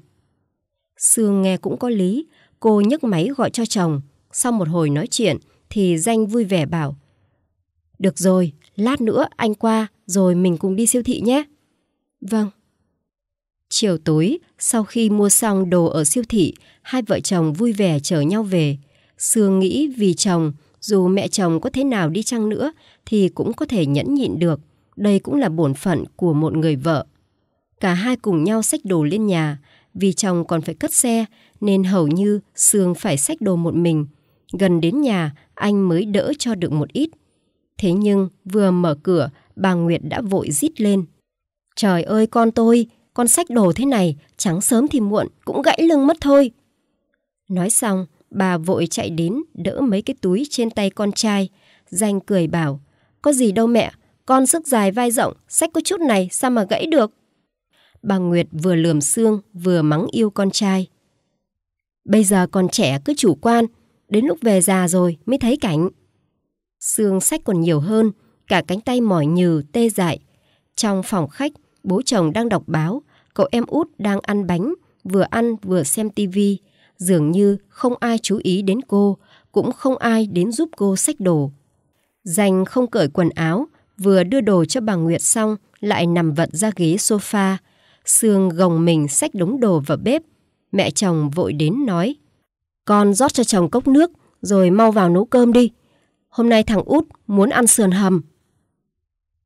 Sương nghe cũng có lý, cô nhấc máy gọi cho chồng. Sau một hồi nói chuyện thì Danh vui vẻ bảo Được rồi, lát nữa anh qua rồi mình cùng đi siêu thị nhé. Vâng. Chiều tối, sau khi mua xong đồ ở siêu thị, hai vợ chồng vui vẻ chở nhau về. Sương nghĩ vì chồng, dù mẹ chồng có thế nào đi chăng nữa thì cũng có thể nhẫn nhịn được. Đây cũng là bổn phận của một người vợ. Cả hai cùng nhau xách đồ lên nhà, vì chồng còn phải cất xe nên hầu như Sương phải xách đồ một mình. Gần đến nhà, anh mới đỡ cho được một ít. Thế nhưng vừa mở cửa, bà Nguyệt đã vội rít lên. Trời ơi con tôi, con sách đồ thế này, trắng sớm thì muộn, cũng gãy lưng mất thôi. Nói xong, bà vội chạy đến đỡ mấy cái túi trên tay con trai. Danh cười bảo, có gì đâu mẹ, con sức dài vai rộng, sách có chút này sao mà gãy được bà Nguyệt vừa lườm xương vừa mắng yêu con trai. Bây giờ còn trẻ cứ chủ quan, đến lúc về già rồi mới thấy cảnh. Xương sách còn nhiều hơn, cả cánh tay mỏi nhừ, tê dại. Trong phòng khách, bố chồng đang đọc báo, cậu em út đang ăn bánh, vừa ăn vừa xem tivi. Dường như không ai chú ý đến cô, cũng không ai đến giúp cô sách đồ. Danh không cởi quần áo, vừa đưa đồ cho bà Nguyệt xong lại nằm vật ra ghế sofa, Sương gồng mình xách đống đồ vào bếp. Mẹ chồng vội đến nói. Con rót cho chồng cốc nước, rồi mau vào nấu cơm đi. Hôm nay thằng út muốn ăn sườn hầm.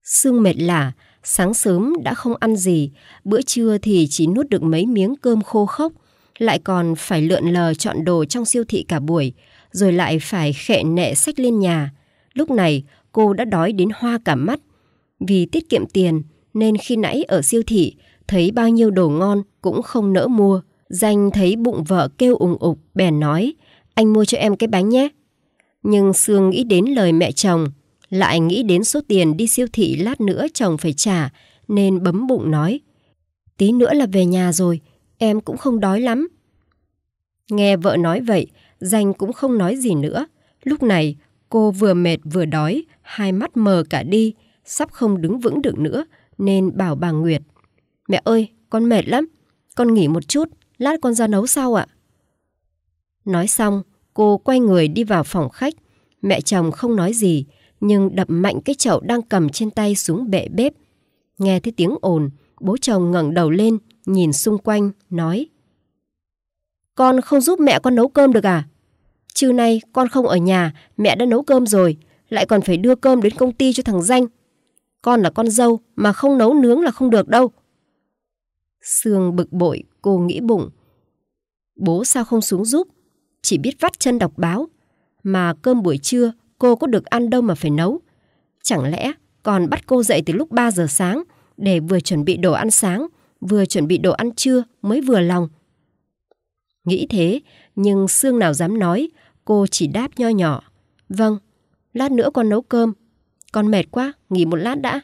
Sương mệt lả, sáng sớm đã không ăn gì, bữa trưa thì chỉ nuốt được mấy miếng cơm khô khốc, lại còn phải lượn lờ chọn đồ trong siêu thị cả buổi, rồi lại phải khệ nệ sách lên nhà. Lúc này cô đã đói đến hoa cả mắt. Vì tiết kiệm tiền nên khi nãy ở siêu thị, thấy bao nhiêu đồ ngon cũng không nỡ mua. Danh thấy bụng vợ kêu ủng ục, bèn nói, anh mua cho em cái bánh nhé. Nhưng Sương nghĩ đến lời mẹ chồng, lại nghĩ đến số tiền đi siêu thị lát nữa chồng phải trả, nên bấm bụng nói, tí nữa là về nhà rồi, em cũng không đói lắm. Nghe vợ nói vậy, Danh cũng không nói gì nữa. Lúc này, cô vừa mệt vừa đói, hai mắt mờ cả đi, sắp không đứng vững được nữa, nên bảo bà Nguyệt Mẹ ơi, con mệt lắm. Con nghỉ một chút, lát con ra nấu sau ạ. Nói xong, cô quay người đi vào phòng khách. Mẹ chồng không nói gì, nhưng đập mạnh cái chậu đang cầm trên tay xuống bệ bếp. Nghe thấy tiếng ồn, bố chồng ngẩng đầu lên, nhìn xung quanh, nói. Con không giúp mẹ con nấu cơm được à? Trưa nay con không ở nhà, mẹ đã nấu cơm rồi, lại còn phải đưa cơm đến công ty cho thằng Danh. Con là con dâu mà không nấu nướng là không được đâu. Sương bực bội, cô nghĩ bụng. Bố sao không xuống giúp? Chỉ biết vắt chân đọc báo. Mà cơm buổi trưa cô có được ăn đâu mà phải nấu. Chẳng lẽ còn bắt cô dậy từ lúc 3 giờ sáng để vừa chuẩn bị đồ ăn sáng, vừa chuẩn bị đồ ăn trưa mới vừa lòng. Nghĩ thế, nhưng Sương nào dám nói, cô chỉ đáp nho nhỏ. Vâng, lát nữa con nấu cơm. Con mệt quá, nghỉ một lát đã.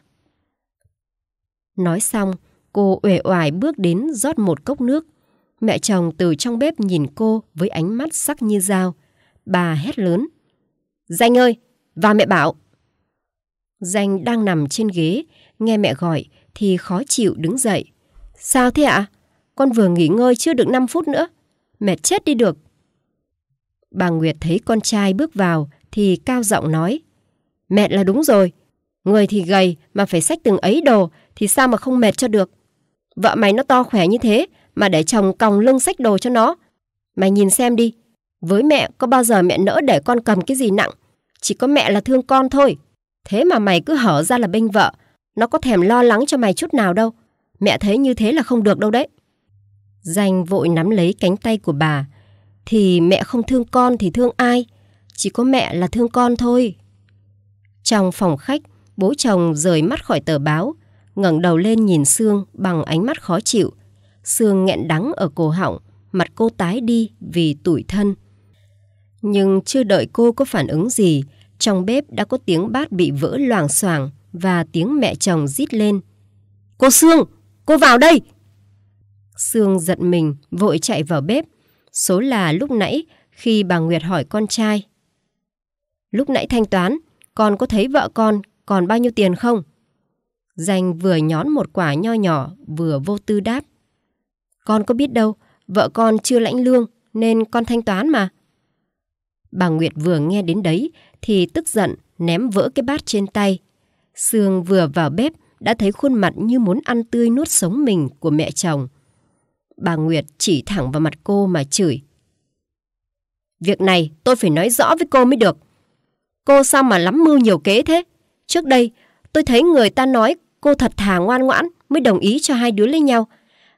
Nói xong, Cô uể oải bước đến rót một cốc nước. Mẹ chồng từ trong bếp nhìn cô với ánh mắt sắc như dao. Bà hét lớn. Danh ơi, và mẹ bảo. Danh đang nằm trên ghế, nghe mẹ gọi thì khó chịu đứng dậy. Sao thế ạ? À? Con vừa nghỉ ngơi chưa được 5 phút nữa. Mẹ chết đi được. Bà Nguyệt thấy con trai bước vào thì cao giọng nói. Mẹ là đúng rồi. Người thì gầy mà phải xách từng ấy đồ thì sao mà không mệt cho được. Vợ mày nó to khỏe như thế mà để chồng còng lưng xách đồ cho nó. Mày nhìn xem đi, với mẹ có bao giờ mẹ nỡ để con cầm cái gì nặng. Chỉ có mẹ là thương con thôi. Thế mà mày cứ hở ra là bênh vợ. Nó có thèm lo lắng cho mày chút nào đâu. Mẹ thấy như thế là không được đâu đấy. Danh vội nắm lấy cánh tay của bà. Thì mẹ không thương con thì thương ai? Chỉ có mẹ là thương con thôi. Trong phòng khách, bố chồng rời mắt khỏi tờ báo, ngẩng đầu lên nhìn Sương bằng ánh mắt khó chịu. Sương nghẹn đắng ở cổ họng, mặt cô tái đi vì tủi thân. Nhưng chưa đợi cô có phản ứng gì, trong bếp đã có tiếng bát bị vỡ loảng xoảng và tiếng mẹ chồng rít lên. Cô Sương, cô vào đây! Sương giận mình, vội chạy vào bếp. Số là lúc nãy khi bà Nguyệt hỏi con trai. Lúc nãy thanh toán, con có thấy vợ con còn bao nhiêu tiền không? Danh vừa nhón một quả nho nhỏ vừa vô tư đáp. Con có biết đâu, vợ con chưa lãnh lương nên con thanh toán mà. Bà Nguyệt vừa nghe đến đấy thì tức giận ném vỡ cái bát trên tay. Sương vừa vào bếp đã thấy khuôn mặt như muốn ăn tươi nuốt sống mình của mẹ chồng. Bà Nguyệt chỉ thẳng vào mặt cô mà chửi. Việc này tôi phải nói rõ với cô mới được. Cô sao mà lắm mưu nhiều kế thế? Trước đây tôi thấy người ta nói Cô thật thà ngoan ngoãn mới đồng ý cho hai đứa lấy nhau.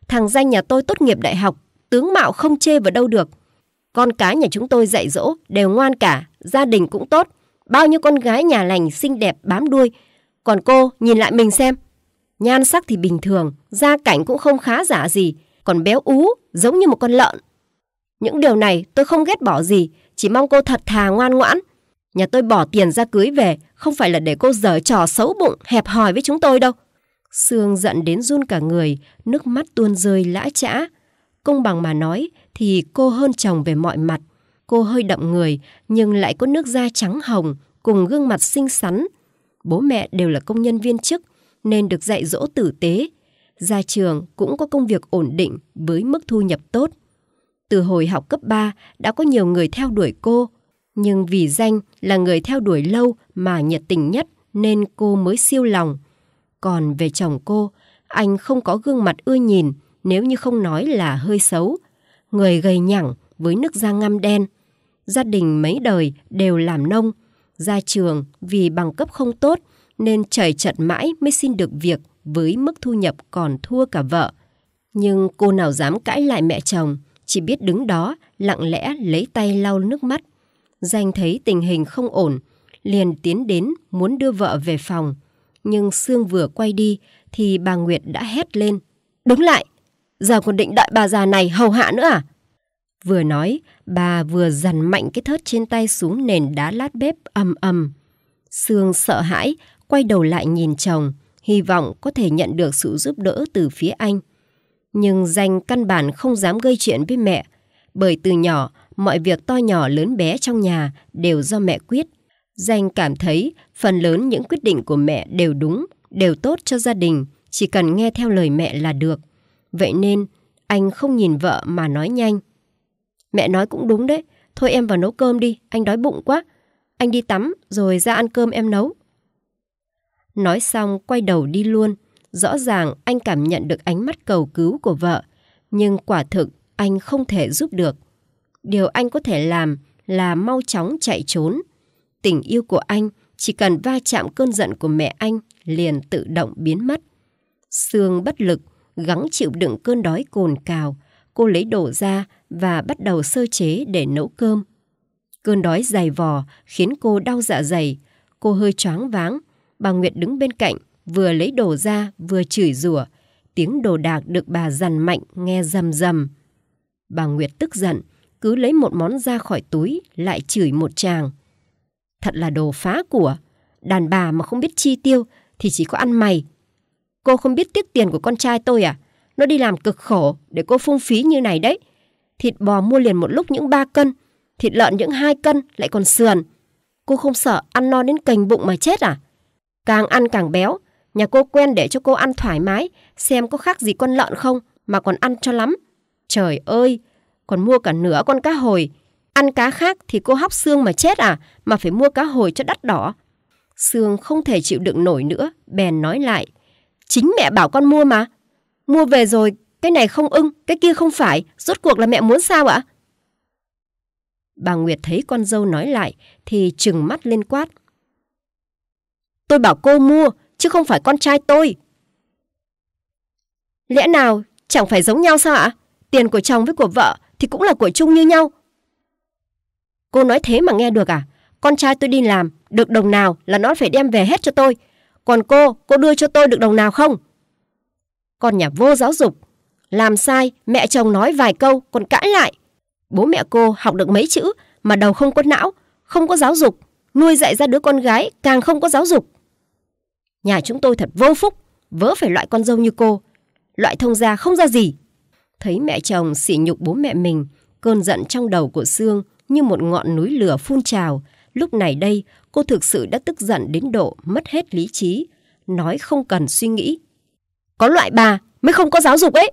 Thằng danh nhà tôi tốt nghiệp đại học, tướng mạo không chê vào đâu được. Con cái nhà chúng tôi dạy dỗ đều ngoan cả, gia đình cũng tốt. Bao nhiêu con gái nhà lành xinh đẹp bám đuôi. Còn cô nhìn lại mình xem. Nhan sắc thì bình thường, gia cảnh cũng không khá giả gì, còn béo ú, giống như một con lợn. Những điều này tôi không ghét bỏ gì, chỉ mong cô thật thà ngoan ngoãn, Nhà tôi bỏ tiền ra cưới về, không phải là để cô dở trò xấu bụng, hẹp hòi với chúng tôi đâu. Sương giận đến run cả người, nước mắt tuôn rơi lã chã. Công bằng mà nói thì cô hơn chồng về mọi mặt. Cô hơi đậm người nhưng lại có nước da trắng hồng cùng gương mặt xinh xắn. Bố mẹ đều là công nhân viên chức nên được dạy dỗ tử tế. Ra trường cũng có công việc ổn định với mức thu nhập tốt. Từ hồi học cấp 3 đã có nhiều người theo đuổi cô, nhưng vì danh là người theo đuổi lâu mà nhiệt tình nhất nên cô mới siêu lòng. Còn về chồng cô, anh không có gương mặt ưa nhìn nếu như không nói là hơi xấu. Người gầy nhẳng với nước da ngăm đen. Gia đình mấy đời đều làm nông. Ra trường vì bằng cấp không tốt nên trời trận mãi mới xin được việc với mức thu nhập còn thua cả vợ. Nhưng cô nào dám cãi lại mẹ chồng, chỉ biết đứng đó lặng lẽ lấy tay lau nước mắt Danh thấy tình hình không ổn, liền tiến đến muốn đưa vợ về phòng. Nhưng Sương vừa quay đi thì bà Nguyệt đã hét lên. Đứng lại! Giờ còn định đợi bà già này hầu hạ nữa à? Vừa nói, bà vừa dằn mạnh cái thớt trên tay xuống nền đá lát bếp ầm ầm. Sương sợ hãi, quay đầu lại nhìn chồng, hy vọng có thể nhận được sự giúp đỡ từ phía anh. Nhưng danh căn bản không dám gây chuyện với mẹ, bởi từ nhỏ mọi việc to nhỏ lớn bé trong nhà đều do mẹ quyết. Danh cảm thấy phần lớn những quyết định của mẹ đều đúng, đều tốt cho gia đình, chỉ cần nghe theo lời mẹ là được. Vậy nên, anh không nhìn vợ mà nói nhanh. Mẹ nói cũng đúng đấy, thôi em vào nấu cơm đi, anh đói bụng quá. Anh đi tắm rồi ra ăn cơm em nấu. Nói xong quay đầu đi luôn. Rõ ràng anh cảm nhận được ánh mắt cầu cứu của vợ, nhưng quả thực anh không thể giúp được điều anh có thể làm là mau chóng chạy trốn. Tình yêu của anh chỉ cần va chạm cơn giận của mẹ anh liền tự động biến mất. Sương bất lực, gắng chịu đựng cơn đói cồn cào, cô lấy đổ ra và bắt đầu sơ chế để nấu cơm. Cơn đói dày vò khiến cô đau dạ dày, cô hơi choáng váng. Bà Nguyệt đứng bên cạnh, vừa lấy đồ ra vừa chửi rủa, tiếng đồ đạc được bà dằn mạnh nghe rầm rầm. Bà Nguyệt tức giận, cứ lấy một món ra khỏi túi lại chửi một chàng. Thật là đồ phá của, đàn bà mà không biết chi tiêu thì chỉ có ăn mày. Cô không biết tiếc tiền của con trai tôi à? Nó đi làm cực khổ để cô phung phí như này đấy. Thịt bò mua liền một lúc những ba cân, thịt lợn những hai cân lại còn sườn. Cô không sợ ăn no đến cành bụng mà chết à? Càng ăn càng béo, nhà cô quen để cho cô ăn thoải mái, xem có khác gì con lợn không mà còn ăn cho lắm. Trời ơi, còn mua cả nửa con cá hồi. Ăn cá khác thì cô hóc xương mà chết à, mà phải mua cá hồi cho đắt đỏ. Sương không thể chịu đựng nổi nữa, bèn nói lại. Chính mẹ bảo con mua mà. Mua về rồi, cái này không ưng, cái kia không phải, rốt cuộc là mẹ muốn sao ạ? Bà Nguyệt thấy con dâu nói lại thì trừng mắt lên quát. Tôi bảo cô mua, chứ không phải con trai tôi. Lẽ nào chẳng phải giống nhau sao ạ? Tiền của chồng với của vợ thì cũng là của chung như nhau. Cô nói thế mà nghe được à? Con trai tôi đi làm, được đồng nào là nó phải đem về hết cho tôi. Còn cô, cô đưa cho tôi được đồng nào không? Con nhà vô giáo dục. Làm sai, mẹ chồng nói vài câu còn cãi lại. Bố mẹ cô học được mấy chữ mà đầu không có não, không có giáo dục. Nuôi dạy ra đứa con gái càng không có giáo dục. Nhà chúng tôi thật vô phúc, vớ phải loại con dâu như cô. Loại thông gia không ra gì. Thấy mẹ chồng sỉ nhục bố mẹ mình, cơn giận trong đầu của Sương như một ngọn núi lửa phun trào. Lúc này đây, cô thực sự đã tức giận đến độ mất hết lý trí, nói không cần suy nghĩ. Có loại bà mới không có giáo dục ấy.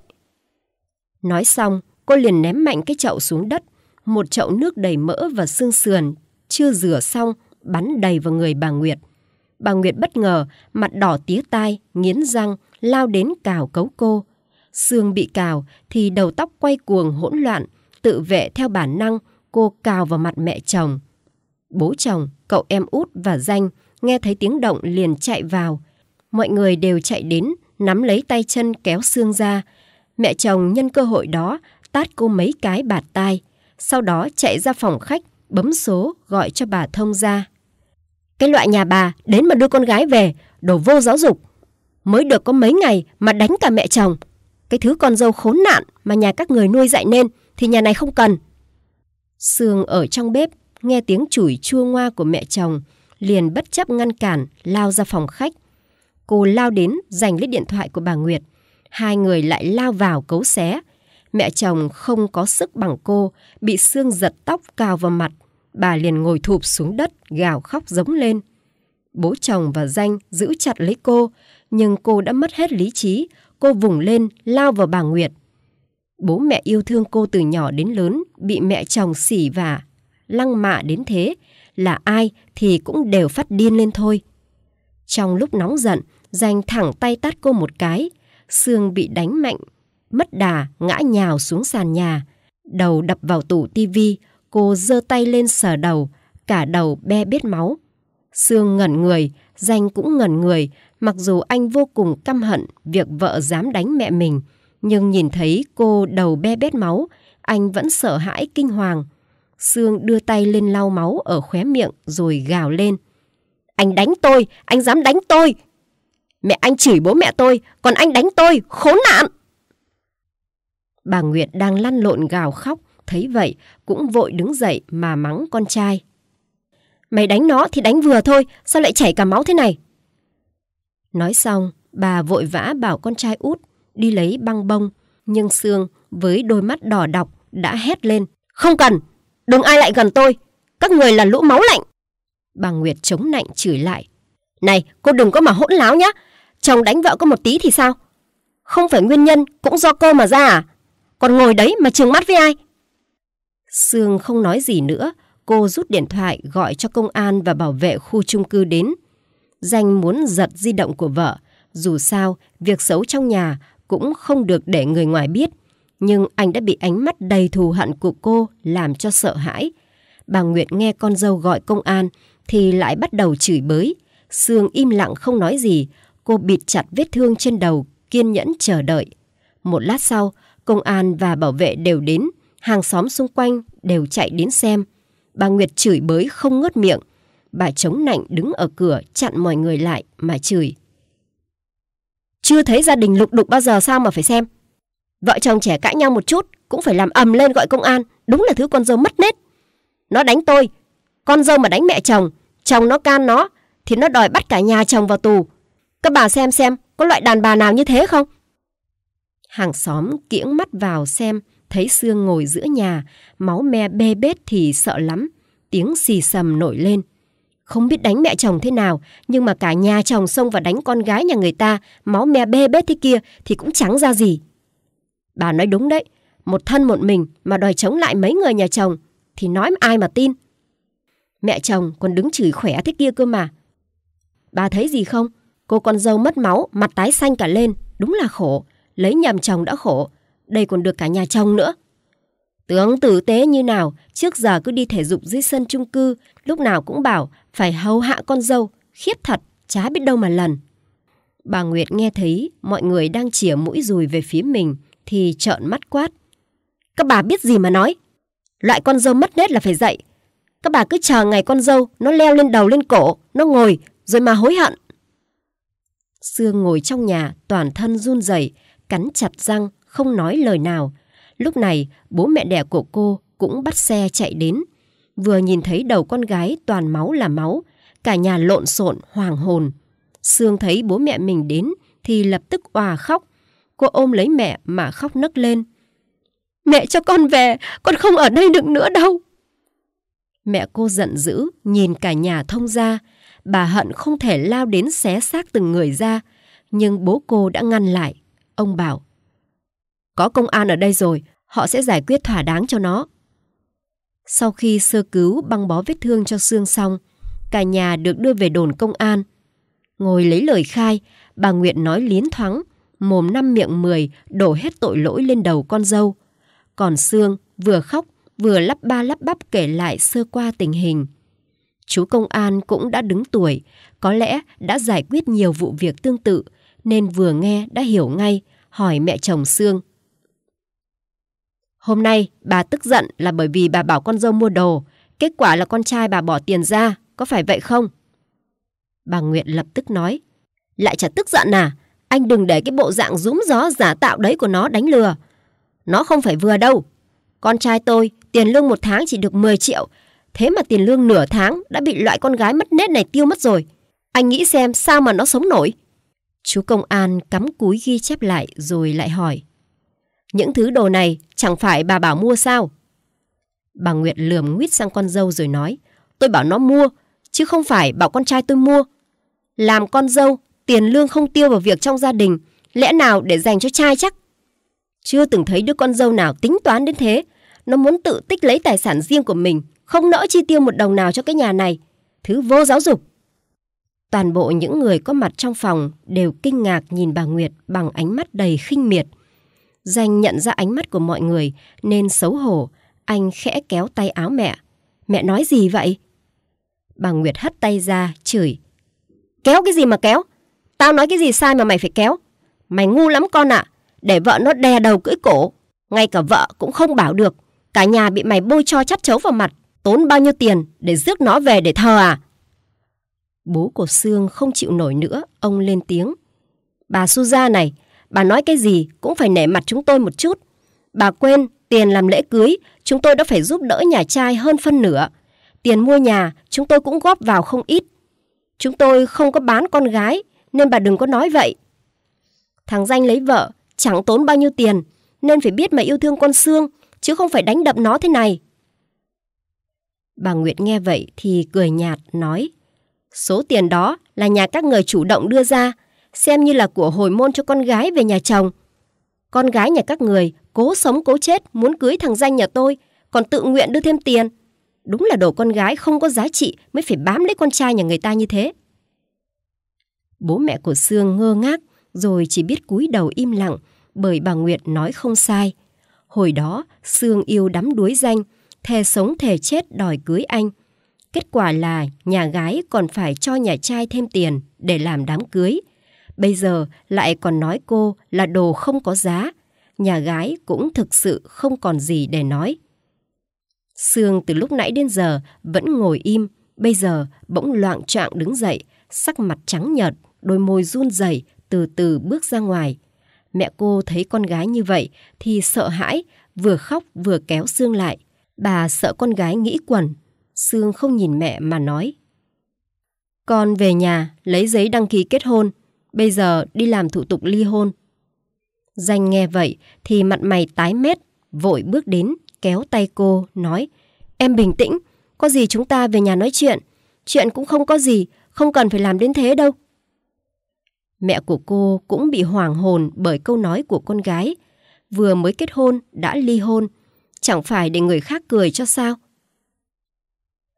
Nói xong, cô liền ném mạnh cái chậu xuống đất, một chậu nước đầy mỡ và xương sườn, chưa rửa xong, bắn đầy vào người bà Nguyệt. Bà Nguyệt bất ngờ, mặt đỏ tía tai, nghiến răng, lao đến cào cấu cô xương bị cào thì đầu tóc quay cuồng hỗn loạn, tự vệ theo bản năng, cô cào vào mặt mẹ chồng. Bố chồng, cậu em út và danh nghe thấy tiếng động liền chạy vào. Mọi người đều chạy đến, nắm lấy tay chân kéo xương ra. Mẹ chồng nhân cơ hội đó tát cô mấy cái bạt tai, sau đó chạy ra phòng khách, bấm số gọi cho bà thông ra. Cái loại nhà bà đến mà đưa con gái về, đồ vô giáo dục. Mới được có mấy ngày mà đánh cả mẹ chồng. Cái thứ con dâu khốn nạn mà nhà các người nuôi dạy nên thì nhà này không cần. Sương ở trong bếp, nghe tiếng chửi chua ngoa của mẹ chồng, liền bất chấp ngăn cản, lao ra phòng khách. Cô lao đến, giành lấy điện thoại của bà Nguyệt. Hai người lại lao vào cấu xé. Mẹ chồng không có sức bằng cô, bị Sương giật tóc cao vào mặt. Bà liền ngồi thụp xuống đất, gào khóc giống lên. Bố chồng và Danh giữ chặt lấy cô, nhưng cô đã mất hết lý trí, cô vùng lên lao vào bà Nguyệt. Bố mẹ yêu thương cô từ nhỏ đến lớn, bị mẹ chồng xỉ vả, lăng mạ đến thế, là ai thì cũng đều phát điên lên thôi. Trong lúc nóng giận, Danh thẳng tay tát cô một cái, xương bị đánh mạnh, mất đà ngã nhào xuống sàn nhà, đầu đập vào tủ tivi, cô giơ tay lên sờ đầu, cả đầu be biết máu. xương ngẩn người, Danh cũng ngẩn người, Mặc dù anh vô cùng căm hận việc vợ dám đánh mẹ mình, nhưng nhìn thấy cô đầu be bét máu, anh vẫn sợ hãi kinh hoàng. Sương đưa tay lên lau máu ở khóe miệng rồi gào lên. Anh đánh tôi, anh dám đánh tôi. Mẹ anh chửi bố mẹ tôi, còn anh đánh tôi, khốn nạn. Bà Nguyệt đang lăn lộn gào khóc, thấy vậy cũng vội đứng dậy mà mắng con trai. Mày đánh nó thì đánh vừa thôi, sao lại chảy cả máu thế này? Nói xong, bà vội vã bảo con trai út đi lấy băng bông, nhưng Sương với đôi mắt đỏ đọc đã hét lên. Không cần, đừng ai lại gần tôi, các người là lũ máu lạnh. Bà Nguyệt chống nạnh chửi lại. Này, cô đừng có mà hỗn láo nhá, chồng đánh vợ có một tí thì sao? Không phải nguyên nhân cũng do cô mà ra à? Còn ngồi đấy mà trường mắt với ai? Sương không nói gì nữa, cô rút điện thoại gọi cho công an và bảo vệ khu chung cư đến. Danh muốn giật di động của vợ. Dù sao, việc xấu trong nhà cũng không được để người ngoài biết. Nhưng anh đã bị ánh mắt đầy thù hận của cô làm cho sợ hãi. Bà Nguyệt nghe con dâu gọi công an thì lại bắt đầu chửi bới. Sương im lặng không nói gì, cô bịt chặt vết thương trên đầu, kiên nhẫn chờ đợi. Một lát sau, công an và bảo vệ đều đến, hàng xóm xung quanh đều chạy đến xem. Bà Nguyệt chửi bới không ngớt miệng, bà chống nạnh đứng ở cửa chặn mọi người lại mà chửi. Chưa thấy gia đình lục đục bao giờ sao mà phải xem. Vợ chồng trẻ cãi nhau một chút cũng phải làm ầm lên gọi công an. Đúng là thứ con dâu mất nết. Nó đánh tôi, con dâu mà đánh mẹ chồng, chồng nó can nó, thì nó đòi bắt cả nhà chồng vào tù. Các bà xem xem có loại đàn bà nào như thế không? Hàng xóm kiễng mắt vào xem, thấy Sương ngồi giữa nhà, máu me bê bết thì sợ lắm, tiếng xì sầm nổi lên. Không biết đánh mẹ chồng thế nào, nhưng mà cả nhà chồng xông vào đánh con gái nhà người ta, máu me bê bết thế kia thì cũng chẳng ra gì. Bà nói đúng đấy, một thân một mình mà đòi chống lại mấy người nhà chồng, thì nói ai mà tin. Mẹ chồng còn đứng chửi khỏe thế kia cơ mà. Bà thấy gì không? Cô con dâu mất máu, mặt tái xanh cả lên, đúng là khổ. Lấy nhầm chồng đã khổ, đây còn được cả nhà chồng nữa. Tướng tử tế như nào, trước giờ cứ đi thể dục dưới sân chung cư, lúc nào cũng bảo phải hầu hạ con dâu, khiếp thật, chả biết đâu mà lần. Bà Nguyệt nghe thấy mọi người đang chỉa mũi dùi về phía mình thì trợn mắt quát. Các bà biết gì mà nói? Loại con dâu mất nết là phải dạy. Các bà cứ chờ ngày con dâu, nó leo lên đầu lên cổ, nó ngồi, rồi mà hối hận. Sương ngồi trong nhà, toàn thân run rẩy, cắn chặt răng, không nói lời nào, Lúc này, bố mẹ đẻ của cô cũng bắt xe chạy đến. Vừa nhìn thấy đầu con gái toàn máu là máu, cả nhà lộn xộn, hoàng hồn. Sương thấy bố mẹ mình đến thì lập tức òa khóc. Cô ôm lấy mẹ mà khóc nấc lên. Mẹ cho con về, con không ở đây được nữa đâu. Mẹ cô giận dữ, nhìn cả nhà thông ra. Bà hận không thể lao đến xé xác từng người ra. Nhưng bố cô đã ngăn lại. Ông bảo, có công an ở đây rồi, họ sẽ giải quyết thỏa đáng cho nó. Sau khi sơ cứu băng bó vết thương cho xương xong, cả nhà được đưa về đồn công an. Ngồi lấy lời khai, bà Nguyện nói liến thoáng, mồm năm miệng mười đổ hết tội lỗi lên đầu con dâu. Còn xương vừa khóc vừa lắp ba lắp bắp kể lại sơ qua tình hình. Chú công an cũng đã đứng tuổi, có lẽ đã giải quyết nhiều vụ việc tương tự, nên vừa nghe đã hiểu ngay, hỏi mẹ chồng xương. Hôm nay, bà tức giận là bởi vì bà bảo con dâu mua đồ. Kết quả là con trai bà bỏ tiền ra, có phải vậy không? Bà Nguyệt lập tức nói. Lại chả tức giận à? Anh đừng để cái bộ dạng rúm gió giả tạo đấy của nó đánh lừa. Nó không phải vừa đâu. Con trai tôi, tiền lương một tháng chỉ được 10 triệu. Thế mà tiền lương nửa tháng đã bị loại con gái mất nết này tiêu mất rồi. Anh nghĩ xem sao mà nó sống nổi. Chú công an cắm cúi ghi chép lại rồi lại hỏi. Những thứ đồ này chẳng phải bà bảo mua sao? Bà Nguyệt lườm nguyết sang con dâu rồi nói, tôi bảo nó mua, chứ không phải bảo con trai tôi mua. Làm con dâu, tiền lương không tiêu vào việc trong gia đình, lẽ nào để dành cho trai chắc? Chưa từng thấy đứa con dâu nào tính toán đến thế. Nó muốn tự tích lấy tài sản riêng của mình, không nỡ chi tiêu một đồng nào cho cái nhà này. Thứ vô giáo dục. Toàn bộ những người có mặt trong phòng đều kinh ngạc nhìn bà Nguyệt bằng ánh mắt đầy khinh miệt. Danh nhận ra ánh mắt của mọi người nên xấu hổ, anh khẽ kéo tay áo mẹ. Mẹ nói gì vậy? Bà Nguyệt hất tay ra, chửi. Kéo cái gì mà kéo? Tao nói cái gì sai mà mày phải kéo? Mày ngu lắm con ạ, à. để vợ nó đè đầu cưỡi cổ. Ngay cả vợ cũng không bảo được. Cả nhà bị mày bôi cho chắt chấu vào mặt, tốn bao nhiêu tiền để rước nó về để thờ à? Bố của Sương không chịu nổi nữa, ông lên tiếng. Bà Suza này, Bà nói cái gì cũng phải nể mặt chúng tôi một chút. Bà quên, tiền làm lễ cưới, chúng tôi đã phải giúp đỡ nhà trai hơn phân nửa. Tiền mua nhà, chúng tôi cũng góp vào không ít. Chúng tôi không có bán con gái, nên bà đừng có nói vậy. Thằng Danh lấy vợ, chẳng tốn bao nhiêu tiền, nên phải biết mà yêu thương con xương chứ không phải đánh đập nó thế này. Bà Nguyệt nghe vậy thì cười nhạt, nói Số tiền đó là nhà các người chủ động đưa ra, xem như là của hồi môn cho con gái về nhà chồng. Con gái nhà các người cố sống cố chết muốn cưới thằng danh nhà tôi, còn tự nguyện đưa thêm tiền. Đúng là đồ con gái không có giá trị mới phải bám lấy con trai nhà người ta như thế. Bố mẹ của Sương ngơ ngác rồi chỉ biết cúi đầu im lặng bởi bà Nguyệt nói không sai. Hồi đó, Sương yêu đắm đuối danh, thề sống thề chết đòi cưới anh. Kết quả là nhà gái còn phải cho nhà trai thêm tiền để làm đám cưới. Bây giờ lại còn nói cô là đồ không có giá. Nhà gái cũng thực sự không còn gì để nói. Sương từ lúc nãy đến giờ vẫn ngồi im, bây giờ bỗng loạn trạng đứng dậy, sắc mặt trắng nhợt, đôi môi run rẩy từ từ bước ra ngoài. Mẹ cô thấy con gái như vậy thì sợ hãi, vừa khóc vừa kéo Sương lại. Bà sợ con gái nghĩ quẩn. Sương không nhìn mẹ mà nói. Con về nhà, lấy giấy đăng ký kết hôn, bây giờ đi làm thủ tục ly hôn. Danh nghe vậy thì mặt mày tái mét, vội bước đến, kéo tay cô, nói Em bình tĩnh, có gì chúng ta về nhà nói chuyện. Chuyện cũng không có gì, không cần phải làm đến thế đâu. Mẹ của cô cũng bị hoảng hồn bởi câu nói của con gái. Vừa mới kết hôn, đã ly hôn. Chẳng phải để người khác cười cho sao?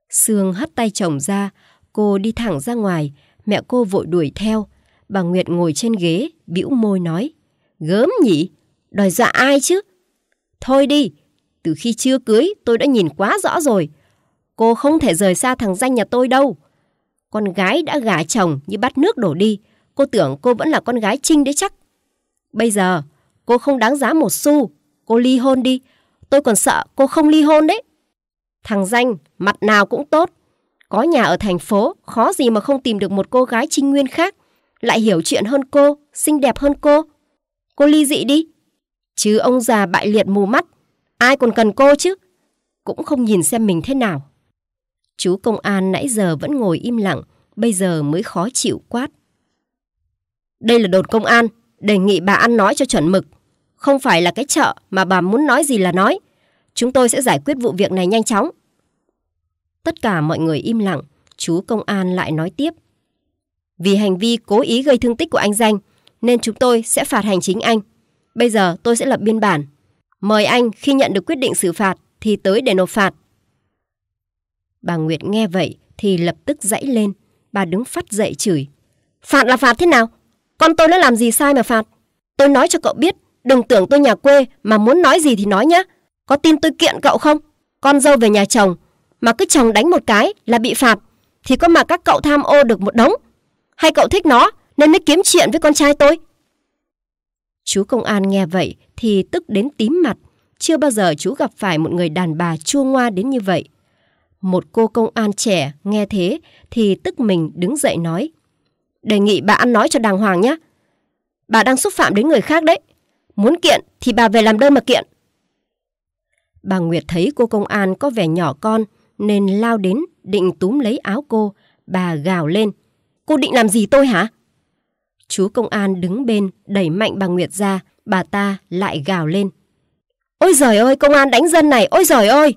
Sương hất tay chồng ra, cô đi thẳng ra ngoài, mẹ cô vội đuổi theo. Bà Nguyệt ngồi trên ghế, bĩu môi nói. Gớm nhỉ, đòi dọa ai chứ? Thôi đi, từ khi chưa cưới tôi đã nhìn quá rõ rồi. Cô không thể rời xa thằng danh nhà tôi đâu. Con gái đã gả chồng như bắt nước đổ đi. Cô tưởng cô vẫn là con gái trinh đấy chắc. Bây giờ, cô không đáng giá một xu. Cô ly hôn đi. Tôi còn sợ cô không ly hôn đấy. Thằng danh, mặt nào cũng tốt. Có nhà ở thành phố, khó gì mà không tìm được một cô gái trinh nguyên khác lại hiểu chuyện hơn cô, xinh đẹp hơn cô. Cô ly dị đi. Chứ ông già bại liệt mù mắt, ai còn cần cô chứ? Cũng không nhìn xem mình thế nào. Chú công an nãy giờ vẫn ngồi im lặng, bây giờ mới khó chịu quát. Đây là đồn công an, đề nghị bà ăn nói cho chuẩn mực. Không phải là cái chợ mà bà muốn nói gì là nói. Chúng tôi sẽ giải quyết vụ việc này nhanh chóng. Tất cả mọi người im lặng, chú công an lại nói tiếp. Vì hành vi cố ý gây thương tích của anh Danh, nên chúng tôi sẽ phạt hành chính anh. Bây giờ tôi sẽ lập biên bản. Mời anh khi nhận được quyết định xử phạt thì tới để nộp phạt. Bà Nguyệt nghe vậy thì lập tức dãy lên. Bà đứng phát dậy chửi. Phạt là phạt thế nào? Con tôi đã làm gì sai mà phạt? Tôi nói cho cậu biết, đừng tưởng tôi nhà quê mà muốn nói gì thì nói nhé. Có tin tôi kiện cậu không? Con dâu về nhà chồng, mà cứ chồng đánh một cái là bị phạt. Thì có mà các cậu tham ô được một đống hay cậu thích nó nên mới kiếm chuyện với con trai tôi? Chú công an nghe vậy thì tức đến tím mặt. Chưa bao giờ chú gặp phải một người đàn bà chua ngoa đến như vậy. Một cô công an trẻ nghe thế thì tức mình đứng dậy nói. Đề nghị bà ăn nói cho đàng hoàng nhé. Bà đang xúc phạm đến người khác đấy. Muốn kiện thì bà về làm đơn mà kiện. Bà Nguyệt thấy cô công an có vẻ nhỏ con nên lao đến định túm lấy áo cô. Bà gào lên. Cô định làm gì tôi hả? Chú công an đứng bên, đẩy mạnh bà Nguyệt ra, bà ta lại gào lên. Ôi giời ơi, công an đánh dân này, ôi giời ơi!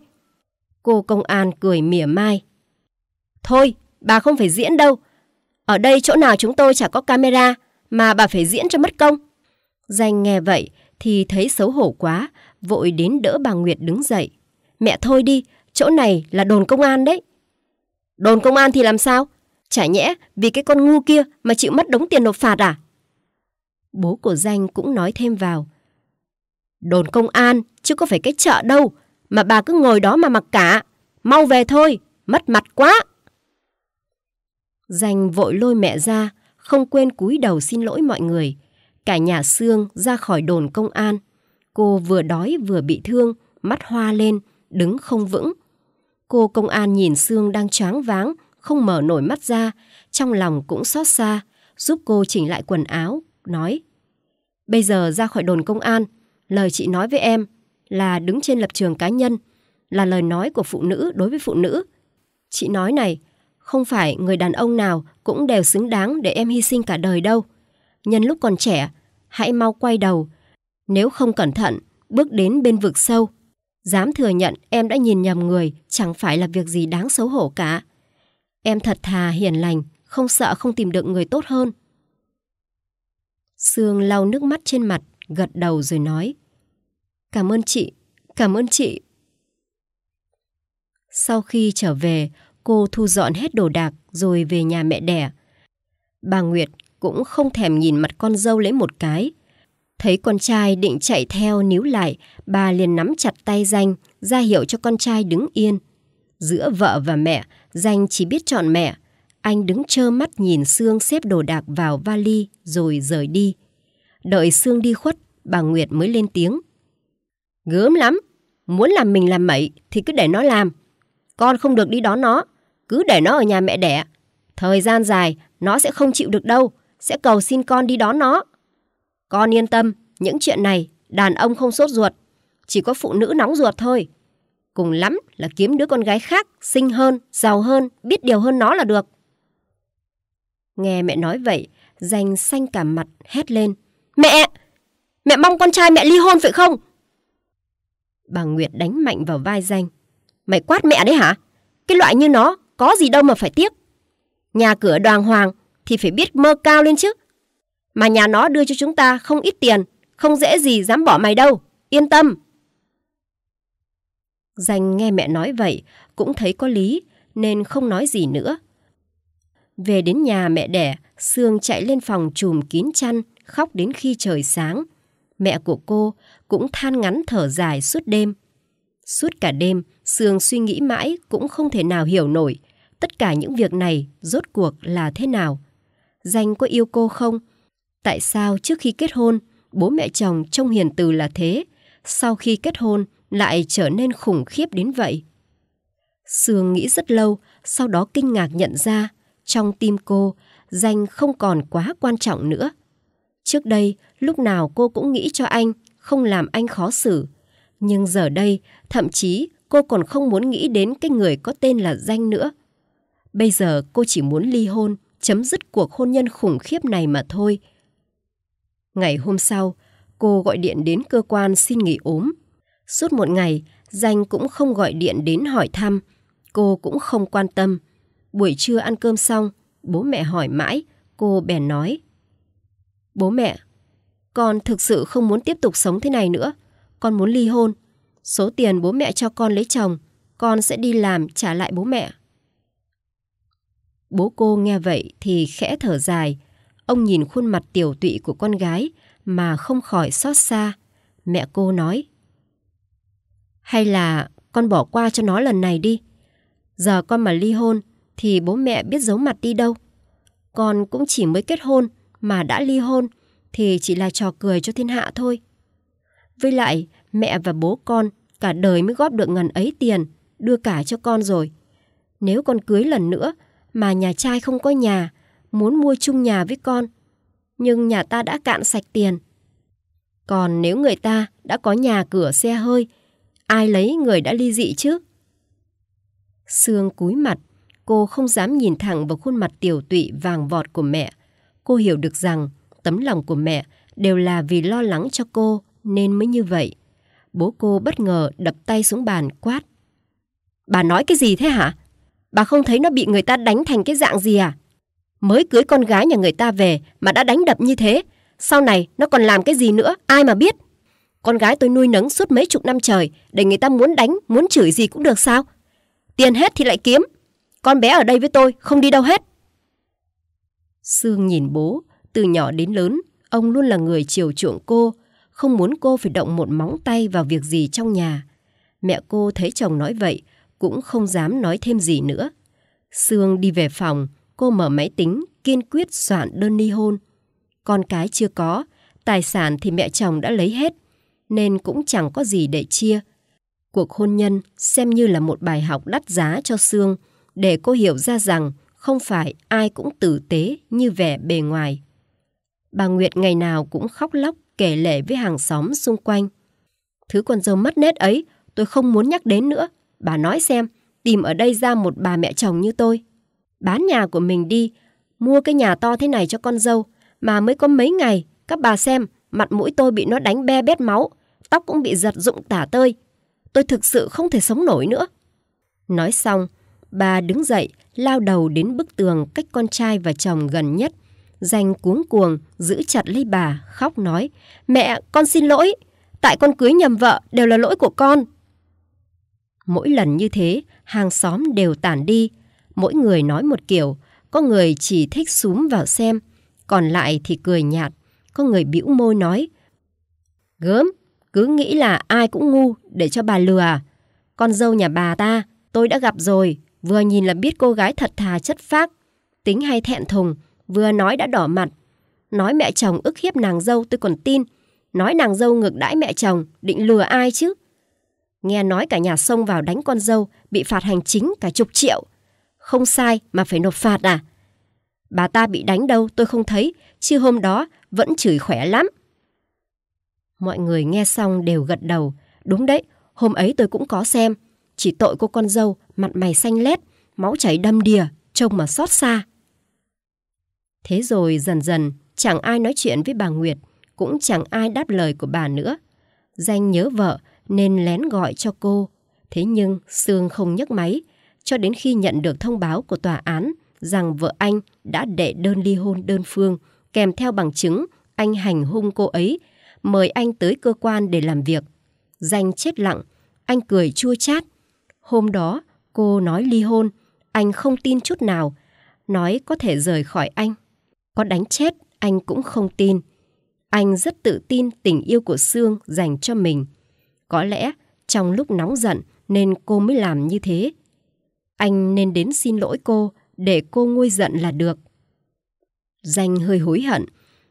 Cô công an cười mỉa mai. Thôi, bà không phải diễn đâu. Ở đây chỗ nào chúng tôi chả có camera, mà bà phải diễn cho mất công. Danh nghe vậy thì thấy xấu hổ quá, vội đến đỡ bà Nguyệt đứng dậy. Mẹ thôi đi, chỗ này là đồn công an đấy. Đồn công an thì làm sao? Chả nhẽ vì cái con ngu kia mà chịu mất đống tiền nộp phạt à? Bố của Danh cũng nói thêm vào. Đồn công an chứ có phải cái chợ đâu mà bà cứ ngồi đó mà mặc cả. Mau về thôi, mất mặt quá. Danh vội lôi mẹ ra, không quên cúi đầu xin lỗi mọi người. Cả nhà xương ra khỏi đồn công an. Cô vừa đói vừa bị thương, mắt hoa lên, đứng không vững. Cô công an nhìn xương đang choáng váng, không mở nổi mắt ra, trong lòng cũng xót xa, giúp cô chỉnh lại quần áo, nói Bây giờ ra khỏi đồn công an, lời chị nói với em là đứng trên lập trường cá nhân, là lời nói của phụ nữ đối với phụ nữ. Chị nói này, không phải người đàn ông nào cũng đều xứng đáng để em hy sinh cả đời đâu. Nhân lúc còn trẻ, hãy mau quay đầu. Nếu không cẩn thận, bước đến bên vực sâu. Dám thừa nhận em đã nhìn nhầm người chẳng phải là việc gì đáng xấu hổ cả. Em thật thà, hiền lành, không sợ không tìm được người tốt hơn. Sương lau nước mắt trên mặt, gật đầu rồi nói. Cảm ơn chị, cảm ơn chị. Sau khi trở về, cô thu dọn hết đồ đạc rồi về nhà mẹ đẻ. Bà Nguyệt cũng không thèm nhìn mặt con dâu lấy một cái. Thấy con trai định chạy theo níu lại, bà liền nắm chặt tay danh, ra hiệu cho con trai đứng yên. Giữa vợ và mẹ, Danh chỉ biết chọn mẹ. Anh đứng trơ mắt nhìn Sương xếp đồ đạc vào vali rồi rời đi. Đợi Sương đi khuất, bà Nguyệt mới lên tiếng. Gớm lắm, muốn làm mình làm mẩy thì cứ để nó làm. Con không được đi đón nó, cứ để nó ở nhà mẹ đẻ. Thời gian dài, nó sẽ không chịu được đâu, sẽ cầu xin con đi đón nó. Con yên tâm, những chuyện này đàn ông không sốt ruột, chỉ có phụ nữ nóng ruột thôi. Cùng lắm là kiếm đứa con gái khác, xinh hơn, giàu hơn, biết điều hơn nó là được. Nghe mẹ nói vậy, Danh xanh cả mặt hét lên. Mẹ! Mẹ mong con trai mẹ ly hôn phải không? Bà Nguyệt đánh mạnh vào vai Danh. Mày quát mẹ đấy hả? Cái loại như nó có gì đâu mà phải tiếc. Nhà cửa đoàn hoàng thì phải biết mơ cao lên chứ. Mà nhà nó đưa cho chúng ta không ít tiền, không dễ gì dám bỏ mày đâu. Yên tâm! Danh nghe mẹ nói vậy, cũng thấy có lý, nên không nói gì nữa. Về đến nhà mẹ đẻ, Sương chạy lên phòng chùm kín chăn, khóc đến khi trời sáng. Mẹ của cô cũng than ngắn thở dài suốt đêm. Suốt cả đêm, Sương suy nghĩ mãi cũng không thể nào hiểu nổi tất cả những việc này rốt cuộc là thế nào. Danh có yêu cô không? Tại sao trước khi kết hôn, bố mẹ chồng trông hiền từ là thế? Sau khi kết hôn, lại trở nên khủng khiếp đến vậy. Sương nghĩ rất lâu, sau đó kinh ngạc nhận ra, trong tim cô, danh không còn quá quan trọng nữa. Trước đây, lúc nào cô cũng nghĩ cho anh, không làm anh khó xử. Nhưng giờ đây, thậm chí cô còn không muốn nghĩ đến cái người có tên là danh nữa. Bây giờ cô chỉ muốn ly hôn, chấm dứt cuộc hôn nhân khủng khiếp này mà thôi. Ngày hôm sau, cô gọi điện đến cơ quan xin nghỉ ốm Suốt một ngày, Danh cũng không gọi điện đến hỏi thăm. Cô cũng không quan tâm. Buổi trưa ăn cơm xong, bố mẹ hỏi mãi, cô bèn nói. Bố mẹ, con thực sự không muốn tiếp tục sống thế này nữa. Con muốn ly hôn. Số tiền bố mẹ cho con lấy chồng, con sẽ đi làm trả lại bố mẹ. Bố cô nghe vậy thì khẽ thở dài. Ông nhìn khuôn mặt tiểu tụy của con gái mà không khỏi xót xa. Mẹ cô nói, hay là con bỏ qua cho nó lần này đi. Giờ con mà ly hôn thì bố mẹ biết giấu mặt đi đâu. Con cũng chỉ mới kết hôn mà đã ly hôn thì chỉ là trò cười cho thiên hạ thôi. Với lại, mẹ và bố con cả đời mới góp được ngần ấy tiền, đưa cả cho con rồi. Nếu con cưới lần nữa mà nhà trai không có nhà, muốn mua chung nhà với con, nhưng nhà ta đã cạn sạch tiền. Còn nếu người ta đã có nhà cửa xe hơi Ai lấy người đã ly dị chứ? Sương cúi mặt, cô không dám nhìn thẳng vào khuôn mặt tiểu tụy vàng vọt của mẹ. Cô hiểu được rằng tấm lòng của mẹ đều là vì lo lắng cho cô nên mới như vậy. Bố cô bất ngờ đập tay xuống bàn quát. Bà nói cái gì thế hả? Bà không thấy nó bị người ta đánh thành cái dạng gì à? Mới cưới con gái nhà người ta về mà đã đánh đập như thế. Sau này nó còn làm cái gì nữa ai mà biết? con gái tôi nuôi nấng suốt mấy chục năm trời để người ta muốn đánh muốn chửi gì cũng được sao tiền hết thì lại kiếm con bé ở đây với tôi không đi đâu hết sương nhìn bố từ nhỏ đến lớn ông luôn là người chiều chuộng cô không muốn cô phải động một móng tay vào việc gì trong nhà mẹ cô thấy chồng nói vậy cũng không dám nói thêm gì nữa sương đi về phòng cô mở máy tính kiên quyết soạn đơn ly hôn con cái chưa có tài sản thì mẹ chồng đã lấy hết nên cũng chẳng có gì để chia. Cuộc hôn nhân xem như là một bài học đắt giá cho Sương để cô hiểu ra rằng không phải ai cũng tử tế như vẻ bề ngoài. Bà Nguyệt ngày nào cũng khóc lóc kể lể với hàng xóm xung quanh. Thứ con dâu mất nết ấy tôi không muốn nhắc đến nữa. Bà nói xem, tìm ở đây ra một bà mẹ chồng như tôi. Bán nhà của mình đi, mua cái nhà to thế này cho con dâu mà mới có mấy ngày, các bà xem, mặt mũi tôi bị nó đánh be bét máu tóc cũng bị giật rụng tả tơi. Tôi thực sự không thể sống nổi nữa. Nói xong, bà đứng dậy, lao đầu đến bức tường cách con trai và chồng gần nhất. Danh cuống cuồng, giữ chặt lấy bà, khóc nói, Mẹ, con xin lỗi, tại con cưới nhầm vợ đều là lỗi của con. Mỗi lần như thế, hàng xóm đều tản đi, mỗi người nói một kiểu, có người chỉ thích súm vào xem, còn lại thì cười nhạt, có người bĩu môi nói, Gớm, cứ nghĩ là ai cũng ngu để cho bà lừa Con dâu nhà bà ta, tôi đã gặp rồi, vừa nhìn là biết cô gái thật thà chất phác, tính hay thẹn thùng, vừa nói đã đỏ mặt. Nói mẹ chồng ức hiếp nàng dâu tôi còn tin, nói nàng dâu ngược đãi mẹ chồng, định lừa ai chứ? Nghe nói cả nhà xông vào đánh con dâu, bị phạt hành chính cả chục triệu. Không sai mà phải nộp phạt à? Bà ta bị đánh đâu tôi không thấy, chứ hôm đó vẫn chửi khỏe lắm. Mọi người nghe xong đều gật đầu. Đúng đấy, hôm ấy tôi cũng có xem. Chỉ tội cô con dâu, mặt mày xanh lét, máu chảy đâm đìa, trông mà xót xa. Thế rồi dần dần, chẳng ai nói chuyện với bà Nguyệt, cũng chẳng ai đáp lời của bà nữa. Danh nhớ vợ nên lén gọi cho cô. Thế nhưng Sương không nhấc máy, cho đến khi nhận được thông báo của tòa án rằng vợ anh đã đệ đơn ly hôn đơn phương, kèm theo bằng chứng anh hành hung cô ấy mời anh tới cơ quan để làm việc. Danh chết lặng, anh cười chua chát. Hôm đó, cô nói ly hôn, anh không tin chút nào, nói có thể rời khỏi anh. Có đánh chết, anh cũng không tin. Anh rất tự tin tình yêu của Sương dành cho mình. Có lẽ trong lúc nóng giận nên cô mới làm như thế. Anh nên đến xin lỗi cô để cô nguôi giận là được. Danh hơi hối hận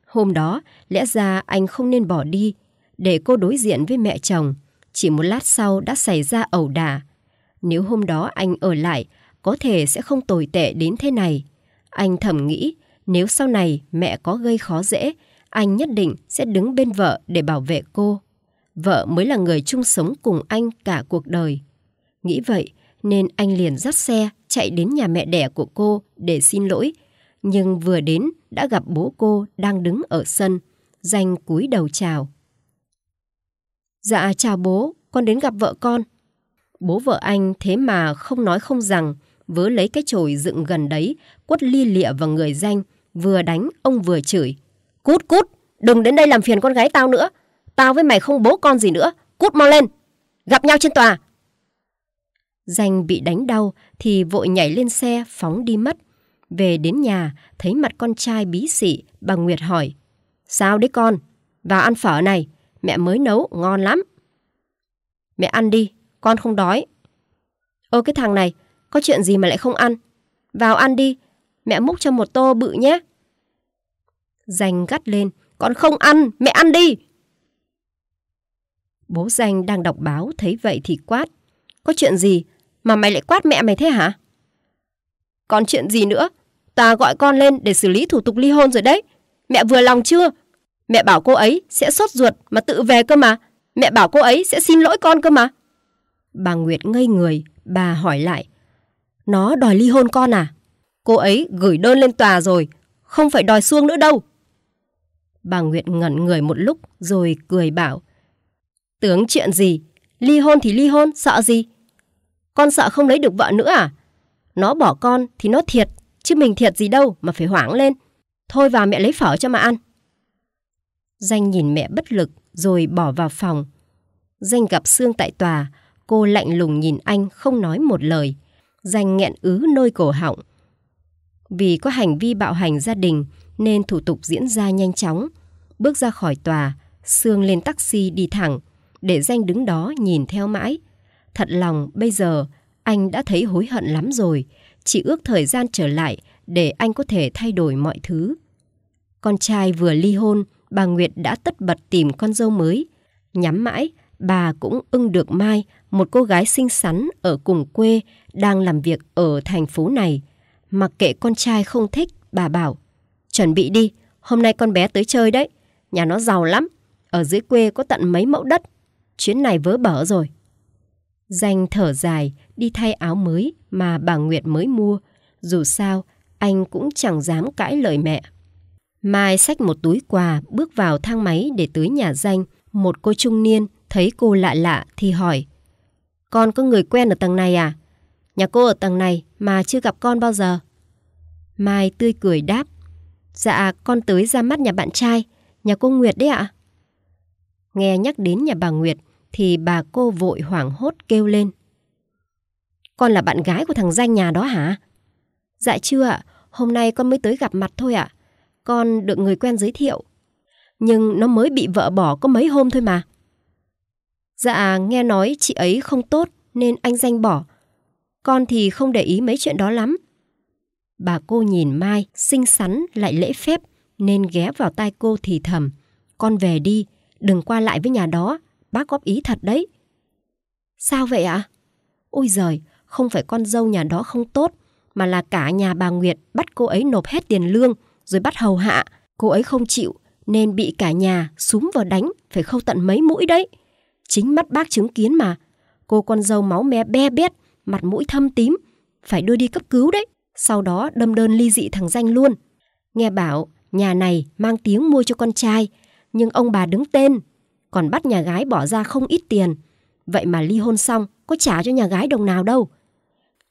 Hôm đó, lẽ ra anh không nên bỏ đi, để cô đối diện với mẹ chồng. Chỉ một lát sau đã xảy ra ẩu đả. Nếu hôm đó anh ở lại, có thể sẽ không tồi tệ đến thế này. Anh thầm nghĩ, nếu sau này mẹ có gây khó dễ, anh nhất định sẽ đứng bên vợ để bảo vệ cô. Vợ mới là người chung sống cùng anh cả cuộc đời. Nghĩ vậy, nên anh liền dắt xe chạy đến nhà mẹ đẻ của cô để xin lỗi nhưng vừa đến đã gặp bố cô đang đứng ở sân, danh cúi đầu chào. Dạ chào bố, con đến gặp vợ con. Bố vợ anh thế mà không nói không rằng, vớ lấy cái chổi dựng gần đấy, quất lia lịa vào người danh, vừa đánh ông vừa chửi. Cút cút, đừng đến đây làm phiền con gái tao nữa, tao với mày không bố con gì nữa, cút mau lên, gặp nhau trên tòa. Danh bị đánh đau thì vội nhảy lên xe phóng đi mất về đến nhà, thấy mặt con trai bí xỉ, bà Nguyệt hỏi. Sao đấy con? Vào ăn phở này, mẹ mới nấu, ngon lắm. Mẹ ăn đi, con không đói. Ơ cái thằng này, có chuyện gì mà lại không ăn? Vào ăn đi, mẹ múc cho một tô bự nhé. Danh gắt lên, con không ăn, mẹ ăn đi. Bố Danh đang đọc báo thấy vậy thì quát. Có chuyện gì mà mày lại quát mẹ mày thế hả? Còn chuyện gì nữa? Ta gọi con lên để xử lý thủ tục ly hôn rồi đấy. Mẹ vừa lòng chưa? Mẹ bảo cô ấy sẽ sốt ruột mà tự về cơ mà. Mẹ bảo cô ấy sẽ xin lỗi con cơ mà. Bà Nguyệt ngây người, bà hỏi lại. Nó đòi ly hôn con à? Cô ấy gửi đơn lên tòa rồi, không phải đòi xuông nữa đâu. Bà Nguyệt ngẩn người một lúc rồi cười bảo. Tướng chuyện gì? Ly hôn thì ly hôn, sợ gì? Con sợ không lấy được vợ nữa à? Nó bỏ con thì nó thiệt Chứ mình thiệt gì đâu mà phải hoảng lên. Thôi vào mẹ lấy phở cho mà ăn. Danh nhìn mẹ bất lực rồi bỏ vào phòng. Danh gặp Sương tại tòa, cô lạnh lùng nhìn anh không nói một lời. Danh nghẹn ứ nôi cổ họng. Vì có hành vi bạo hành gia đình nên thủ tục diễn ra nhanh chóng. Bước ra khỏi tòa, Sương lên taxi đi thẳng, để Danh đứng đó nhìn theo mãi. Thật lòng bây giờ anh đã thấy hối hận lắm rồi Chị ước thời gian trở lại để anh có thể thay đổi mọi thứ. Con trai vừa ly hôn, bà Nguyệt đã tất bật tìm con dâu mới. Nhắm mãi, bà cũng ưng được Mai, một cô gái xinh xắn ở cùng quê, đang làm việc ở thành phố này. Mặc kệ con trai không thích, bà bảo, chuẩn bị đi, hôm nay con bé tới chơi đấy, nhà nó giàu lắm, ở dưới quê có tận mấy mẫu đất. Chuyến này vớ bở rồi, Danh thở dài, đi thay áo mới mà bà Nguyệt mới mua. Dù sao, anh cũng chẳng dám cãi lời mẹ. Mai xách một túi quà, bước vào thang máy để tới nhà Danh. Một cô trung niên thấy cô lạ lạ thì hỏi. Con có người quen ở tầng này à? Nhà cô ở tầng này mà chưa gặp con bao giờ. Mai tươi cười đáp. Dạ, con tới ra mắt nhà bạn trai, nhà cô Nguyệt đấy ạ. Nghe nhắc đến nhà bà Nguyệt, thì bà cô vội hoảng hốt kêu lên. Con là bạn gái của thằng danh nhà đó hả? Dạ chưa ạ, hôm nay con mới tới gặp mặt thôi ạ. Con được người quen giới thiệu. Nhưng nó mới bị vợ bỏ có mấy hôm thôi mà. Dạ, nghe nói chị ấy không tốt nên anh danh bỏ. Con thì không để ý mấy chuyện đó lắm. Bà cô nhìn Mai, xinh xắn lại lễ phép nên ghé vào tai cô thì thầm. Con về đi, đừng qua lại với nhà đó, bác góp ý thật đấy. Sao vậy ạ? À? Ôi giời, không phải con dâu nhà đó không tốt, mà là cả nhà bà Nguyệt bắt cô ấy nộp hết tiền lương, rồi bắt hầu hạ. Cô ấy không chịu, nên bị cả nhà súng vào đánh, phải khâu tận mấy mũi đấy. Chính mắt bác chứng kiến mà, cô con dâu máu me be bét, mặt mũi thâm tím, phải đưa đi cấp cứu đấy. Sau đó đâm đơn ly dị thằng danh luôn. Nghe bảo, nhà này mang tiếng mua cho con trai, nhưng ông bà đứng tên còn bắt nhà gái bỏ ra không ít tiền. Vậy mà ly hôn xong, có trả cho nhà gái đồng nào đâu.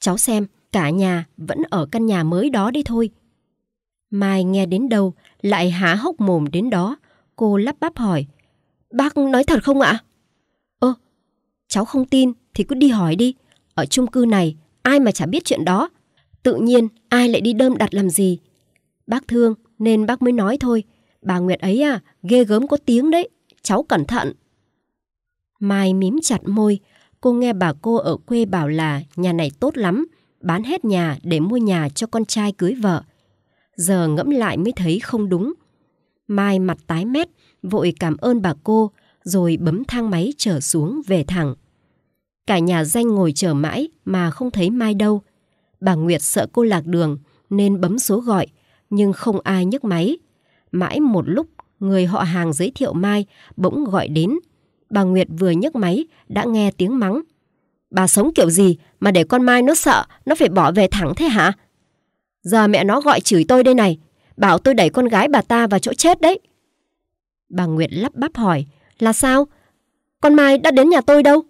Cháu xem, cả nhà vẫn ở căn nhà mới đó đi thôi. Mai nghe đến đâu, lại há hốc mồm đến đó. Cô lắp bắp hỏi, bác nói thật không ạ? Ơ, cháu không tin thì cứ đi hỏi đi. Ở chung cư này, ai mà chả biết chuyện đó. Tự nhiên, ai lại đi đơm đặt làm gì? Bác thương nên bác mới nói thôi. Bà Nguyệt ấy à, ghê gớm có tiếng đấy cháu cẩn thận. Mai mím chặt môi, cô nghe bà cô ở quê bảo là nhà này tốt lắm, bán hết nhà để mua nhà cho con trai cưới vợ. Giờ ngẫm lại mới thấy không đúng. Mai mặt tái mét, vội cảm ơn bà cô, rồi bấm thang máy trở xuống về thẳng. Cả nhà danh ngồi chờ mãi mà không thấy Mai đâu. Bà Nguyệt sợ cô lạc đường nên bấm số gọi, nhưng không ai nhấc máy. Mãi một lúc người họ hàng giới thiệu Mai bỗng gọi đến. Bà Nguyệt vừa nhấc máy đã nghe tiếng mắng. Bà sống kiểu gì mà để con Mai nó sợ, nó phải bỏ về thẳng thế hả? Giờ mẹ nó gọi chửi tôi đây này, bảo tôi đẩy con gái bà ta vào chỗ chết đấy. Bà Nguyệt lắp bắp hỏi, là sao? Con Mai đã đến nhà tôi đâu?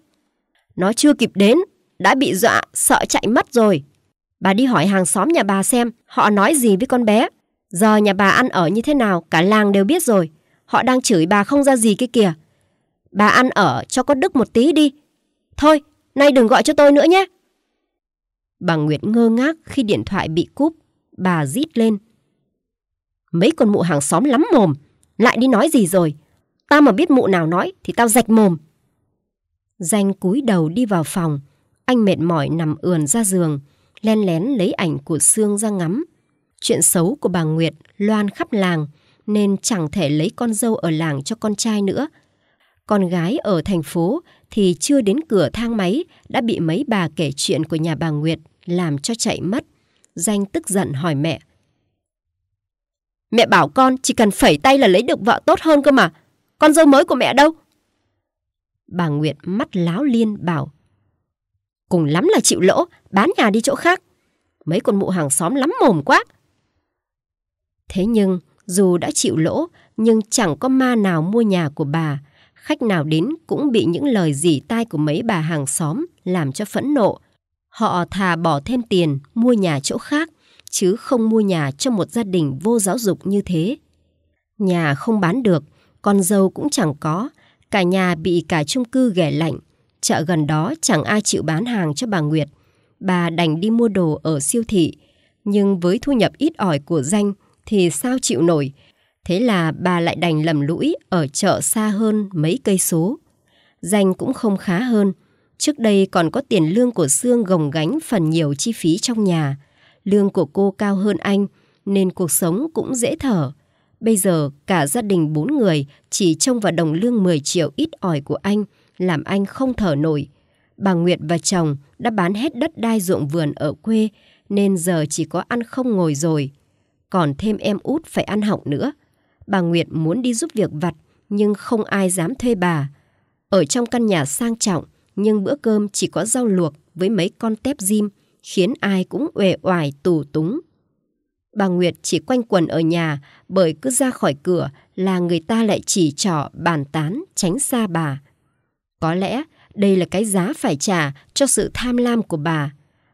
Nó chưa kịp đến, đã bị dọa, sợ chạy mất rồi. Bà đi hỏi hàng xóm nhà bà xem họ nói gì với con bé. Giờ nhà bà ăn ở như thế nào cả làng đều biết rồi. Họ đang chửi bà không ra gì kia kìa. Bà ăn ở cho có đức một tí đi. Thôi, nay đừng gọi cho tôi nữa nhé. Bà Nguyệt ngơ ngác khi điện thoại bị cúp. Bà rít lên. Mấy con mụ hàng xóm lắm mồm. Lại đi nói gì rồi? Tao mà biết mụ nào nói thì tao rạch mồm. Danh cúi đầu đi vào phòng. Anh mệt mỏi nằm ườn ra giường. Len lén lấy ảnh của xương ra ngắm. Chuyện xấu của bà Nguyệt loan khắp làng nên chẳng thể lấy con dâu ở làng cho con trai nữa. Con gái ở thành phố thì chưa đến cửa thang máy đã bị mấy bà kể chuyện của nhà bà Nguyệt làm cho chạy mất. Danh tức giận hỏi mẹ. Mẹ bảo con chỉ cần phẩy tay là lấy được vợ tốt hơn cơ mà. Con dâu mới của mẹ đâu? Bà Nguyệt mắt láo liên bảo. Cùng lắm là chịu lỗ, bán nhà đi chỗ khác. Mấy con mụ hàng xóm lắm mồm quá. Thế nhưng, dù đã chịu lỗ, nhưng chẳng có ma nào mua nhà của bà. Khách nào đến cũng bị những lời dỉ tai của mấy bà hàng xóm làm cho phẫn nộ. Họ thà bỏ thêm tiền mua nhà chỗ khác, chứ không mua nhà cho một gia đình vô giáo dục như thế. Nhà không bán được, con dâu cũng chẳng có, cả nhà bị cả chung cư ghẻ lạnh. Chợ gần đó chẳng ai chịu bán hàng cho bà Nguyệt. Bà đành đi mua đồ ở siêu thị, nhưng với thu nhập ít ỏi của danh, thì sao chịu nổi. Thế là bà lại đành lầm lũi ở chợ xa hơn mấy cây số. Danh cũng không khá hơn. Trước đây còn có tiền lương của Dương gồng gánh phần nhiều chi phí trong nhà. Lương của cô cao hơn anh, nên cuộc sống cũng dễ thở. Bây giờ cả gia đình bốn người chỉ trông vào đồng lương 10 triệu ít ỏi của anh, làm anh không thở nổi. Bà Nguyệt và chồng đã bán hết đất đai ruộng vườn ở quê, nên giờ chỉ có ăn không ngồi rồi còn thêm em út phải ăn học nữa. Bà Nguyệt muốn đi giúp việc vặt, nhưng không ai dám thuê bà. Ở trong căn nhà sang trọng, nhưng bữa cơm chỉ có rau luộc với mấy con tép diêm, khiến ai cũng uể oải tù túng. Bà Nguyệt chỉ quanh quần ở nhà bởi cứ ra khỏi cửa là người ta lại chỉ trỏ bàn tán tránh xa bà. Có lẽ đây là cái giá phải trả cho sự tham lam của bà.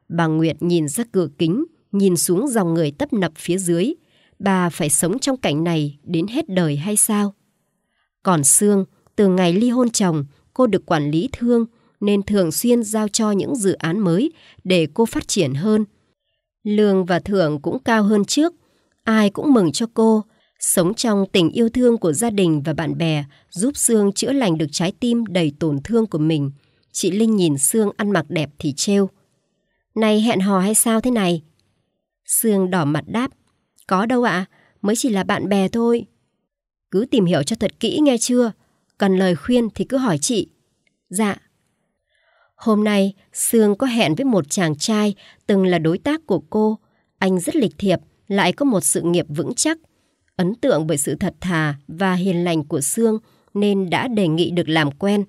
Bà Nguyệt nhìn ra cửa kính nhìn xuống dòng người tấp nập phía dưới, bà phải sống trong cảnh này đến hết đời hay sao? Còn Sương, từ ngày ly hôn chồng, cô được quản lý thương nên thường xuyên giao cho những dự án mới để cô phát triển hơn. Lương và thưởng cũng cao hơn trước, ai cũng mừng cho cô, sống trong tình yêu thương của gia đình và bạn bè giúp Sương chữa lành được trái tim đầy tổn thương của mình. Chị Linh nhìn Sương ăn mặc đẹp thì trêu. Này hẹn hò hay sao thế này? Sương đỏ mặt đáp. Có đâu ạ, à, mới chỉ là bạn bè thôi. Cứ tìm hiểu cho thật kỹ nghe chưa? Cần lời khuyên thì cứ hỏi chị. Dạ. Hôm nay, Sương có hẹn với một chàng trai từng là đối tác của cô. Anh rất lịch thiệp, lại có một sự nghiệp vững chắc. Ấn tượng bởi sự thật thà và hiền lành của Sương nên đã đề nghị được làm quen.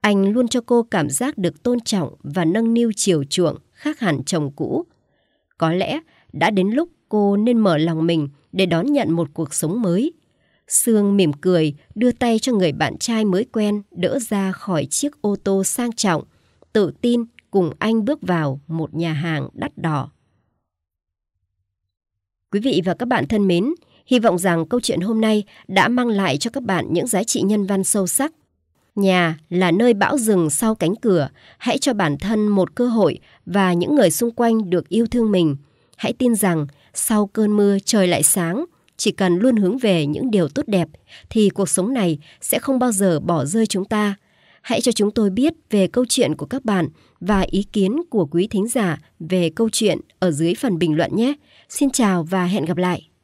Anh luôn cho cô cảm giác được tôn trọng và nâng niu chiều chuộng khác hẳn chồng cũ. Có lẽ đã đến lúc cô nên mở lòng mình để đón nhận một cuộc sống mới. Sương mỉm cười, đưa tay cho người bạn trai mới quen đỡ ra khỏi chiếc ô tô sang trọng, tự tin cùng anh bước vào một nhà hàng đắt đỏ. Quý vị và các bạn thân mến, hy vọng rằng câu chuyện hôm nay đã mang lại cho các bạn những giá trị nhân văn sâu sắc. Nhà là nơi bão rừng sau cánh cửa, hãy cho bản thân một cơ hội và những người xung quanh được yêu thương mình – Hãy tin rằng sau cơn mưa trời lại sáng, chỉ cần luôn hướng về những điều tốt đẹp thì cuộc sống này sẽ không bao giờ bỏ rơi chúng ta. Hãy cho chúng tôi biết về câu chuyện của các bạn và ý kiến của quý thính giả về câu chuyện ở dưới phần bình luận nhé. Xin chào và hẹn gặp lại.